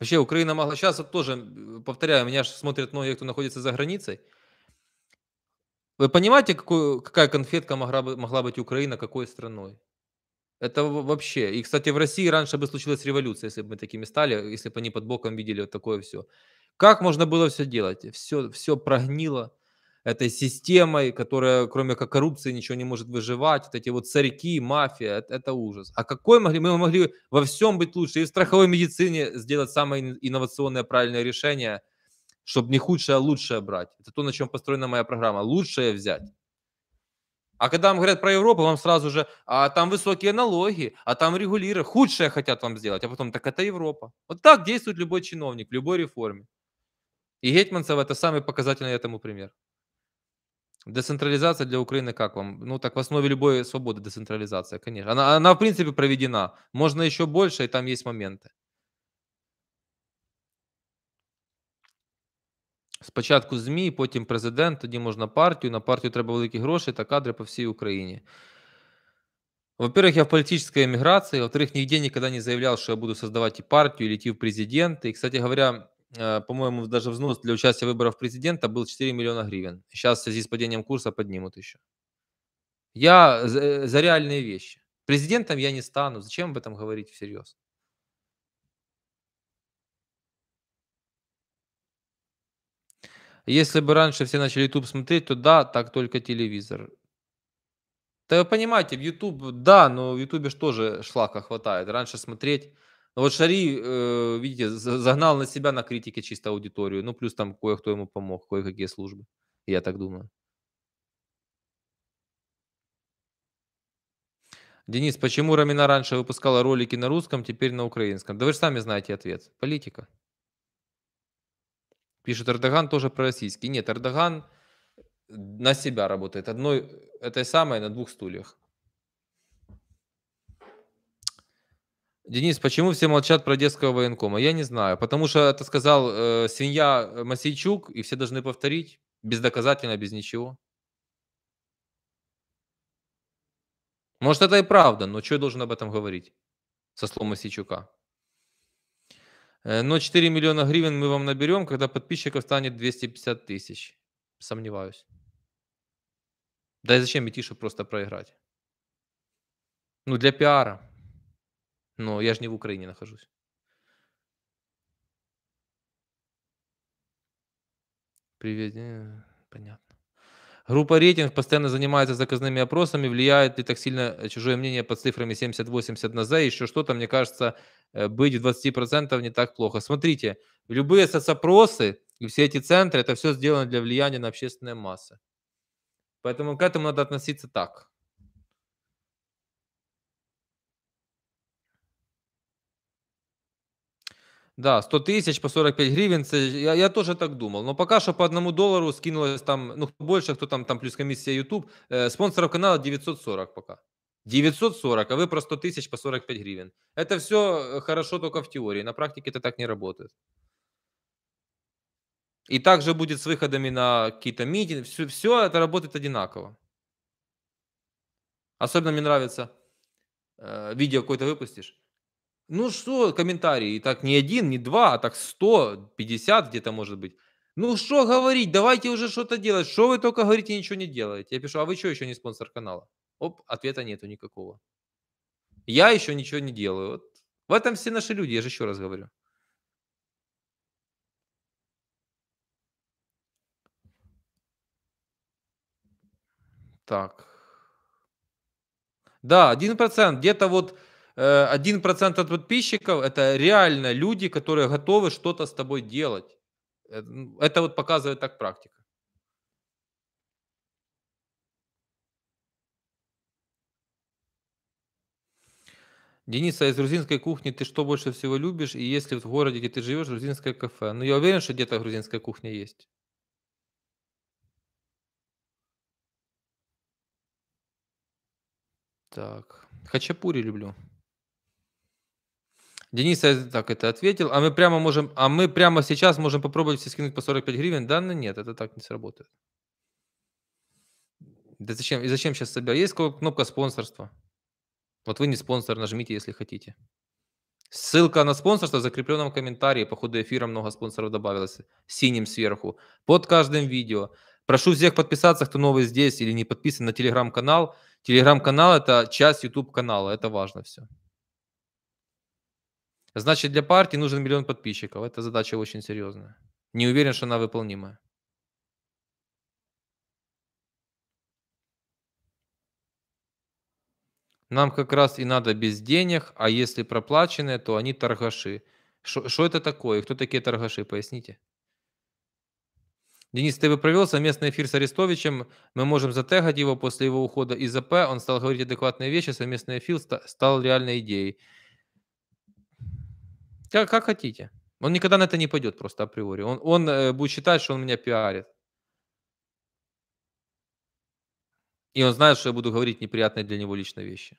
Вообще, Украина могла. Сейчас вот тоже повторяю, меня же смотрят многие, кто находится за границей. Вы понимаете, какую, какая конфетка могла, могла быть Украина какой страной? Это вообще. И, кстати, в России раньше бы случилась революция, если бы мы такими стали, если бы они под боком видели вот такое все. Как можно было все делать? Все, все прогнило этой системой, которая, кроме как коррупции, ничего не может выживать. Вот эти вот царьки, мафия, это, это ужас. А какой могли? Мы могли во всем быть лучше. И в страховой медицине сделать самое инновационное правильное решение – чтобы не худшее, а лучшее брать. Это то, на чем построена моя программа. Лучшее взять. А когда вам говорят про Европу, вам сразу же, а там высокие налоги, а там регулирование, худшее хотят вам сделать, а потом, так это Европа. Вот так действует любой чиновник в любой реформе. И Гетманцев это самый показательный этому пример. Децентрализация для Украины как вам? Ну так в основе любой свободы децентрализация, конечно. Она, она в принципе проведена. Можно еще больше, и там есть моменты. Спочатку ЗМІ, потім президент, тоді можна партію. На партію треба великі гроші та кадри по всій Україне. Во-первых, я в политической эмиграции. Во-вторых, нигде никогда не заявлял, что я буду создавать и партию, или идти в президенты. И, кстати говоря, по-моему, даже взнос для участия в выборах президента был 4 миллиона гривен. Сейчас в связи с падением курса поднимут еще. Я за реальные вещи. Президентом я не стану. Зачем об этом говорить всерьез? Если бы раньше все начали YouTube смотреть, то да, так только телевизор. Да вы понимаете, в YouTube, да, но в YouTube же тоже шлака хватает. Раньше смотреть. Но ну вот Шари, э, видите, загнал на себя на критике чисто аудиторию. Ну, плюс там кое-кто ему помог, кое-какие службы. Я так думаю. Денис, почему Рамина раньше выпускала ролики на русском, теперь на украинском? Да вы же сами знаете ответ. Политика. Пишет, Эрдоган тоже про российский. Нет, Эрдоган на себя работает. Одной, этой самой на двух стульях. Денис, почему все молчат про детского военкома? Я не знаю, потому что это сказал э, свинья Масейчук, и все должны повторить, бездоказательно, без ничего. Может, это и правда, но что я должен об этом говорить со слов Масейчука? Э, но 4 миллиона гривен мы вам наберем, когда подписчиков станет 250 тысяч. Сомневаюсь. Да и зачем идти, чтобы просто проиграть? Ну, для пиара. Но я же не в Украине нахожусь. Привет. Э, понятно. Группа «Рейтинг» постоянно занимается заказными опросами. Влияет ли так сильно э, чужое мнение под цифрами 70-80 на «за» еще что-то? Мне кажется, э, быть в 20% не так плохо. Смотрите, любые соцопросы и все эти центры – это все сделано для влияния на общественные массы. Поэтому к этому надо относиться так. Да, 100 тысяч по 45 гривень. Це я, я теж так думав. но поки що по одному долару скинулось там. Ну хто більше, хто там там плюс комісія YouTube. Е, э, спонсорів каналу 940 пока. 940, а ви про 100 тисяч по 45 гривен. Это все э, хорошо только в теории. На практике это так не работает. И также будет с выходами на какие-то митинги. Все, все это работает одинаково. Особенно мне нравится э, видео какое-то выпустишь. Ну что, комментарии, и так не один, не два, а так 150 где-то может быть. Ну что говорить, давайте уже что-то делать. Что вы только говорите, ничего не делаете. Я пишу, а вы что еще не спонсор канала? Оп, ответа нету никакого. Я еще ничего не делаю. Вот. В этом все наши люди, я же еще раз говорю. Так. Да, 1%. Где-то вот Э, один процент от подписчиков это реально люди, которые готовы что-то с тобой делать. Э, ну, это вот показывает так практика. Денис, а из грузинской кухни ты что больше всего любишь? И если в городе, где ты живешь, грузинское кафе? Ну, я уверен, что где-то грузинская кухня есть. Так, хачапури люблю. Денис так это ответил. А мы прямо можем, а мы прямо сейчас можем попробовать все скинуть по 45 гривен? Да, ну нет, это так не сработает. Да зачем? И зачем сейчас собирать? Есть кнопка спонсорства. Вот вы не спонсор, нажмите, если хотите. Ссылка на спонсорство в закрепленном комментарии. По ходу эфира много спонсоров добавилось. Синим сверху. Под каждым видео. Прошу всех подписаться, кто новый здесь или не подписан на телеграм-канал. Телеграм-канал – это часть YouTube-канала. Это важно все. Значит, для партии нужен миллион подписчиков. Это задача очень серьезная. Не уверен, что она выполнимая. Нам как раз и надо без денег, а если проплаченные, то они торгаши. Что это такое? Кто такие торгаши? Поясните. Денис, ты бы провел совместный эфир с Арестовичем. Мы можем затегать его после его ухода из АП. Он стал говорить адекватные вещи. Совместный эфир стал реальной идеей. Как, как хотите. Он никогда на это не пойдет просто априори. Он, он э, будет считать, что он меня пиарит. И он знает, что я буду говорить неприятные для него личные вещи.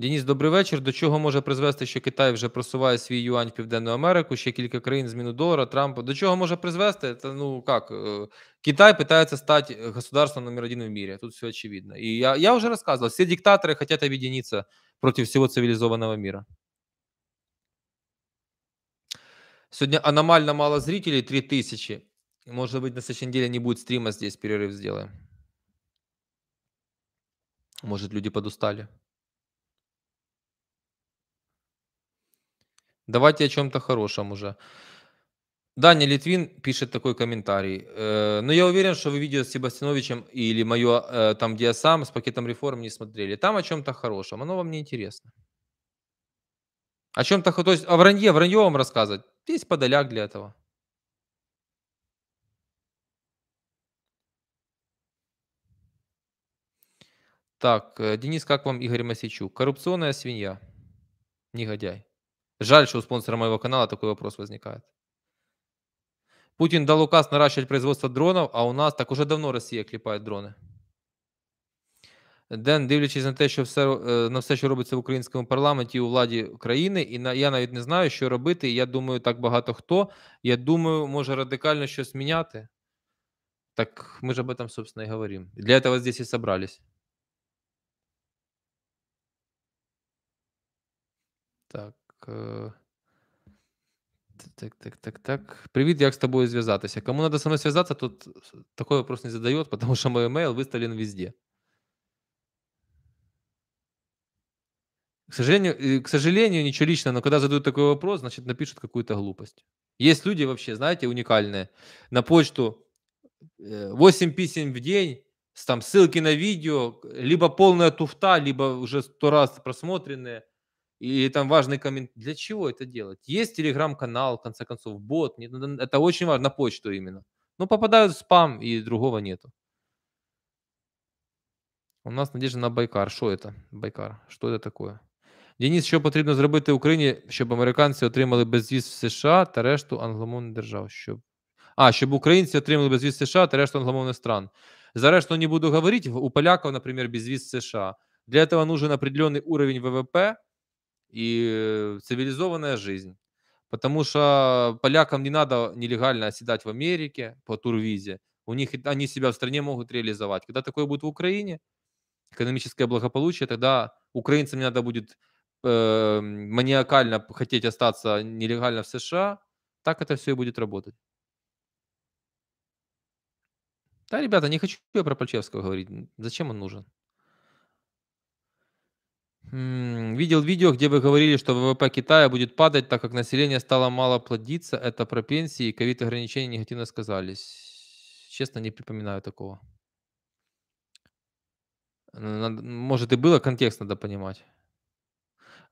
Дініс, добрий вечір. До чого може призвести, що Китай вже просуває свій юань в Південну Америку, ще кілька країн зміну долара, Трампа. До чого може призвести? Та ну як е, Китай питається стати государством номер один в мире. Тут все очевидно. І я я вже розказував, всі диктатори хочуть об'єднатися проти всього цивілізованого мира. Сьогодні аномально мало зрителей, 3000. Может быть, на следующей неделе не будет стрима здесь, перерыв сделаем. Может, люди подустали. Давайте о чем-то хорошем уже. Даня Литвин пишет такой комментарий. Э, но «Ну, я уверен, что вы видео с Себастьяновичем или мое, э, там, где я сам, с пакетом реформ не смотрели. Там о чем-то хорошем. Оно вам не интересно. О чем-то, то есть о вранье, вранье вам рассказывать. Есть подоляк для этого. Так, э, Денис, как вам Игорь Масичук? Коррупционная свинья. Негодяй. Жаль, що у спонсора моего канала такой вопрос возникает. Путін дал указ наращивать производство дронов, а у нас так уже давно Росія кліпає дрони. Ден, дивлячись на те, що все е, на все, що робиться в українському парламенті і у владі України, і на я навіть не знаю, що робити. Я думаю, так багато хто. Я думаю, може радикально щось міняти. Так ми ж об этом, собственно, і говоримо. Для этого здесь і собрались. Так. Э, так, так, так, так. Привет, як с тобой связаться. Кому надо со мной связаться, тот такой вопрос не задает, потому что мой email выставлен везде. К сожалению, э, к сожалению, ничего личного, но когда задают такой вопрос, значит, напишут какую-то глупость. Есть люди вообще, знаете, уникальные. На почту 8 э, писем в день, там ссылки на видео, либо полная туфта, либо уже сто раз просмотренные и там важный коммент. Для чего это делать? Есть телеграм-канал, в конце концов, бот. Это очень важно, на почту именно. Но ну, попадают в спам, и другого нету. У нас надежда на Байкар. Что это? Байкар. Что это такое? Денис, що потрібно зробити Україні, щоб американці отримали безвіз в США та решту англомовних держав? Щоб... А, щоб українці отримали безвіз в США та решту англомовних стран. За решту не буду говорити. У поляков, наприклад, безвіз в США. Для этого нужен определенный уровень ВВП, и цивилизованная жизнь. Потому что полякам не надо нелегально оседать в Америке по турвизе. У них они себя в стране могут реализовать. Когда такое будет в Украине, экономическое благополучие, тогда украинцам не надо будет э, маниакально хотеть остаться нелегально в США. Так это все и будет работать. Да, ребята, не хочу я про Пальчевского говорить. Зачем он нужен? Видел видео, где вы говорили, что ВВП Китая будет падать, так как население стало мало плодиться. Это про пенсии и ковид-ограничения негативно сказались. Честно, не припоминаю такого. Надо, может и было, контекст надо понимать.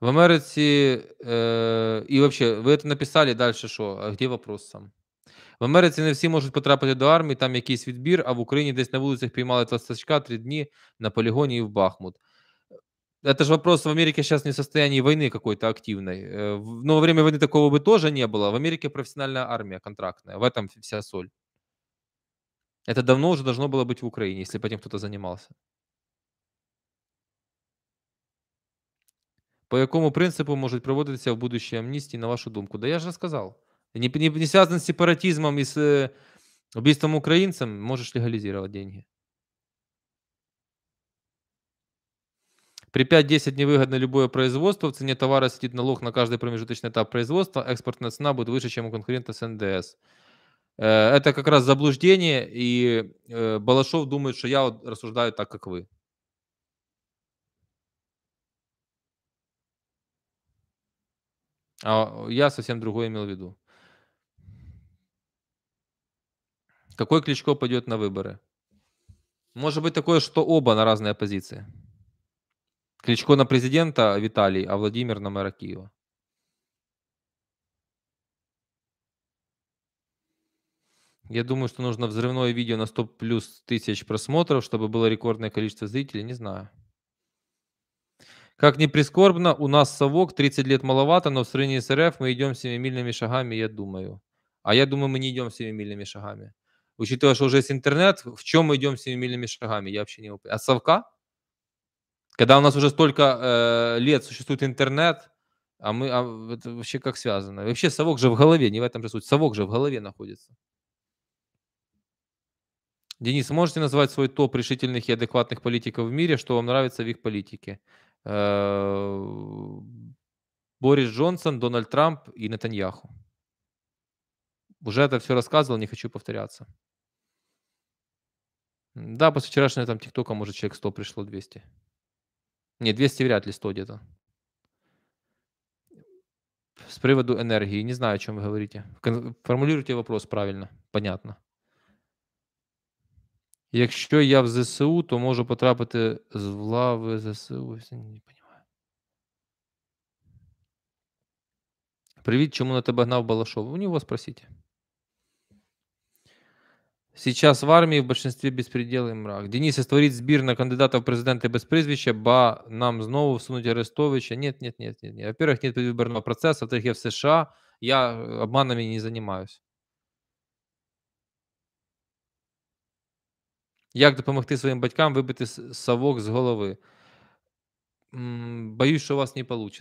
В Америке. э, і вообще, вы это написали дальше что? А Где вопрос сам? В Америці не всі можуть потрапити до армії, там якийсь відбір, а в Україні десь на вулицях піймали толстачка три дні на полігоні і в Бахмут. Это же вопрос, в Америке сейчас не в войны какой-то активной. Э, но во время войны такого бы тоже не было. В Америке профессиональная армия контрактная. В этом вся соль. Это давно уже должно было быть в Украине, если бы этим кто-то занимался. По какому принципу может проводиться в будущій амністії, на вашу думку? Да я же розказав. Не, не, не связан с сепаратизмом и с э, убийством украинцам, можешь легализировать деньги. При 5-10 невыгодно любое производство, в цене товара сидит налог на каждый промежуточный этап производства, экспортная цена будет выше, чем у конкурента с НДС. Э, это как раз заблуждение, и э, Балашов думает, что я вот рассуждаю так, как вы. А я совсем другое имел в виду. Какой Кличко пойдет на выборы? Может быть такое, что оба на разные позиции. Кличко на президента а Виталий, а Владимир на мэра Киева. Я думаю, что нужно взрывное видео на 100 плюс тысяч просмотров, чтобы было рекордное количество зрителей. Не знаю. Как ни прискорбно, у нас совок 30 лет маловато, но в сравнении с РФ мы идем семимильными шагами, я думаю. А я думаю, мы не идем семимильными шагами. Учитывая, что уже есть интернет, в чем мы идем семимильными шагами, я вообще не понимаю. От а совка? Когда у нас уже столько э, лет существует интернет, а мы а это вообще как связано? Вообще совок же в голове, не в этом же суть. Совок же в голове находится. Денис, можете назвать свой топ решительных и адекватных политиков в мире, что вам нравится в их политике? Э, Борис Джонсон, Дональд Трамп и Натаньяху. Уже это все рассказывал, не хочу повторяться. Да, после вчерашнего там ТикТока, может, человек 100 пришло, 200. Ні, 200 вряд ли 100 где-то. С приводу энергии. Не знаю, о чем вы говорите. Формулируйте вопрос правильно, понятно. Якщо я в ЗСУ, то можу потрапити з влави ЗСУ. Не понимаю. Привіт, чому на тебе гнав Балашов? Ну, у нього спросіть. Сейчас в армии в большинстве беспредел и мрак. Денис, створить сбир на кандидата в президенты без прізвища, ба нам знову всунуть Арестовича. Нет, нет, нет, нет, нет. Во-первых, нет предвыборного процесса, во-вторых, я в США, я э, обманами не занимаюсь. Як допомогти своїм батькам вибити совок з голови? Боюсь, що у вас не вийде.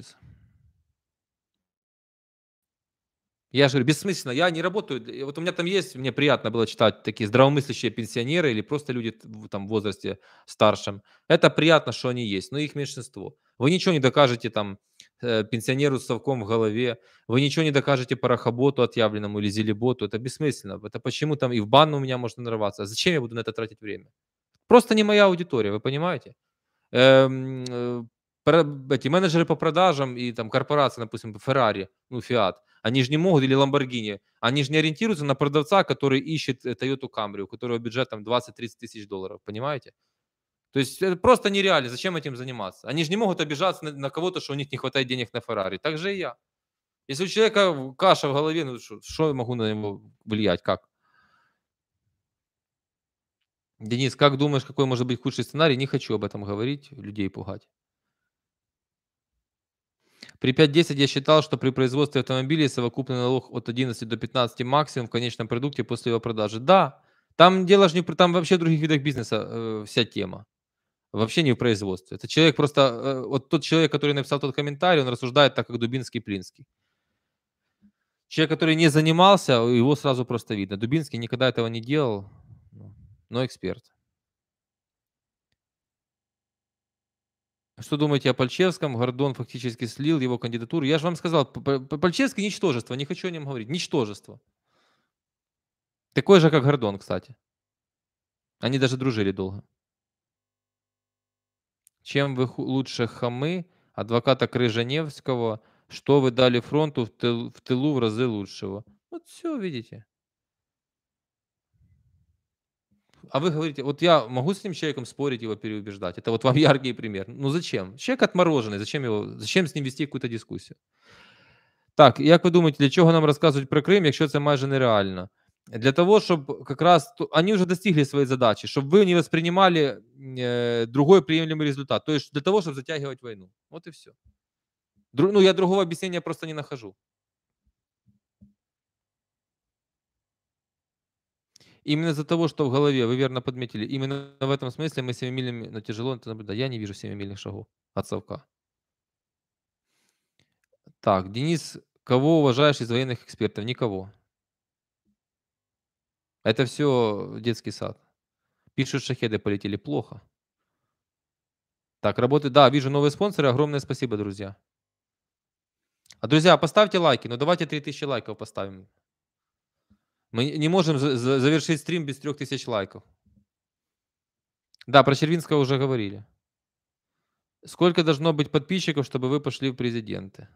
Я же говорю, бессмысленно, я не работаю. Вот у меня там есть, мне приятно было читать такие здравомыслящие пенсионеры или просто люди там в возрасте старшем. Это приятно, что они есть, но их меньшинство. Вы ничего не докажете там э, пенсионеру с совком в голове, вы ничего не докажете парохоботу отъявленному или зелеботу, это бессмысленно. Это почему там и в бан у меня можно нарваться. А зачем я буду на это тратить время? Просто не моя аудитория, вы понимаете? Эм, э, эти менеджеры по продажам и там корпорации, допустим, Ferrari, ну, Fiat, они же не могут, или Lamborghini, они же не ориентируются на продавца, который ищет э, Toyota Camry, у которого бюджет там 20-30 тысяч долларов, понимаете? То есть это просто нереально, зачем этим заниматься? Они же не могут обижаться на, на кого-то, что у них не хватает денег на Феррари. Так же и я. Если у человека каша в голове, ну что, что я могу на него влиять, как? Денис, как думаешь, какой может быть худший сценарий? Не хочу об этом говорить, людей пугать. При 5.10 я считал, что при производстве автомобилей совокупный налог от 11 до 15 максимум в конечном продукте после его продажи. Да, там дело же не там вообще в других видах бизнеса э, вся тема. Вообще не в производстве. Это человек просто, э, вот тот человек, который написал тот комментарий, он рассуждает так, как Дубинский Плинский. Человек, который не занимался, его сразу просто видно. Дубинский никогда этого не делал, ну, но эксперт. Что думаете о Польчевском? Гордон фактически слил его кандидатуру. Я же вам сказал, Польчевский ничтожество, не хочу о нем говорить. Ничтожество. Такое же, как Гордон, кстати. Они даже дружили долго. Чем вы лучше хамы, адвоката Крыжаневского, что вы дали фронту в тылу в, разы лучшего. Вот все, видите. а вы говорите, вот я могу с этим человеком спорить, его переубеждать. Это вот вам яркий пример. Ну зачем? Человек отмороженный, зачем, его, зачем с ним вести какую-то дискуссию? Так, як ви думаєте, для чого нам розказують про Крим, якщо це майже нереально? Для того, щоб якраз вони вже достигли своєї задачі, щоб ви не воспринимали э, другой приемлемый результат. То есть для того, щоб затягувати війну. Вот і все. Друг, ну, я другого объяснения просто не нахожу. Именно из-за того, что в голове, вы верно подметили, именно в этом смысле мы семимильными милями, но тяжело это наблюдать. Я не вижу семимильных шагов от совка. Так, Денис, кого уважаешь из военных экспертов? Никого. Это все детский сад. Пишут, шахеды полетели плохо. Так, работы. Да, вижу новые спонсоры. Огромное спасибо, друзья. А, друзья, поставьте лайки. Ну, давайте 3000 лайков поставим. Мы не можем завершить стрим без 3000 лайков. Да, про Червинского уже говорили. Сколько должно быть подписчиков, чтобы вы пошли в президенты?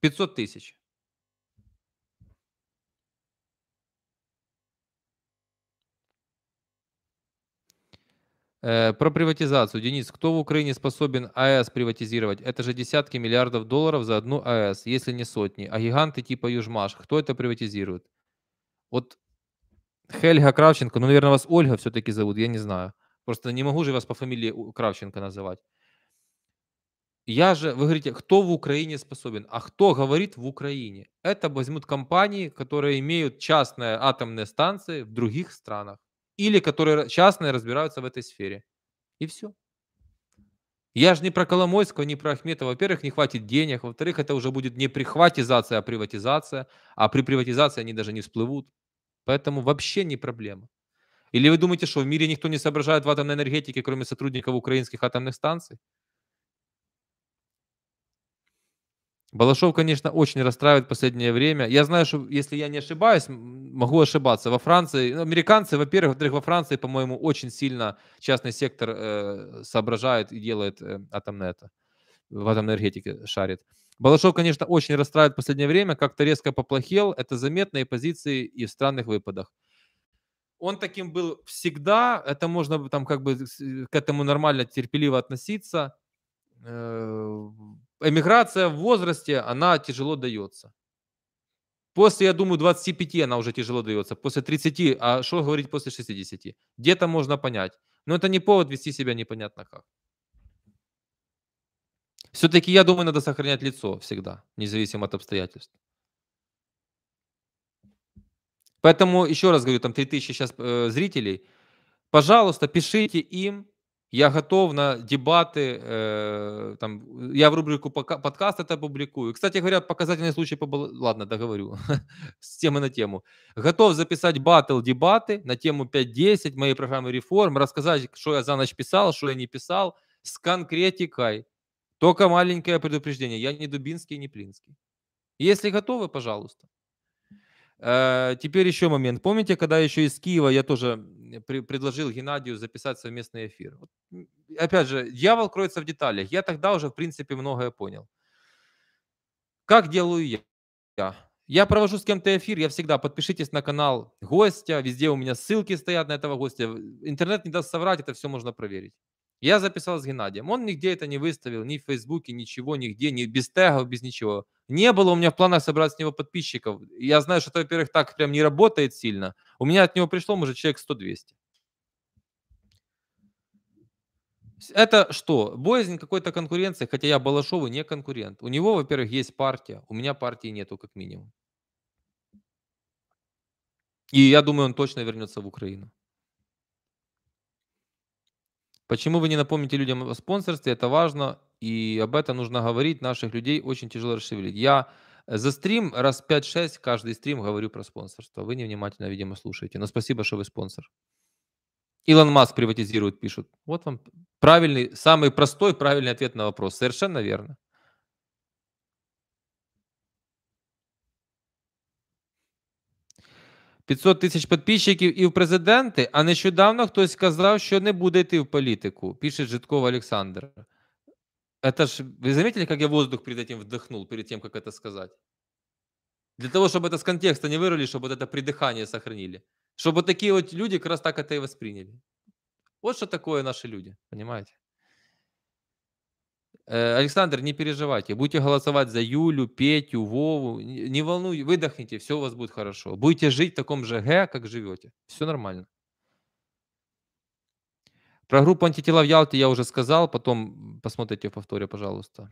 500 тысяч. Э, про приватизацию. Денис, кто в Украине способен АЭС приватизировать? Это же десятки миллиардов долларов за одну АЭС, если не сотни. А гиганты типа Южмаш, кто это приватизирует? Вот Хельга Кравченко, ну, наверное, вас Ольга все-таки зовут, я не знаю. Просто не могу же вас по фамилии Кравченко называть. Я же, вы говорите, кто в Украине способен, а кто говорит в Украине? Это возьмут компании, которые имеют частные атомные станции в других странах или которые частные разбираются в этой сфере. И все. Я же не про Коломойского, не про Ахметова. Во-первых, не хватит денег. Во-вторых, это уже будет не прихватизация, а приватизация. А при приватизации они даже не всплывут. Поэтому вообще не проблема. Или вы думаете, что в мире никто не соображает в атомной энергетике, кроме сотрудников украинских атомных станций? Балашов, конечно, очень расстраивает в последнее время. Я знаю, что, если я не ошибаюсь, могу ошибаться, во Франции, ну, американцы, во-первых, во-вторых, во Франции, по-моему, очень сильно частный сектор э, соображает и делает э, атомное это, в атомной энергетике шарит. Балашов, конечно, очень расстраивает в последнее время, как-то резко поплохел, это заметно и позиции, и в странных выпадах. Он таким был всегда, это можно там как бы э, к этому нормально, терпеливо относиться, э, эмиграция в возрасте, она тяжело дается. После, я думаю, 25 она уже тяжело дается. После 30, а что говорить после 60? Где-то можно понять. Но это не повод вести себя непонятно как. Все-таки, я думаю, надо сохранять лицо всегда, независимо от обстоятельств. Поэтому, еще раз говорю, там 3000 сейчас э, зрителей. Пожалуйста, пишите им, я готов на дебаты, э, там, я в рубрику подкаст это публикую. Кстати говоря, показательный случай, по, ладно, договорю, с темы на тему. Готов записать батл дебаты на тему 5-10 моей программы реформ, рассказать, что я за ночь писал, что я не писал, с конкретикой. Только маленькое предупреждение, я не Дубинский, не Плинский. Если готовы, пожалуйста. Э, теперь еще момент. Помните, когда еще из Киева я тоже при, предложил Геннадию записать совместный эфир. Вот, опять же, дьявол кроется в деталях. Я тогда уже, в принципе, многое понял. Как делаю я? Я провожу с кем-то эфир, я всегда подпишитесь на канал гостя, везде у меня ссылки стоят на этого гостя. Интернет не даст соврать, это все можно проверить. Я записал с Геннадием. Он нигде это не выставил, ни в Фейсбуке, ничего, нигде, ни без тегов, без ничего. Не было у меня в планах собрать с него подписчиков. Я знаю, что это, во-первых, так прям не работает сильно. У меня от него пришло, может, человек 100-200. Это что? Боязнь какой-то конкуренции, хотя я Балашову не конкурент. У него, во-первых, есть партия, у меня партии нету как минимум. И я думаю, он точно вернется в Украину. Почему вы не напомните людям о спонсорстве? Это важно, и об этом нужно говорить. Наших людей очень тяжело расшевелить. Я э, за стрим раз 5-6 каждый стрим говорю про спонсорство. Вы невнимательно, видимо, слушаете. Но спасибо, что вы спонсор. Илон Маск приватизирует, пишут. Вот вам правильный, самый простой правильный ответ на вопрос. Совершенно верно. 500 тисяч підписчиків і в президенти, а нещодавно хтось сказав, що не буде йти в політику. Пише Житков Олександр. Это ж, вы заметили, как я воздух перед этим вдохнул, перед тем, как это сказать? Для того, чтобы это с контекста не вырвали, чтобы вот это придыхание сохранили. Чтобы вот такие вот люди как раз так это и восприняли. Вот что такое наши люди, понимаете? Э, Александр, не переживайте, будете голосовать за Юлю, Петю, Вову, не волнуйтесь, выдохните, все у вас будет хорошо. Будете жить в таком же Г, как живете, все нормально. Про группу антитела в Ялте я уже сказал, потом посмотрите в повторе, пожалуйста.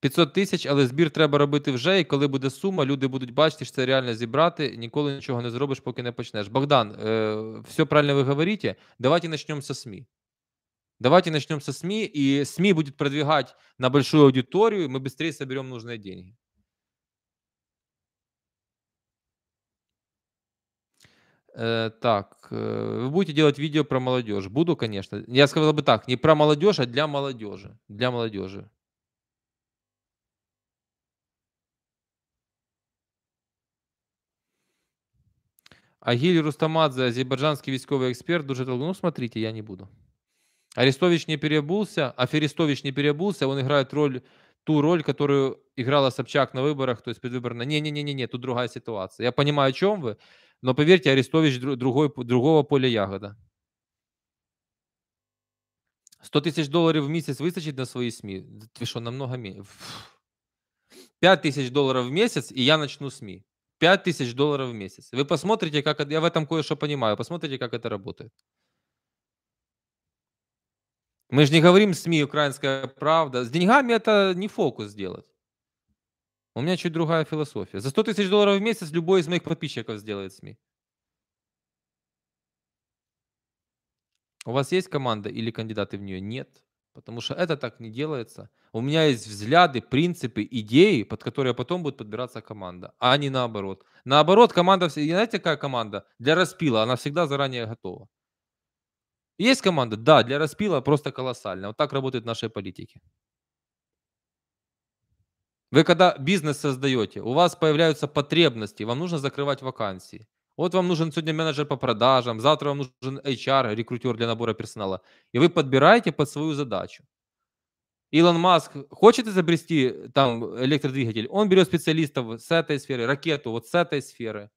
500 тисяч, але збір треба робити вже. І коли буде сума, люди будуть бачити, що це реально зібрати. Ніколи нічого не зробиш, поки не почнеш. Богдан, э, е, все правильно вы говорите. Давайте начнем со СМИ. Давайте начнем со СМИ, и СМИ будет продвигать на большую аудиторию, и мы быстрее соберем нужные деньги. Э, так, э, е, вы будете делать видео про молодежь? Буду, конечно. Я сказал бы так, не про молодежь, а для молодежи. Для молодежи. Агіль Рустамадзе, азербайджанский військовий эксперт, дуже толкнув. Ну, смотрите, я не буду. Арестович не переобулся, аферистович не переобулся, он играет роль, ту роль, которую играла Собчак на выборах, то есть предвыборно. Не-не-не, не, тут другая ситуация. Я понимаю, о чем вы, но поверьте, Арестович другой, другого поля ягода. 100 тысяч долларов в месяц вистачить на свои СМИ, ты что, намного меньше. 5 тысяч долларов в месяц и я начну СМИ. 5 тысяч долларов в месяц. Вы посмотрите, как это, я в этом кое-что понимаю, посмотрите, как это работает. Мы же не говорим СМИ «Украинская правда». С деньгами это не фокус сделать. У меня чуть другая философия. За 100 тысяч долларов в месяц любой из моих подписчиков сделает СМИ. У вас есть команда или кандидаты в нее? Нет потому что это так не делается. У меня есть взгляды, принципы, идеи, под которые потом будет подбираться команда, а не наоборот. Наоборот, команда, знаете, какая команда? Для распила, она всегда заранее готова. Есть команда? Да, для распила просто колоссально. Вот так работают наши политики. Вы когда бизнес создаете, у вас появляются потребности, вам нужно закрывать вакансии. Вот вам нужен сегодня менеджер по продажам, завтра вам нужен HR, рекрутер для набора персонала. И вы подбираете под свою задачу. Илон Маск хочет изобрести там электродвигатель, он берет специалистов с этой сферы, ракету вот с этой сферы,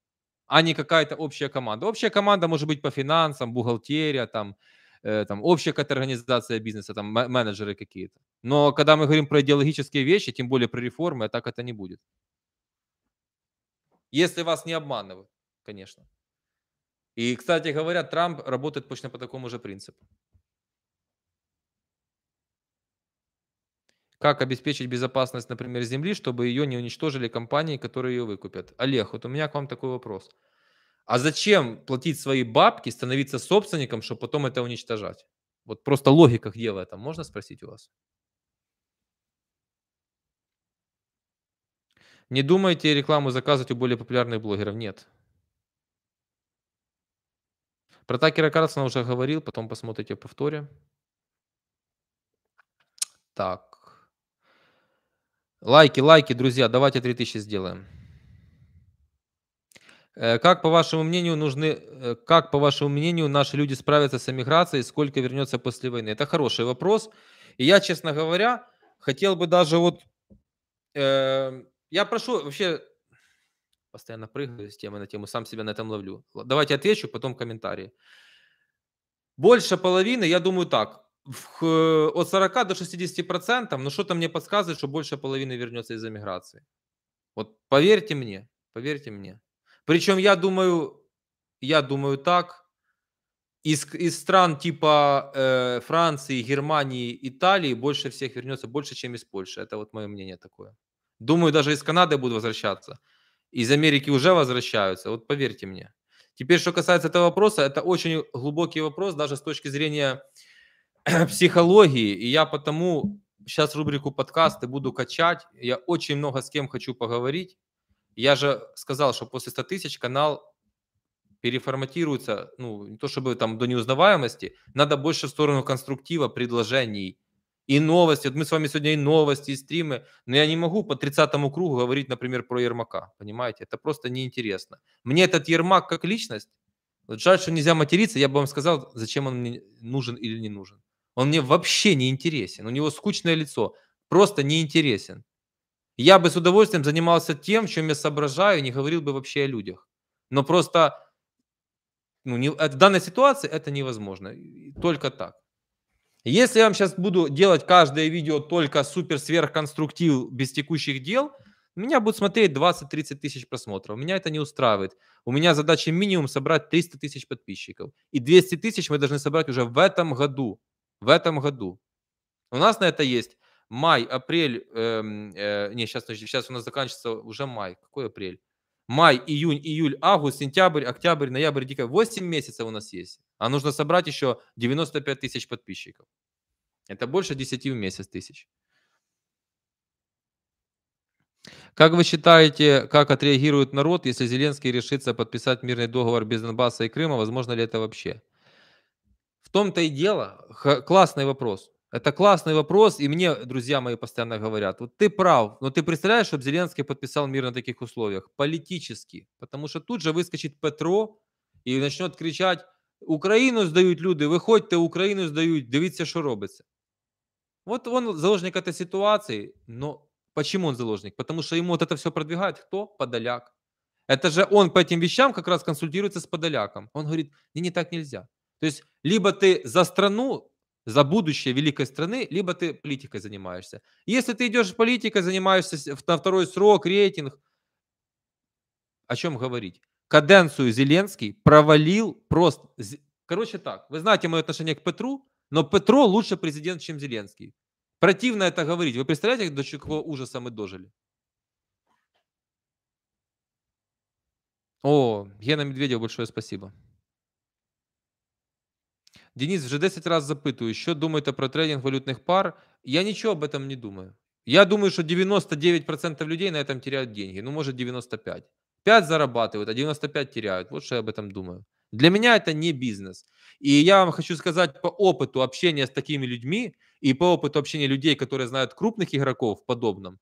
а не какая-то общая команда. Общая команда может быть по финансам, бухгалтерия, там, э, там общая какая-то организация бизнеса, там менеджеры какие-то. Но когда мы говорим про идеологические вещи, тем более про реформы, так это не будет. Если вас не обманывают конечно. И, кстати говоря, Трамп работает точно по такому же принципу. Как обеспечить безопасность, например, земли, чтобы ее не уничтожили компании, которые ее выкупят? Олег, вот у меня к вам такой вопрос. А зачем платить свои бабки, становиться собственником, чтобы потом это уничтожать? Вот просто логика где в этом? Можно спросить у вас? Не думайте рекламу заказывать у более популярных блогеров. Нет. Про Такера Карлсона уже говорил, потом посмотрите в повторе. Так. Лайки, лайки, друзья, давайте 3000 сделаем. Э, как, по вашему мнению, нужны, э, как, по вашему мнению, наши люди справятся с эмиграцией, сколько вернется после войны? Это хороший вопрос. И я, честно говоря, хотел бы даже вот... Э, я прошу вообще постоянно прыгаю с темы на тему, сам себя на этом ловлю. Давайте отвечу, потом комментарии. Больше половины, я думаю так, э, от 40 до 60 процентов, но что-то мне подсказывает, что больше половины вернется из эмиграции. Вот поверьте мне, поверьте мне. Причем я думаю, я думаю так, из, из стран типа э, Франции, Германии, Италии больше всех вернется, больше, чем из Польши. Это вот мое мнение такое. Думаю, даже из Канады буду возвращаться из Америки уже возвращаются, вот поверьте мне. Теперь, что касается этого вопроса, это очень глубокий вопрос даже с точки зрения психологии, и я потому сейчас рубрику подкасты буду качать, я очень много с кем хочу поговорить. Я же сказал, что после 100 тысяч канал переформатируется, ну, не то чтобы там до неузнаваемости, надо больше в сторону конструктива, предложений – и новости. Вот мы с вами сегодня и новости, и стримы, но я не могу по 30 кругу говорить, например, про Ермака, понимаете? Это просто неинтересно. Мне этот Ермак как личность, вот жаль, что нельзя материться, я бы вам сказал, зачем он мне нужен или не нужен. Он мне вообще не интересен, у него скучное лицо, просто неинтересен. Я бы с удовольствием занимался тем, чем я соображаю, не говорил бы вообще о людях. Но просто ну, не, в данной ситуации это невозможно. Только так. Если я вам сейчас буду делать каждое видео только супер сверхконструктив без текущих дел, меня будет смотреть 20-30 тысяч просмотров. Меня это не устраивает. У меня задача минимум собрать 300 тысяч подписчиков. И 200 тысяч мы должны собрать уже в этом году. В этом году. У нас на это есть май, апрель. Э, э, не, сейчас, сейчас у нас заканчивается уже май. Какой апрель? Май, июнь, июль, август, сентябрь, октябрь, ноябрь, декабрь. 8 месяцев у нас есть. А нужно собрать еще 95 тысяч подписчиков. Это больше 10 в месяц тысяч. Как вы считаете, как отреагирует народ, если Зеленский решится подписать мирный договор без Донбасса и Крыма? Возможно ли это вообще? В том-то и дело. Х- классный вопрос. Это классный вопрос, и мне друзья мои постоянно говорят, вот ты прав, но ты представляешь, чтобы Зеленский подписал мир на таких условиях? Политически. Потому что тут же выскочит Петро и начнет кричать, Україну здають люди, виходьте, Україну здають, дивіться, що робиться. Вот он заложник этой ситуации, но почему он заложник? Потому что ему вот это все продвигает кто? Подоляк. Это же он по этим вещам как раз консультируется с Подоляком. Он говорит, не, не так нельзя. То есть либо ты за страну, за будущее великой страны, либо ты политикой занимаешься. Если ты идешь политикой, занимаешься на второй срок, рейтинг, о чем говорить? каденцию Зеленский провалил просто... Короче так, вы знаете мое отношение к Петру, но Петро лучше президент, чем Зеленский. Противно это говорить. Вы представляете, до какого ужаса мы дожили? О, Гена Медведев, большое спасибо. Денис, уже 10 раз запытываю. Что думаєте про трейдинг валютных пар? Я ничего об этом не думаю. Я думаю, что 99% людей на этом теряют деньги, ну, может, 95%. 5 зарабатывают, а 95 теряют. Вот что я об этом думаю. Для меня это не бизнес. И я вам хочу сказать по опыту общения с такими людьми и по опыту общения людей, которые знают крупных игроков в подобном,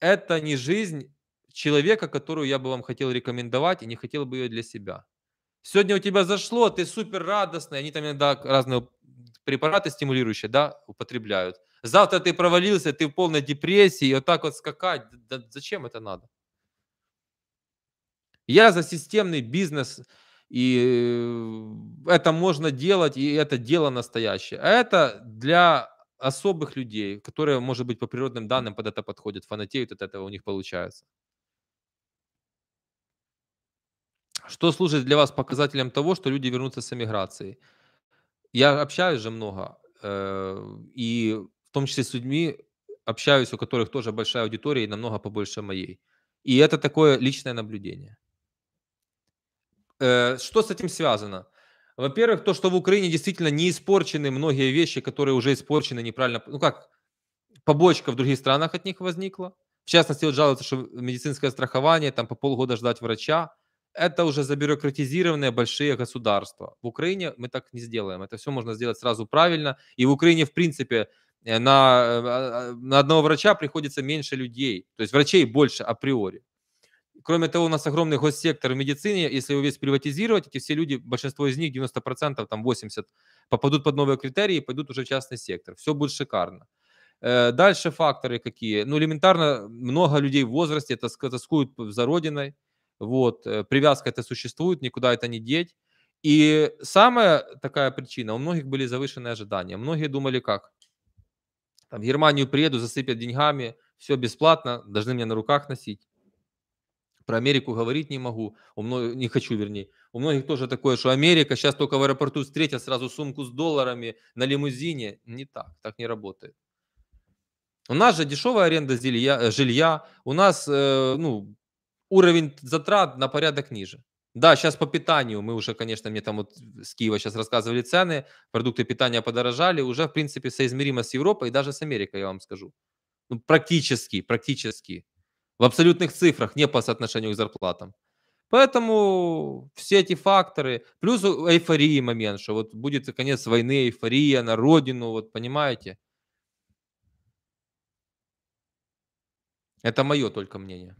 это не жизнь человека, которую я бы вам хотел рекомендовать и не хотел бы ее для себя. Сегодня у тебя зашло, ты супер радостный, они там иногда разные препараты стимулирующие, да, употребляют. Завтра ты провалился, ты в полной депрессии, и вот так вот скакать, да, зачем это надо? Я за системный бизнес, и это можно делать, и это дело настоящее. А это для особых людей, которые, может быть, по природным данным под это подходят, фанатеют от этого, у них получается. Что служит для вас показателем того, что люди вернутся с эмиграции? Я общаюсь же много, э, и в том числе с людьми общаюсь, у которых тоже большая аудитория и намного побольше моей. И это такое личное наблюдение. Э, что с этим связано? Во-первых, то, что в Украине действительно не испорчены многие вещи, которые уже испорчены неправильно. Ну как, побочка в других странах от них возникла. В частности, вот жалуются, что медицинское страхование, там по полгода ждать врача. Это уже забюрократизированные большие государства. В Украине мы так не сделаем. Это все можно сделать сразу правильно. И в Украине, в принципе, э, на, э, на одного врача приходится меньше людей. То есть врачей больше априори. Кроме того, у нас огромный госсектор в медицине. Если его весь приватизировать, эти все люди, большинство из них, 90%, там 80%, попадут под новые критерии и пойдут уже в частный сектор. Все будет шикарно. Э, дальше факторы какие? Ну, элементарно, много людей в возрасте тоскуют за родиной. Вот, э, привязка это существует, никуда это не деть. И самая такая причина, у многих были завышенные ожидания. Многие думали как? Там, в Германию приеду, засыпят деньгами, все бесплатно, должны меня на руках носить. Про Америку говорить не могу, у многих, не хочу вернее. У многих тоже такое, что Америка, сейчас только в аэропорту встретят сразу сумку с долларами на лимузине. Не так, так не работает. У нас же дешевая аренда жилья, э, жилья у нас э, ну, уровень затрат на порядок ниже. Да, сейчас по питанию мы уже, конечно, мне там вот с Киева сейчас рассказывали цены, продукты питания подорожали, уже, в принципе, соизмеримо с Европой и даже с Америкой, я вам скажу. Ну, практически, практически. В абсолютных цифрах, не по соотношению к зарплатам. Поэтому все эти факторы, плюс эйфории момент, что вот будет конец войны, эйфория на родину, вот понимаете? Это мое только мнение.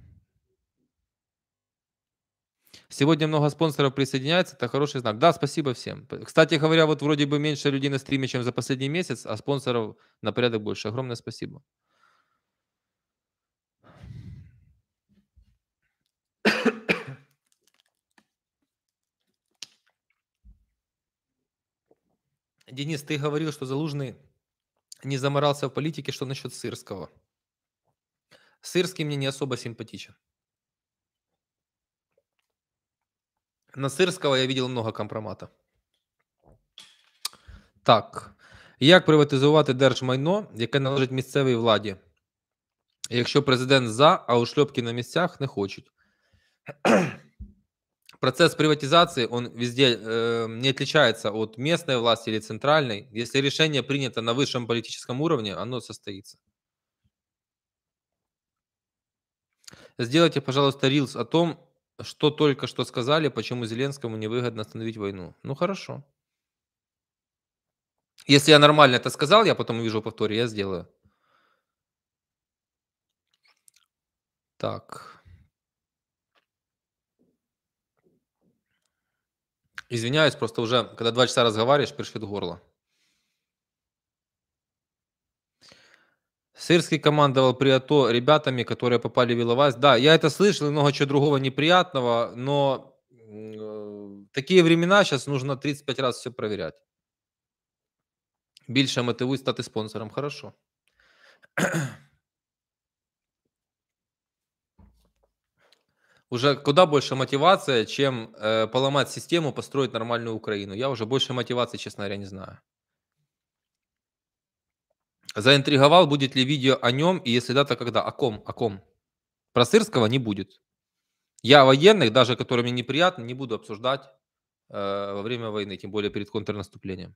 Сегодня много спонсоров присоединяется, это хороший знак. Да, спасибо всем. Кстати говоря, вот вроде бы меньше людей на стриме, чем за последний месяц, а спонсоров на порядок больше. Огромное спасибо. Денис, ты говорил, что Залужный не заморался в политике. Что насчет Сырского? Сырский мне не особо симпатичен. На Сирського я видел много компромата. Так. Як приватизувати держмайно, яке належить місцевій владі? Якщо президент за, а ушльопки на місцях не хочуть. процесс приватизации, он везде э, не отличается от местной власти или центральной. Если решение принято на высшем политическом уровне, оно состоится. Сделайте, пожалуйста, рилс о том, что только что сказали, почему Зеленскому невыгодно остановить войну. Ну хорошо. Если я нормально это сказал, я потом вижу повтор. я сделаю. Так. Извиняюсь, просто уже, когда два часа разговариваешь, першит горло. Сырский командовал при АТО ребятами, которые попали в Иловайск. Да, я это слышал, и много чего другого неприятного, но э, такие времена сейчас нужно 35 раз все проверять. Більше мотивуй стать спонсором. Хорошо. уже куда больше мотивация, чем э, поломать систему, построить нормальную Украину. Я уже больше мотивации, честно говоря, не знаю. Заинтриговал, будет ли видео о нем, и если да, то когда? О ком? О ком? Про Сырского не будет. Я военных, даже которыми неприятно, не буду обсуждать э, во время войны, тем более перед контрнаступлением.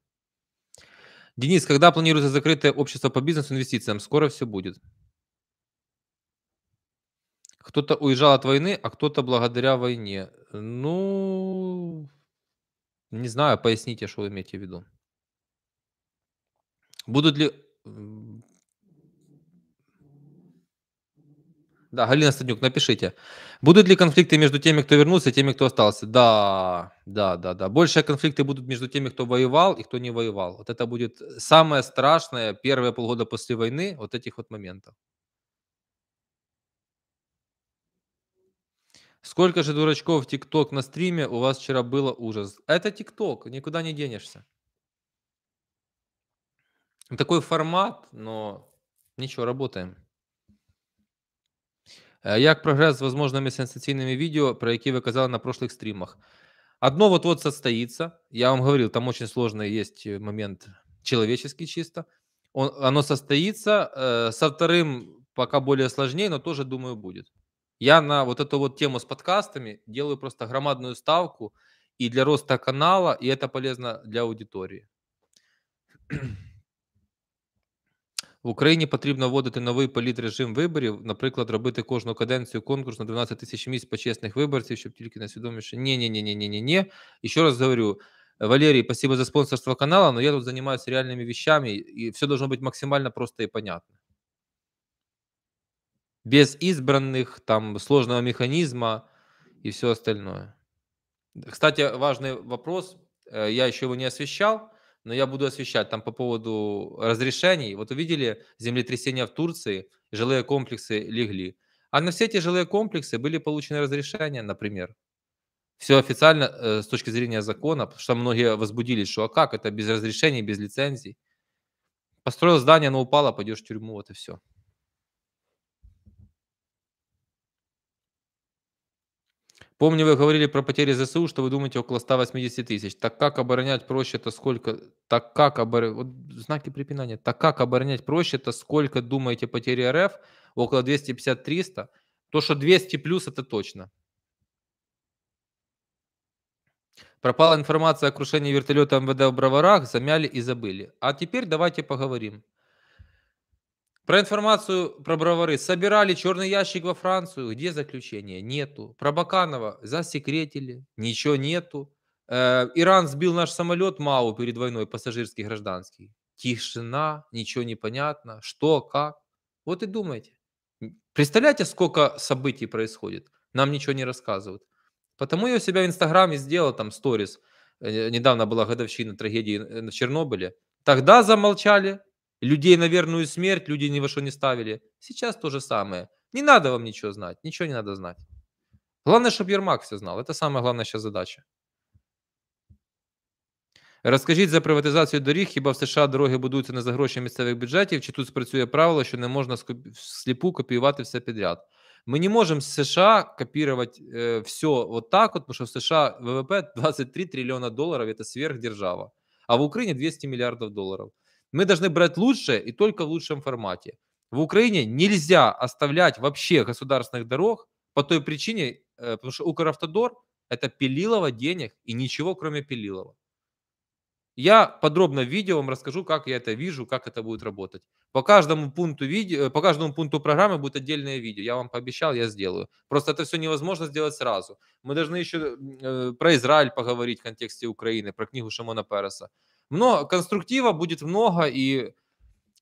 Денис, когда планируется закрытое общество по бизнесу инвестициям? Скоро все будет. Кто-то уезжал от войны, а кто-то благодаря войне. Ну, не знаю, поясните, что вы имеете в виду. Будут ли... Да, Галина Стаднюк, напишите. Будут ли конфликты между теми, кто вернулся, и теми, кто остался? Да, да, да, да. Больше конфликты будут между теми, кто воевал и кто не воевал. Вот это будет самое страшное первые полгода после войны, вот этих вот моментов. Сколько же дурачков ТикТок на стриме у вас вчера было ужас? Это ТикТок, никуда не денешься. Такой формат, но ничего, работаем. Э, Як прогрес з возможними сенсаційними відео, про які ви казали на прошлых стримах? Одно вот-вот состоится. Я вам говорил, там очень сложный есть э, момент человеческий чисто. Он, оно состоится. Э, со вторым пока более сложнее, но тоже, думаю, будет. Я на вот эту вот тему с подкастами делаю просто громадную ставку и для роста канала, и это полезно для аудитории. В Україні потрібно вводити новий політрежим виборів, наприклад, робити кожну каденцію конкурс на 12 тисяч місць почесних виборців, щоб тільки найсвідоміше. Ні, ні, ні, ні, ні, ні, ні. І ще раз говорю, Валерій, спасибо за спонсорство канала, но я тут занимаюсь реальными вещами, и все должно быть максимально просто и понятно без избранных, там, сложного механизма и все остальное. Кстати, важный вопрос, э, я еще его не освещал, но я буду освещать там по поводу разрешений. Вот увидели землетрясение в Турции, жилые комплексы легли. А на все эти жилые комплексы были получены разрешения, например. Все официально э, с точки зрения закона, потому что многие возбудились, что а как, это без разрешений, без лицензий. Построил здание, оно упало, пойдешь в тюрьму, вот и все. Помню, вы говорили про потери ЗСУ, что вы думаете около 180 тысяч. Так как оборонять проще это сколько? Так как обор... вот знаки препинания. Так как оборонять проще это сколько думаете потери РФ? Около 250-300. То, что 200 плюс, это точно. Пропала информация о крушении вертолета МВД в Броварах, замяли и забыли. А теперь давайте поговорим. Про информацию про бровары. Собирали черный ящик во Францию. Где заключение? Нету. Про Баканова засекретили. Ничего нету. Э, Иран сбил наш самолет МАУ перед войной, пассажирский, гражданский. Тишина, ничего не понятно. Что, как. Вот и думайте. Представляете, сколько событий происходит? Нам ничего не рассказывают. Потому я у себя в Инстаграме сделал там сторис. Э, недавно была годовщина трагедии э, на Чернобыле. Тогда замолчали, Людей на верную смерть люди ни во что не ставили. Сейчас то же самое. Не надо вам ничего знать, ничего не надо знать. Главное, чтобы Ермак все знал. Это самая главная сейчас задача. Розкажіть за приватизацію доріг, хіба в США дороги будуються не за гроші місцевих бюджетів, чи тут спрацює правило, що не можна сліпу копіювати все підряд? Ми не можемо з США копірувати э, все вот так, от, тому що в США ВВП 23 трильйона доларів це сверхдержава, а в Україні 200 мільярдів доларів. Мы должны брать лучшее и только в лучшем формате. В Украине нельзя оставлять вообще государственных дорог по той причине, э, потому что Укравтодор – это пилилово денег и ничего, кроме Пилилова. Я подробно в видео вам расскажу, как я это вижу, как это будет работать. По каждому пункту, видео, э, по каждому пункту программы будет отдельное видео. Я вам пообещал, я сделаю. Просто это все невозможно сделать сразу. Мы должны еще э, про Израиль поговорить в контексте Украины, про книгу Шамона Переса много, конструктива будет много, и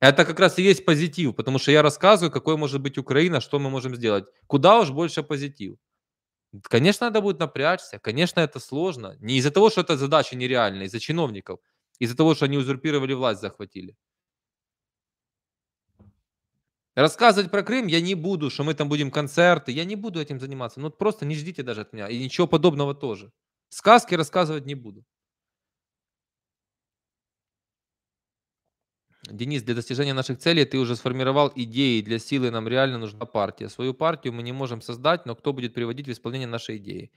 это как раз и есть позитив, потому что я рассказываю, какой может быть Украина, что мы можем сделать. Куда уж больше позитив. Конечно, надо будет напрячься, конечно, это сложно. Не из-за того, что эта задача нереальная, из-за чиновников, из-за того, что они узурпировали власть, захватили. Рассказывать про Крым я не буду, что мы там будем концерты, я не буду этим заниматься. Ну просто не ждите даже от меня, и ничего подобного тоже. Сказки рассказывать не буду. Денис, для достижения наших целей ты уже сформировал идеи, для силы нам реально нужна партия. Свою партию мы не можем создать, но кто будет приводить в исполнение нашей идеи?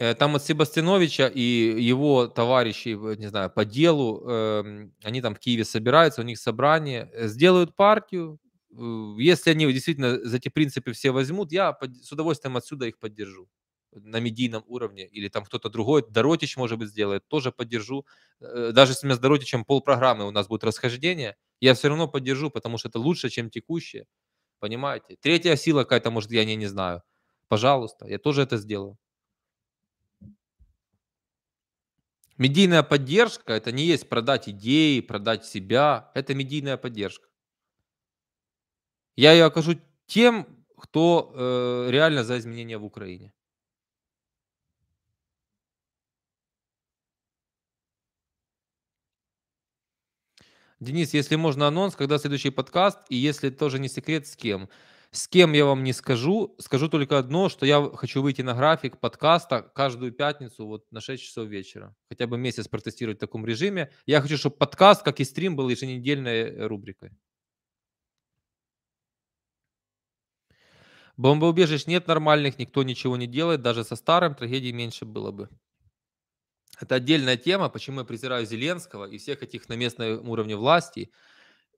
Э, там от Себастьяновича и его товарищей, не знаю, по делу, эм, они там в Киеве собираются, у них собрание, э, сделают партию. Э, если они действительно за эти принципы все возьмут, я с удовольствием отсюда их поддержу на медийном уровне, или там кто-то другой, Доротич, может быть, сделает, тоже поддержу. Э, э, даже если у меня с Доротичем полпрограммы у нас будет расхождение, я все равно поддержу, потому что это лучше, чем текущее. Понимаете? Третья сила какая-то, может, я не, не знаю. Пожалуйста, я тоже это сделаю. Медийная поддержка – это не есть продать идеи, продать себя. Это медийная поддержка. Я ее окажу тем, кто э, реально за изменения в Украине. Денис, если можно анонс, когда следующий подкаст, и если тоже не секрет, с кем? С кем я вам не скажу, скажу только одно, что я хочу выйти на график подкаста каждую пятницу вот на 6 часов вечера. Хотя бы месяц протестировать в таком режиме. Я хочу, чтобы подкаст, как и стрим, был еженедельной э, рубрикой. Бомбоубежищ нет нормальных, никто ничего не делает, даже со старым трагедии меньше было бы. Это отдельная тема, почему я презираю Зеленского и всех этих на местном уровне власти.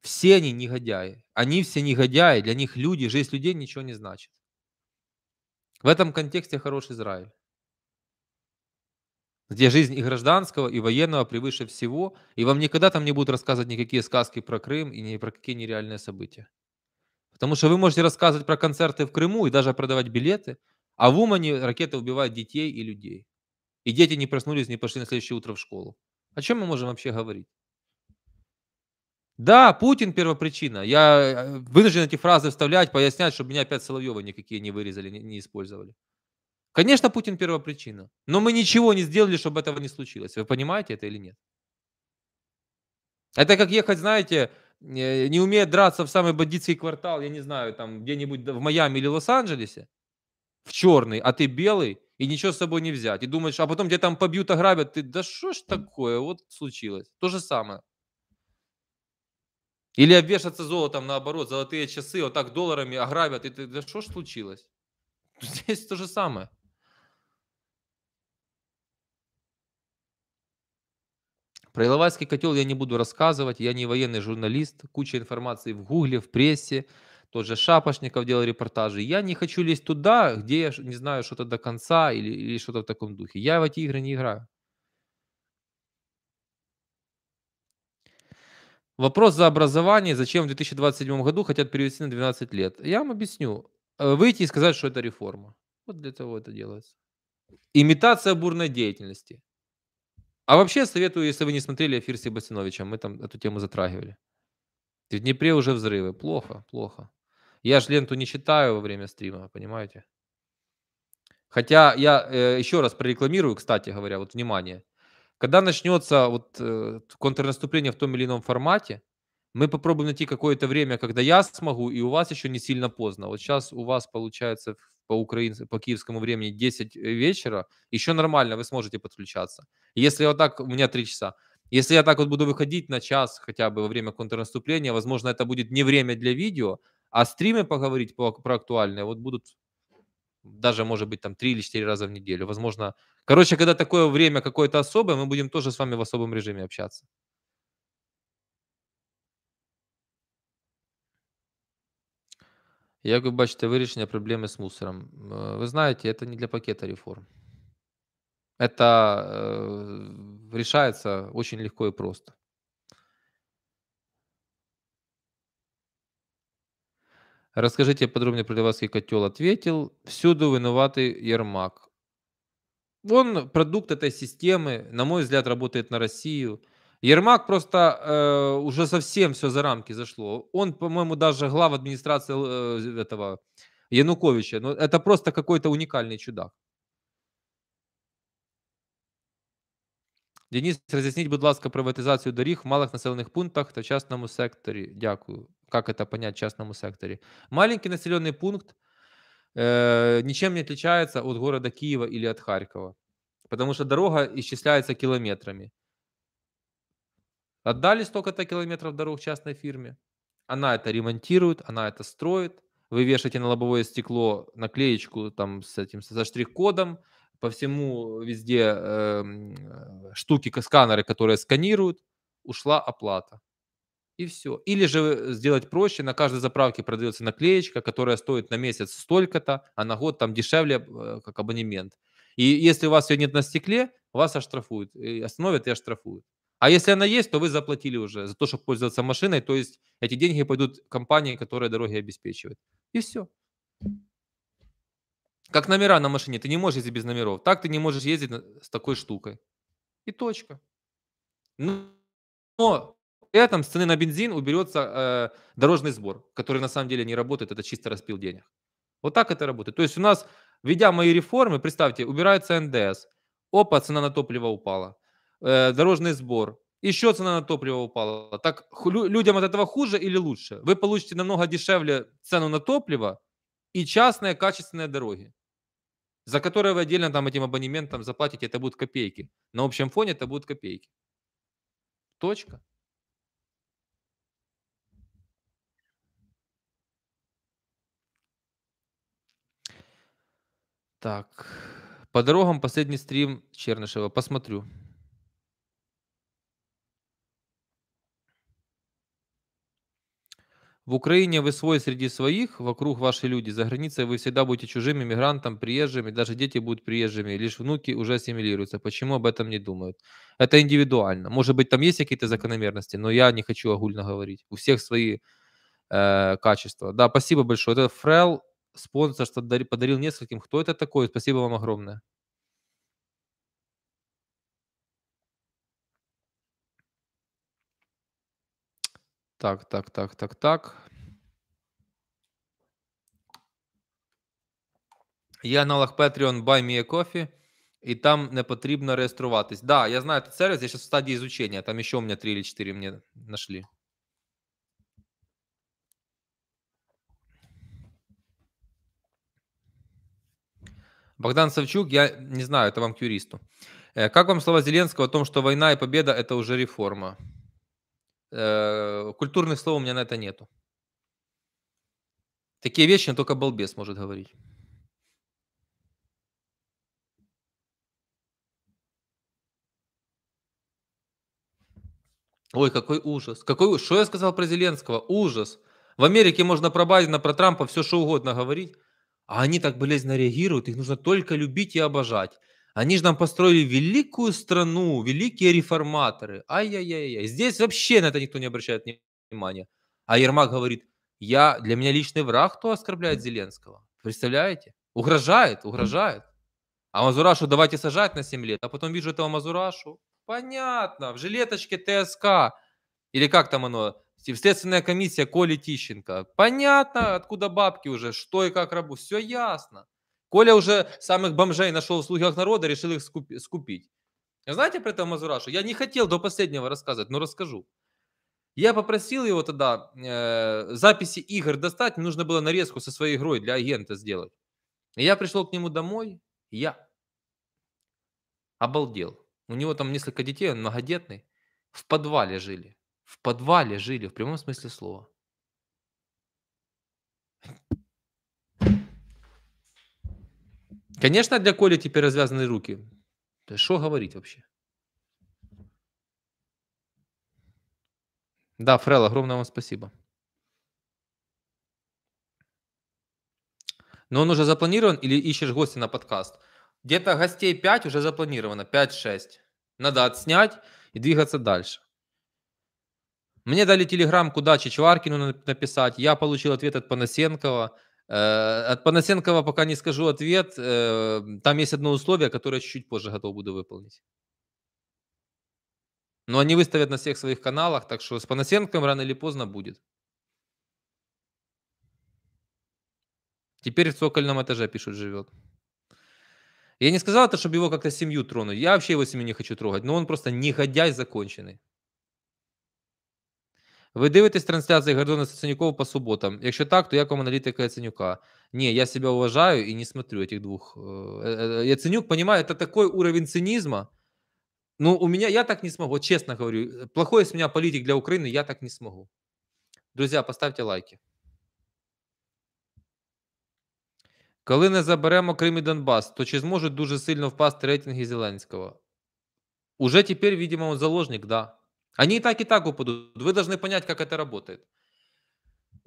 Все они негодяи. Они все негодяи, для них люди, жизнь людей ничего не значит. В этом контексте хорош Израиль, где жизнь и гражданского, и военного превыше всего, и вам никогда там не будут рассказывать никакие сказки про Крым и ни про какие нереальные события. Потому что вы можете рассказывать про концерты в Крыму и даже продавать билеты, а в Умане ракеты убивают детей и людей. И дети не проснулись, не пошли на следующее утро в школу. О чем мы можем вообще говорить? Да, Путин первопричина. Я э, вынужден эти фразы вставлять, пояснять, чтобы меня опять Соловьева никакие не вырезали, не использовали. Конечно, Путин первопричина. Но мы ничего не сделали, чтобы этого не случилось. Вы понимаете это или нет? Это как ехать, знаете, э, не умея драться в самый бандитский квартал, я не знаю, там где-нибудь в Майами или Лос-Анджелесе, в черный, а ты белый, и ничего с собой не взять. И думаешь, а потом тебя там побьют, ограбят. Ты, да что ж такое, вот случилось. То же самое. Или обвешаться золотом, наоборот, золотые часы, вот так долларами ограбят. И ты, да что ж случилось? Здесь то же самое. Про Иловайский котел я не буду рассказывать, я не военный журналист, куча информации в Гугле, в прессе, тот же Шапошников делал репортажи. Я не хочу лезть туда, где я не знаю что-то до конца или, или что-то в таком духе. Я в эти игры не играю. Вопрос за образование, зачем в 2027 году хотят перевести на 12 лет. Я вам объясню. Э, выйти и сказать, что это реформа. Вот для того это делается. Имитация бурной деятельности. А вообще советую, если вы не смотрели эфир с Себастьяновичем, мы там эту тему затрагивали. В Днепре уже взрывы. Плохо, плохо. Я же ленту не читаю во время стрима, понимаете? Хотя я э, еще раз прорекламирую, кстати говоря, вот внимание. Когда начнется вот э, контрнаступление в том или ином формате, мы попробуем найти какое-то время, когда я смогу, и у вас еще не сильно поздно. Вот сейчас у вас получается по, украинскому по киевскому времени 10 э, вечера, еще нормально, вы сможете подключаться. Если вот так, у меня 3 часа. Если я так вот буду выходить на час хотя бы во время контрнаступления, возможно, это будет не время для видео, а стримы поговорить по, про актуальное вот будут даже, может быть, там 3 или 4 раза в неделю. Возможно, короче, когда такое время какое-то особое, мы будем тоже с вами в особом режиме общаться. Як ви бачите вирішення проблеми з мусором? Э, вы знаете, это не для пакета реформ. Это э, решается очень легко и просто. Расскажите подробнее про Ливадский котел. Ответил, всюду виноватый Ермак. Он продукт этой системы, на мой взгляд, работает на Россию. Ермак просто э, уже совсем все за рамки зашло. Он, по-моему, даже глава администрации э, этого Януковича. Но ну, это просто какой-то уникальный чудак. Денис, роз'ясніть, будь ласка, приватизацию доріг в малих населених пунктах та частному секторі. Дякую как это понять в частном секторе. Маленький населенный пункт э, ничем не отличается от города Киева или от Харькова, потому что дорога исчисляется километрами. Отдали столько-то километров дорог частной фирме, она это ремонтирует, она это строит, вы вешаете на лобовое стекло наклеечку там с этим со штрих-кодом, по всему везде эм, э, штуки, сканеры, которые сканируют, ушла оплата и все. Или же э, сделать проще, на каждой заправке продается наклеечка, которая стоит на месяц столько-то, а на год там дешевле э, как абонемент. И если у вас ее нет на стекле, вас оштрафуют, и остановят и оштрафуют. А если она есть, то вы заплатили уже за то, чтобы пользоваться машиной, то есть эти деньги пойдут компании, которая дороги обеспечивает. И все. Как номера на машине, ты не можешь ездить без номеров. Так ты не можешь ездить э, с такой штукой. И точка. Ну, но этом с цены на бензин уберется э, дорожный сбор, который на самом деле не работает, это чисто распил денег. Вот так это работает. То есть у нас, ведя мои реформы, представьте, убирается НДС, опа, цена на топливо упала, э, дорожный сбор, еще цена на топливо упала. Так людям от этого хуже или лучше? Вы получите намного дешевле цену на топливо и частные качественные дороги, за которые вы отдельно там этим абонементом заплатите, это будут копейки. На общем фоне это будут копейки. Точка. Так. По дорогам последний стрим Чернышева. Посмотрю. В Украине вы свой среди своих, вокруг ваши люди. За границей вы всегда будете чужими иммигрантом, приезжими, даже дети будут приезжими, лишь внуки уже ассимилируются. Почему об этом не думают? Это индивидуально. Может быть, там есть какие-то закономерности, но я не хочу огульно говорить. У всех свои э, качества. Да, спасибо большое. Это Фрел спонсор что подарил нескольким. Кто это такой? Спасибо вам огромное. Так, так, так, так, так. я аналог Patreon Buy Me a Coffee, и там не потребно реєструватись. Да, я знаю этот сервис, я сейчас в стадии изучения. Там еще у меня 3 или 4 мне нашли. Богдан Савчук, я не знаю, это вам к юристу. Э, как вам слова Зеленского о том, что война и победа – это уже реформа? Э, культурных слов у меня на это нету. Такие вещи только балбес может говорить. Ой, какой ужас. Какой Что я сказал про Зеленского? Ужас. В Америке можно про Байдена, про Трампа все что угодно говорить. А они так болезненно реагируют, их нужно только любить и обожать. Они же нам построили великую страну, великие реформаторы. Ай-яй-яй-яй. Здесь вообще на это никто не обращает внимания. А Ермак говорит, я, для меня личный враг, кто оскорбляет Зеленского. Представляете? Угрожает, угрожает. А Мазурашу давайте сажать на 7 лет. А потом вижу этого Мазурашу. Понятно, в жилеточке ТСК. Или как там оно? Следственная комиссия Коли Тищенко. Понятно, откуда бабки уже, что и как работать. Все ясно. Коля уже самых бомжей нашел в слухах народа, решил их скупить. Знаете про этого Мазурашу? Я не хотел до последнего рассказывать, но расскажу. Я попросил его тогда э, записи игр достать, мне нужно было нарезку со своей игрой для агента сделать. И я пришел к нему домой, я обалдел. У него там несколько детей, он многодетный, в подвале жили в подвале жили, в прямом смысле слова. Конечно, для Коли теперь развязаны руки. Что говорить вообще? Да, Фрел, огромное вам спасибо. Но он уже запланирован или ищешь гостя на подкаст? Где-то гостей 5 уже запланировано, 5-6. Надо отснять и двигаться дальше. Мне дали телеграмку, да, Чичваркину написать. Я получил ответ от Панасенкова. Э, от Панасенкова пока не скажу ответ. Э, там есть одно условие, которое чуть-чуть позже готов буду выполнить. Но они выставят на всех своих каналах, так что с Панасенковым рано или поздно будет. Теперь в цокольном этаже, пишут, живет. Я не сказал это, чтобы его как-то семью тронуть. Я вообще его семью не хочу трогать, но он просто негодяй законченный. Ви дивитесь трансляции Гордона Сценюкова по суботам? Якщо так, то як вам аналітика Яценюка? Не, я себя уважаю и не смотрю этих двух. Е, е, е, Яценюк, понимаю, это такой уровень цинизма. Ну, у меня, я так не смогу, вот честно говорю. Плохой из меня политик для Украины, я так не смогу. Друзі, поставьте лайки. Коли не заберемо Крим і Донбас, то чи зможуть дуже сильно впасти рейтинги Зеленського? Уже тепер, видимо, он заложник, да. Они и так, и так упадут. Вы должны понять, как это работает.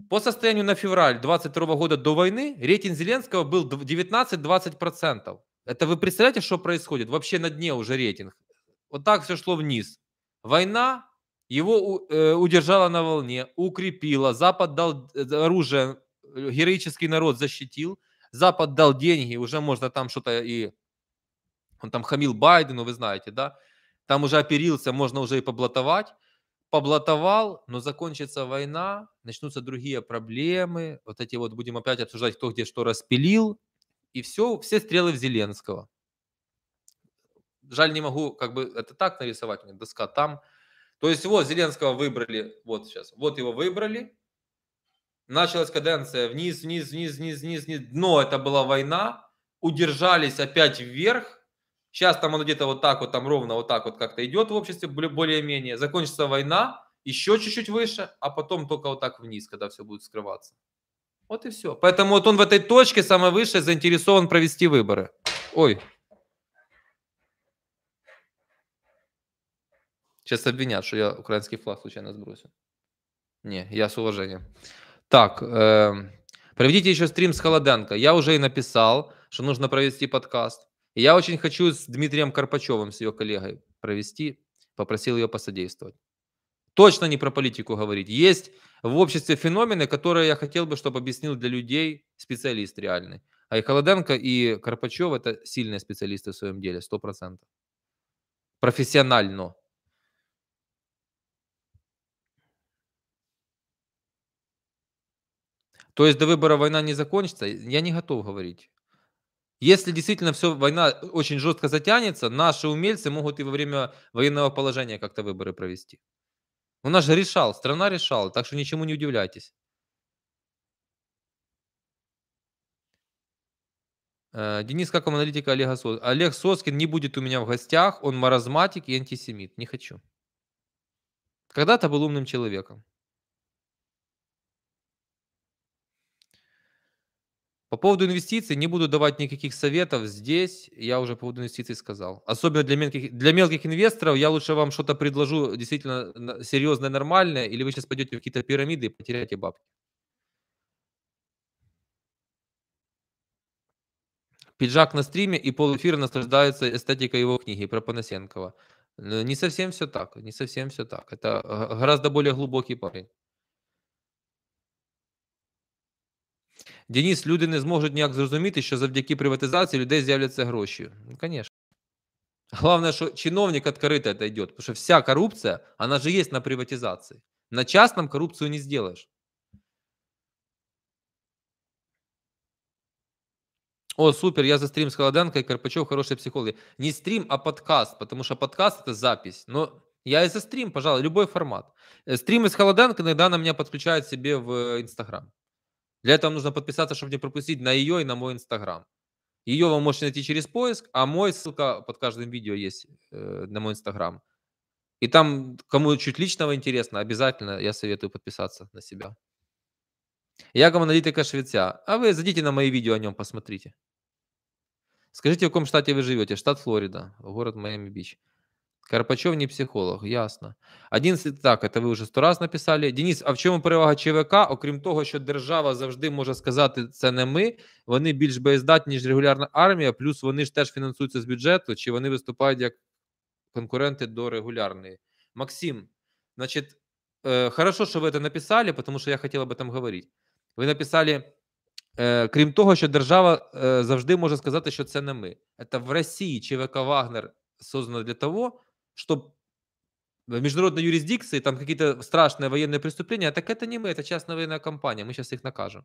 По состоянию на февраль 22 года до войны рейтинг Зеленского был 19-20%. Это вы представляете, что происходит? Вообще на дне уже рейтинг. Вот так все шло вниз. Война его э, удержала на волне, укрепила. Запад дал э, оружие, э, героический народ защитил. Запад дал деньги, уже можно там что-то и... Он там хамил Байдену, вы знаете, да? там уже оперился, можно уже и поблатовать. Поблатовал, но закончится война, начнутся другие проблемы. Вот эти вот будем опять обсуждать, кто где что распилил. И все, все стрелы в Зеленского. Жаль, не могу, как бы это так нарисовать, у меня доска там. То есть вот Зеленского выбрали, вот сейчас, вот его выбрали. Началась каденция вниз, вниз, вниз, вниз, вниз, вниз. Дно, это была война. Удержались опять вверх, Сейчас там он где-то вот так вот, там ровно вот так вот как-то идет в обществе более-менее. Закончится война, еще чуть-чуть выше, а потом только вот так вниз, когда все будет скрываться. Вот и все. Поэтому вот он в этой точке, самой высшей, заинтересован провести выборы. Ой. Сейчас обвинят, что я украинский флаг случайно сбросил. Не, я с уважением. Так, э, проведите еще стрим с Холоденко. Я уже и написал, что нужно провести подкаст я очень хочу с Дмитрием Карпачевым, с ее коллегой провести, попросил ее посодействовать. Точно не про политику говорить. Есть в обществе феномены, которые я хотел бы, чтобы объяснил для людей специалист реальный. А и Холоденко, и Карпачев – это сильные специалисты в своем деле, 100%. Профессионально. То есть до выбора война не закончится? Я не готов говорить. Если действительно все, война очень жестко затянется, наши умельцы могут и во время военного положения как-то выборы провести. У нас же решал, страна решала, так что ничему не удивляйтесь. Э, Денис, как вам аналитика Олега Соскин? Олег Соскин не будет у меня в гостях, он маразматик и антисемит, не хочу. Когда-то был умным человеком. По поводу инвестиций не буду давать никаких советов здесь, я уже по поводу инвестиций сказал. Особенно для мелких, для мелких инвесторов я лучше вам что-то предложу действительно серьезное, нормальное, или вы сейчас пойдете в какие-то пирамиды и потеряете бабки. Пиджак на стриме и полэфира наслаждается эстетикой его книги про Панасенкова. Не совсем все так, не совсем все так. Это э, гораздо более глубокий парень. Денис, люди не зможуть ніяк зрозуміти, що завдяки приватизації людей з'являться гроші. Ну, звісно. Главное, что чиновник от корыта отойдет, потому что вся коррупция, она же есть на приватизации. На частном коррупцию не сделаешь. О, супер, я за стрим с Холоданкой, Карпачев хороший психологи. Не стрим, а подкаст, потому что подкаст это запись. Но я и за стрим, пожалуй, любой формат. Э, Стримы с Холоденко иногда на меня подключают себе в э, Инстаграм. Для этого нужно подписаться, чтобы не пропустить на ее и на мой Инстаграм. Ее вы можете найти через поиск, а мой ссылка под каждым видео есть э, на мой Инстаграм. И там, кому чуть личного интересно, обязательно я советую подписаться на себя. Я аналитика Швеция. А вы зайдите на мои видео о нем, посмотрите. Скажите, в каком штате вы живете? Штат Флорида, город Майами-Бич. Карпачев не психолог, ясно. 11, так, це ви вже сто раз написали. Денис, а в чому перевага ЧВК? Окрім того, що держава завжди може сказати, це не ми. Вони більш боєздатні, ніж регулярна армія, плюс вони ж теж фінансуються з бюджету, чи вони виступають як конкуренти до регулярної. Максим, значить, э, хорошо, що ви це написали, тому що я хотів би там говорити. Ви написали, э, крім того, що держава э, завжди може сказати, що це не ми. Це в Росії ЧВК Вагнер создано для того, что в международной юрисдикции там какие-то страшные военные преступления, а так это не мы, это частная военная компания, мы сейчас их накажем.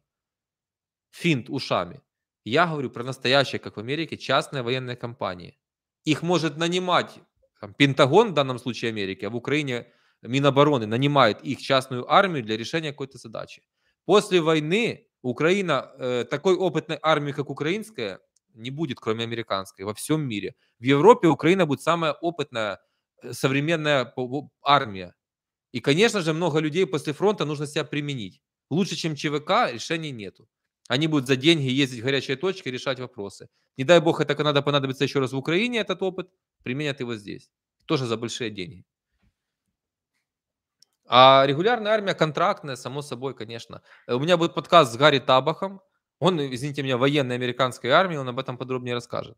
Финт ушами. Я говорю про настоящие, как в Америке, частные военные компании. Их может нанимать там, Пентагон в данном случае Америки, а в Украине Минобороны нанимает их частную армию для решения какой-то задачи. После войны Украина, э, такой опытной армии, как украинская, не будет, кроме американской, во всем мире. В Европе Украина будет самая опытная Э, современная армия. И, конечно же, много людей после фронта нужно себя применить. Лучше, чем ЧВК, решений нету. Они будут за деньги ездить в горячие точки, решать вопросы. Не дай бог, это Канада понадобится еще раз в Украине, этот опыт, применят его здесь. Тоже за большие деньги. А регулярная армия контрактная, само собой, конечно. Э, у меня будет подкаст с Гарри Табахом. Он, извините меня, военной американской армии, он об этом подробнее расскажет.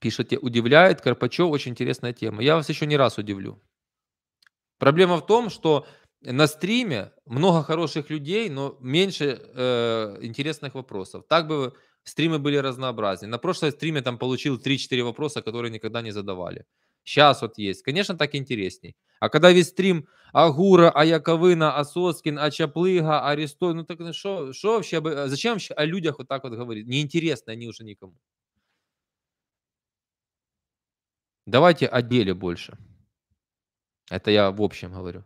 Пишите, удивляет Карпачев, очень интересная тема. Я вас еще не раз удивлю. Проблема в том, что на стриме много хороших людей, но меньше э, интересных вопросов. Так бы стримы были разнообразнее. На прошлом стриме там получил 3-4 вопроса, которые никогда не задавали. Сейчас вот есть. Конечно, так интересней. А когда весь стрим Агура, Аяковына, Асоскин, Ачаплыга, Аристой, ну так что, ну что вообще, зачем вообще о людях вот так вот говорить? Неинтересно они уже никому. Давайте о деле больше. Это я в общем говорю.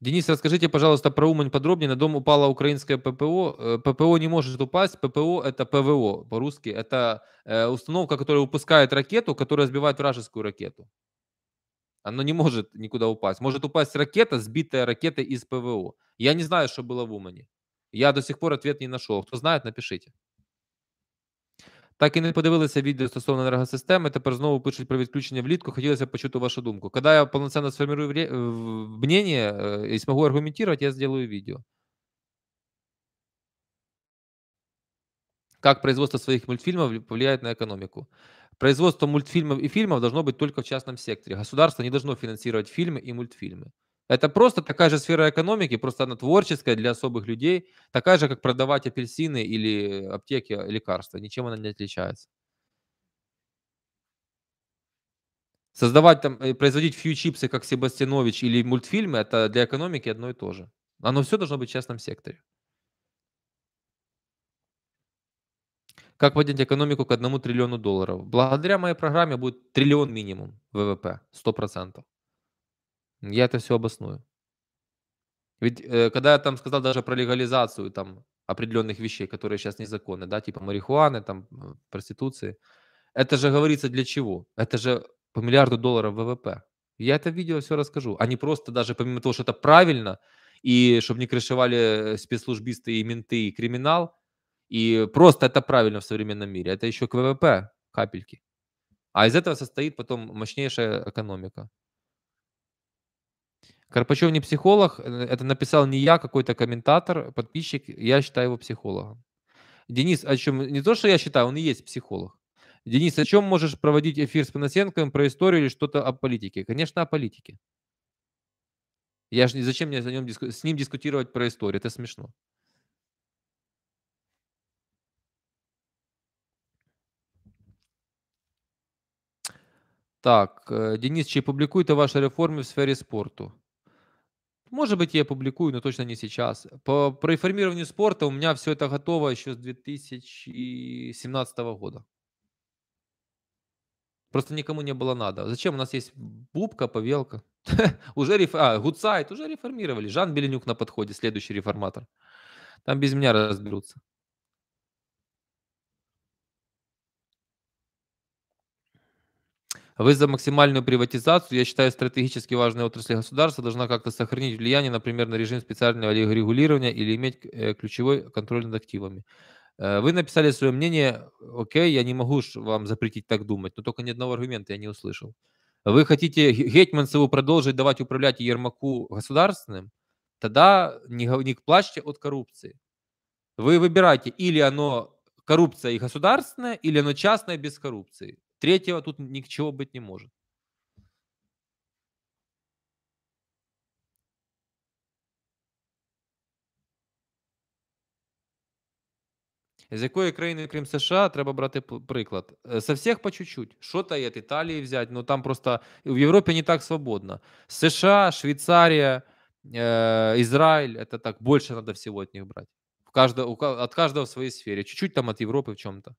Денис, расскажите, пожалуйста, про Умань подробнее. На дом упала украинское ППО. Э, ППО не может упасть. ППО – это ПВО по-русски. Это э, установка, которая выпускает ракету, которая сбивает вражескую ракету. Она не может никуда упасть. Может упасть ракета, сбитая ракета из ПВО. Я не знаю, что было в Умане. Я до сих пор ответ не нашел. Кто знает, напишите. Так і не подивилися відео стосовно енергосистеми. Тепер знову пишуть про відключення влітку. Хотілося б почути вашу думку. Коли я повноцінно сформирую мнення е, і змогу аргументувати, я зроблю відео. Как производство своих мультфильмов повлияет на экономику? Производство мультфильмов и фильмов должно быть только в частном секторе. Государство не должно финансировать фильмы и мультфильмы. Это просто такая же сфера экономики, просто она творческая для особых людей, такая же, как продавать апельсины или аптеки, а, лекарства. Ничем она не отличается. Создавать там, э, производить фьючипсы, как Себастьянович, или мультфильмы, это для экономики одно и то же. Оно все должно быть в частном секторе. Как поднять экономику к одному триллиону долларов? Благодаря моей программе будет триллион минимум ВВП, 100%. Я это все обосную. Ведь э, когда я там сказал даже про легализацию там определенных вещей, которые сейчас незаконны, да, типа марихуаны, там, проституции, это же говорится для чего? Это же по миллиарду долларов ВВП. Я это видео все расскажу. Они а просто даже помимо того, что это правильно, и чтобы не крышевали спецслужбисты и менты, и криминал, и просто это правильно в современном мире. Это еще к ВВП капельки. А из этого состоит потом мощнейшая экономика. Карпачев не психолог, э, это написал не я, какой-то комментатор, подписчик, я считаю его психологом. Денис, о чем, не то, что я считаю, он и есть психолог. Денис, о чем можешь проводить эфир с Панасенковым, про историю или что-то о политике? Конечно, о политике. Я же, не зачем мне за нем, с ним дискутировать про историю, это смешно. Так, э, Денис, чи публікуйте ваші реформи в сфере спорта? Может быть, я публикую, но точно не сейчас. По проинформированию спорта у меня все это готово еще с 2017 года. Просто никому не было надо. Зачем? У нас есть Бубка, повелка? уже реф... А, Гудсайт уже реформировали. Жан Беленюк на подходе, следующий реформатор. Там без меня разберутся. Вы за максимальную приватизацию, я считаю, стратегически важная отрасль государства должна как-то сохранить влияние, например, на режим специального регулирования или иметь э, ключевой контроль над активами. Э, вы написали свое мнение, окей, я не могу вам запретить так думать, но только ни одного аргумента я не услышал. Вы хотите Гетманцеву продолжить давать управлять Ермаку государственным? Тогда не, не плачьте от коррупции. Вы выбираете, или оно коррупция и государственная, или оно частное без коррупции. Третьего тут ничего быть не может. З якої країни, крім США, треба брати приклад? Э, со всіх по чуть-чуть. Що та є, Італії взяти, ну там просто в Європі не так свободно. США, Швейцарія, э, Ізраїль, это так, більше треба всього від них брати. В каждого, от каждого в своей сфере. Чуть-чуть там от Европы в чем-то.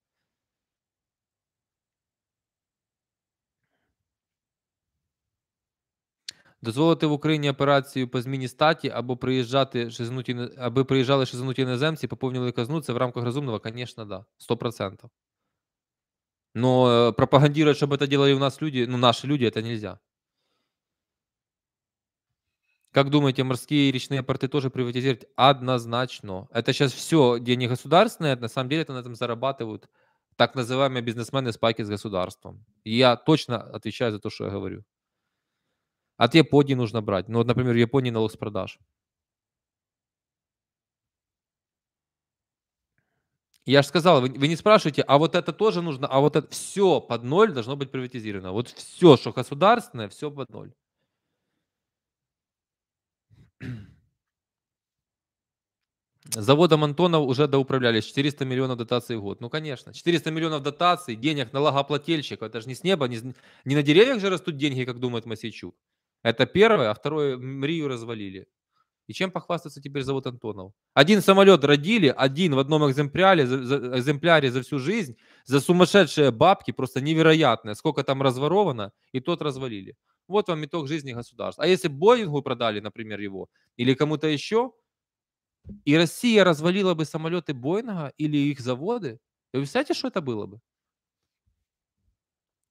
дозволити в Україні операцію по зміні статі або приїжджати шизануті, аби приїжджали шизануті іноземці, поповнювали казну, це в рамках розумного, звісно, да, 100%. Но пропагандировать, чтобы это делали у нас люди, ну, наши люди, это нельзя. Как думаете, морские и речные порты тоже приватизировать? Однозначно. Это сейчас все деньги государственные, на самом деле это на этом зарабатывают так называемые бизнесмены спайки с государством. И я точно отвечаю за то, что я говорю. От а Японии нужно брать. Ну, вот, например, в Японии налог с продаж. Я же сказал, вы, вы не спрашиваете, а вот это тоже нужно, а вот это все под ноль должно быть приватизировано. Вот все, что государственное, все под ноль. Заводом Антонов уже доуправлялись 400 миллионов дотаций в год. Ну, конечно, 400 миллионов дотаций, денег налогоплательщиков. Это же не с неба, не, не на деревьях же растут деньги, как думает Масичук. Это первое. А второе, Мрию развалили. И чем похвастаться теперь завод Антонов? Один самолет родили, один в одном экземпляре за, за, экземпляре за всю жизнь, за сумасшедшие бабки, просто невероятное, сколько там разворовано, и тот развалили. Вот вам итог жизни государства. А если Боингу продали, например, его, или кому-то еще, и Россия развалила бы самолеты Боинга или их заводы, вы представляете, что это было бы?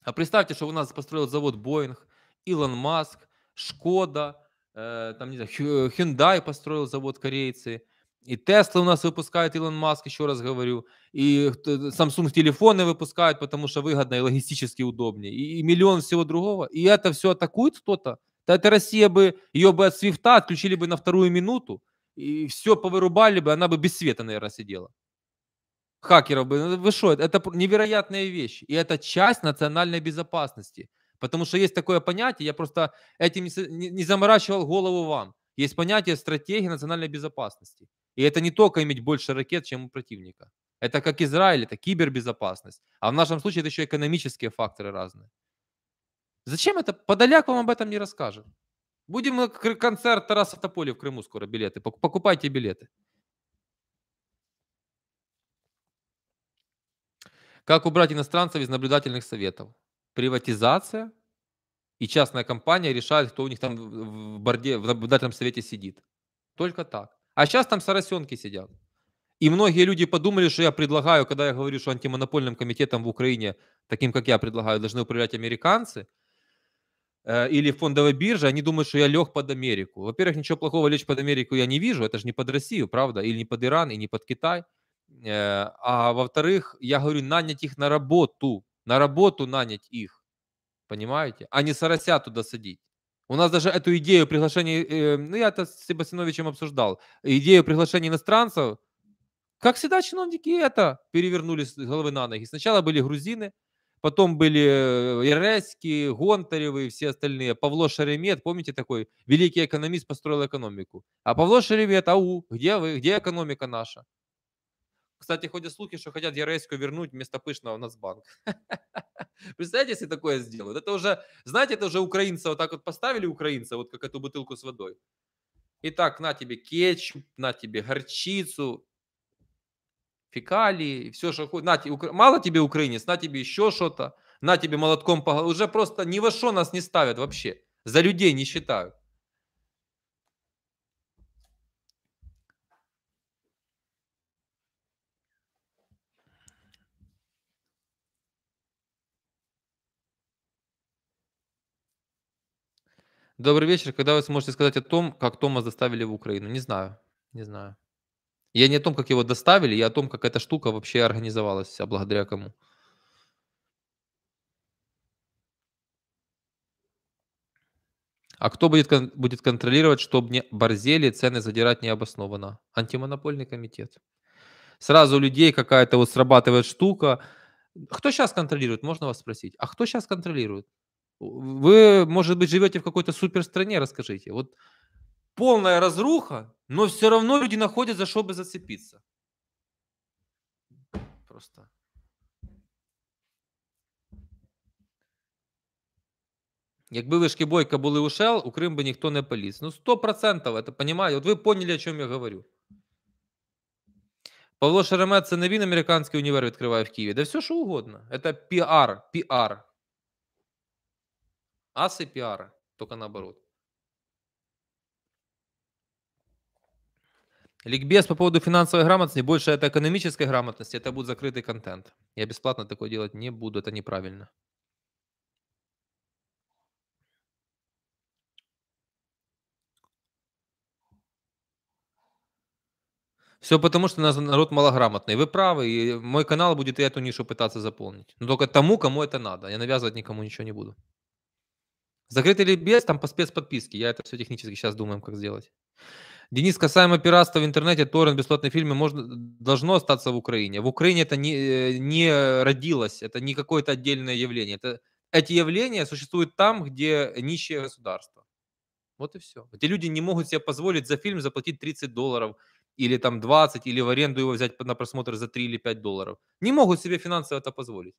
А представьте, что у нас построил завод Боинг, Илон Маск, Шкода, э, там, не знаю, Hyundai построил завод корейцы, и Tesla у нас выпускает Илон Маск, еще раз говорю, и Samsung телефоны выпускают, потому что выгодно и логистически удобнее, и, миллион всего другого. И это все атакует кто-то. Да это Россия бы, ее бы от свифта отключили бы на вторую минуту, и все повырубали бы, она бы без света, наверное, сидела. Хакеров бы, ну, вы что, это невероятные вещи. И это часть национальной безопасности – Потому что есть такое понятие, я просто этим не заморачивал голову вам. Есть понятие стратегии национальной безопасности. И это не только иметь больше ракет, чем у противника. Это как Израиль, это кибербезопасность. А в нашем случае это еще экономические факторы разные. Зачем это? Подоляк вам об этом не расскажет. Будем концерт Тараса Тополя в Крыму скоро билеты. Покупайте билеты. Как убрать иностранцев из наблюдательных советов? приватизация, и частная компания решает, кто у них там в борде, в наблюдательном совете сидит. Только так. А сейчас там соросенки сидят. И многие люди подумали, что я предлагаю, когда я говорю, что антимонопольным комитетом в Украине, таким как я предлагаю, должны управлять американцы э, или фондовая биржа, они думают, что я лег под Америку. Во-первых, ничего плохого лечь под Америку я не вижу, это же не под Россию, правда, или не под Иран, и не под Китай. Э, а во-вторых, я говорю, нанять их на работу, на работу нанять их, понимаете, а не сорося туда садить. У нас даже эту идею приглашения, э, ну я это с Себастьяновичем обсуждал, идею приглашения иностранцев, как всегда чиновники это перевернули с головы на ноги. Сначала были грузины, потом были Ереськи, э, Гонтаревы и все остальные. Павло Шеремет, помните такой, великий экономист построил экономику. А Павло Шеремет, ау, где вы, где экономика наша? Кстати, ходят слухи, что хотят Ярейску вернуть вместо Пышного в Нацбанк. Представляете, если такое сделают? Это уже, знаете, это уже украинца вот так вот поставили украинца, вот как эту бутылку с водой. Итак, на тебе кетчуп, на тебе горчицу, фекалии, все, что хочешь. На, тебе, укра... мало тебе украинец, на тебе еще что-то, на тебе молотком по Уже просто ни во что нас не ставят вообще. За людей не считают. Добрый вечер. Когда вы сможете сказать о том, как Томас доставили в Украину? Не знаю. Не знаю. Я не о том, как его доставили, я о том, как эта штука вообще организовалась, а благодаря кому. А кто будет, кон- будет контролировать, чтобы не борзели, цены задирать необоснованно? Антимонопольный комитет. Сразу у людей какая-то вот срабатывает штука. Кто сейчас контролирует? Можно вас спросить. А кто сейчас контролирует? Вы, может быть, живете в какой-то супер стране, расскажите. Вот полная разруха, но все равно люди находят за что бы зацепиться. Просто. Якби вышки Бойка были у Shell, у Крим бы никто не полез. Ну, сто процентов это понимаю. Вот вы поняли, о чем я говорю. Павло Шеремет, це не він американський універ відкриває в Києві. Да все, що угодно. Это піар, піар. Асы пиара, только наоборот. Ликбез по поводу финансовой грамотности, больше это экономической грамотности, это будет закрытый контент. Я бесплатно такое делать не буду, это неправильно. Все потому, что наш народ малограмотный. Вы правы, и мой канал будет и эту нишу пытаться заполнить. Но только тому, кому это надо. Я навязывать никому ничего не буду. Закрытый или без, там по спецподписке. Я это все технически сейчас думаем, как сделать. Денис, касаемо пиратства в интернете, торрент, бесплатные фильмы можно, должно остаться в Украине. В Украине это не, э, не родилось, это не какое-то отдельное явление. Это, эти явления существуют там, где нищее государство. Вот и все. Эти люди не могут себе позволить за фильм заплатить 30 долларов или там 20, или в аренду его взять на просмотр за 3 или 5 долларов. Не могут себе финансово это позволить.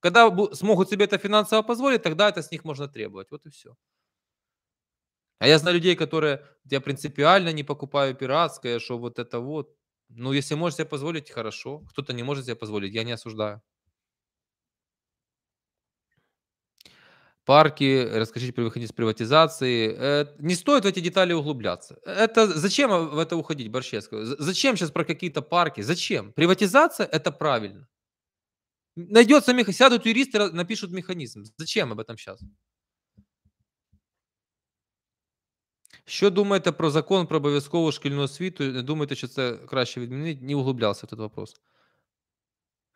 Когда смогут себе это финансово позволить, тогда это с них можно требовать. Вот и все. А я знаю людей, которые, я принципиально не покупаю пиратское, что вот это вот. Ну, если можете себе позволить, хорошо. Кто-то не может себе позволить, я не осуждаю. парки, расскажите при выходе из приватизации. Э, не стоит в эти детали углубляться. Это зачем в это уходить, Борщевского? Зачем сейчас про какие-то парки? Зачем? Приватизация – это правильно. Найдется, сядут юристы, напишут механизм. Зачем об этом сейчас? Що думаєте про закон про обов'язкову шкільну освіту? Э, думаєте, що це краще відмінити? Не углублявся в цей вопрос.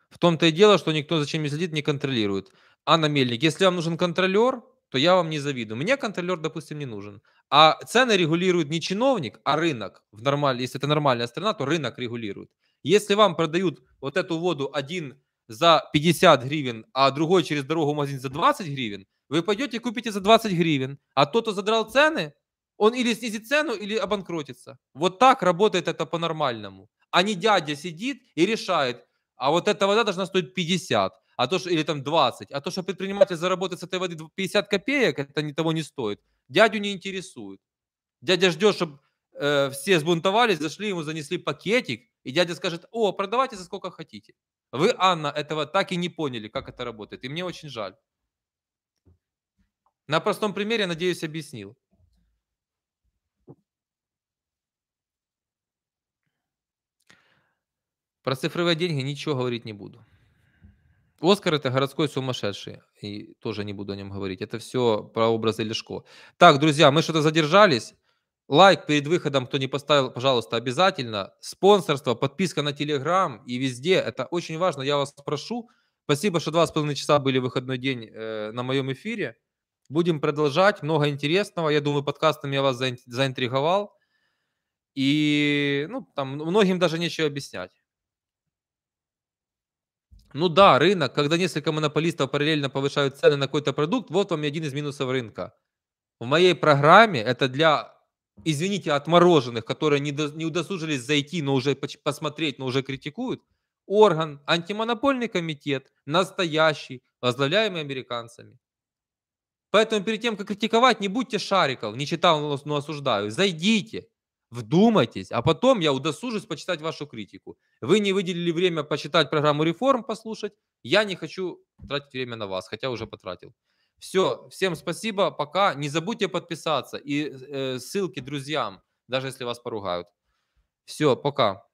В том-то и дело, что никто за чем не не контролирует. Анна Мельник, если вам нужен контролер, то я вам не завидую. Мне контролер, допустим, не нужен. А цены регулирует не чиновник, а рынок. В нормаль... Если это нормальная страна, то рынок регулирует. Если вам продают вот эту воду 1 за 50 гривен, а другой через дорогу магазин за 20 гривен, вы пойдете и купите за 20 гривен. А тот, кто задрал цены, он или снизит цену, или обанкротится. Вот так работает это по-нормальному. А не дядя сидит и решает, а вот эта вода должна стоить 50, а то, что, или там 20. А то, что предприниматель заработает с этой воды 50 копеек, это ни того не стоит. Дядю не интересует. Дядя ждет, чтобы э, все сбунтовались, зашли, ему занесли пакетик, и дядя скажет, о, продавайте за сколько хотите. Вы, Анна, этого так и не поняли, как это работает. И мне очень жаль. На простом примере, надеюсь, объяснил. Про цифровые деньги ничего говорить не буду. Оскар это городской сумасшедший, и тоже не буду о нем говорить. Это все про образы Лешко. Так, друзья, мы что-то задержались. Лайк перед выходом, кто не поставил, пожалуйста, обязательно. Спонсорство, подписка на Телеграм и везде. Это очень важно, я вас прошу. Спасибо, что два с половиной часа были выходной день э, на моем эфире. Будем продолжать, много интересного. Я думаю, подкастом я вас заинтриговал. И ну, там ну, многим даже нечего объяснять. Ну да, рынок, когда несколько монополистов параллельно повышают цены на какой-то продукт, вот вам и один из минусов рынка. В моей программе это для извините, отмороженных, которые не, до, не удосужились зайти, но уже посмотреть, но уже критикуют, орган, антимонопольный комитет, настоящий, возглавляемый американцами. Поэтому перед тем, как критиковать, не будьте шариков, не читал, но осуждаю. Зайдите, вдумайтесь, а потом я удосужусь почитать вашу критику. Вы не выделили время почитать программу реформ, послушать. Я не хочу тратить время на вас, хотя уже потратил. Все, всем спасибо, пока. Не забудьте подписаться и э, ссылки друзьям, даже если вас поругают. Все, пока.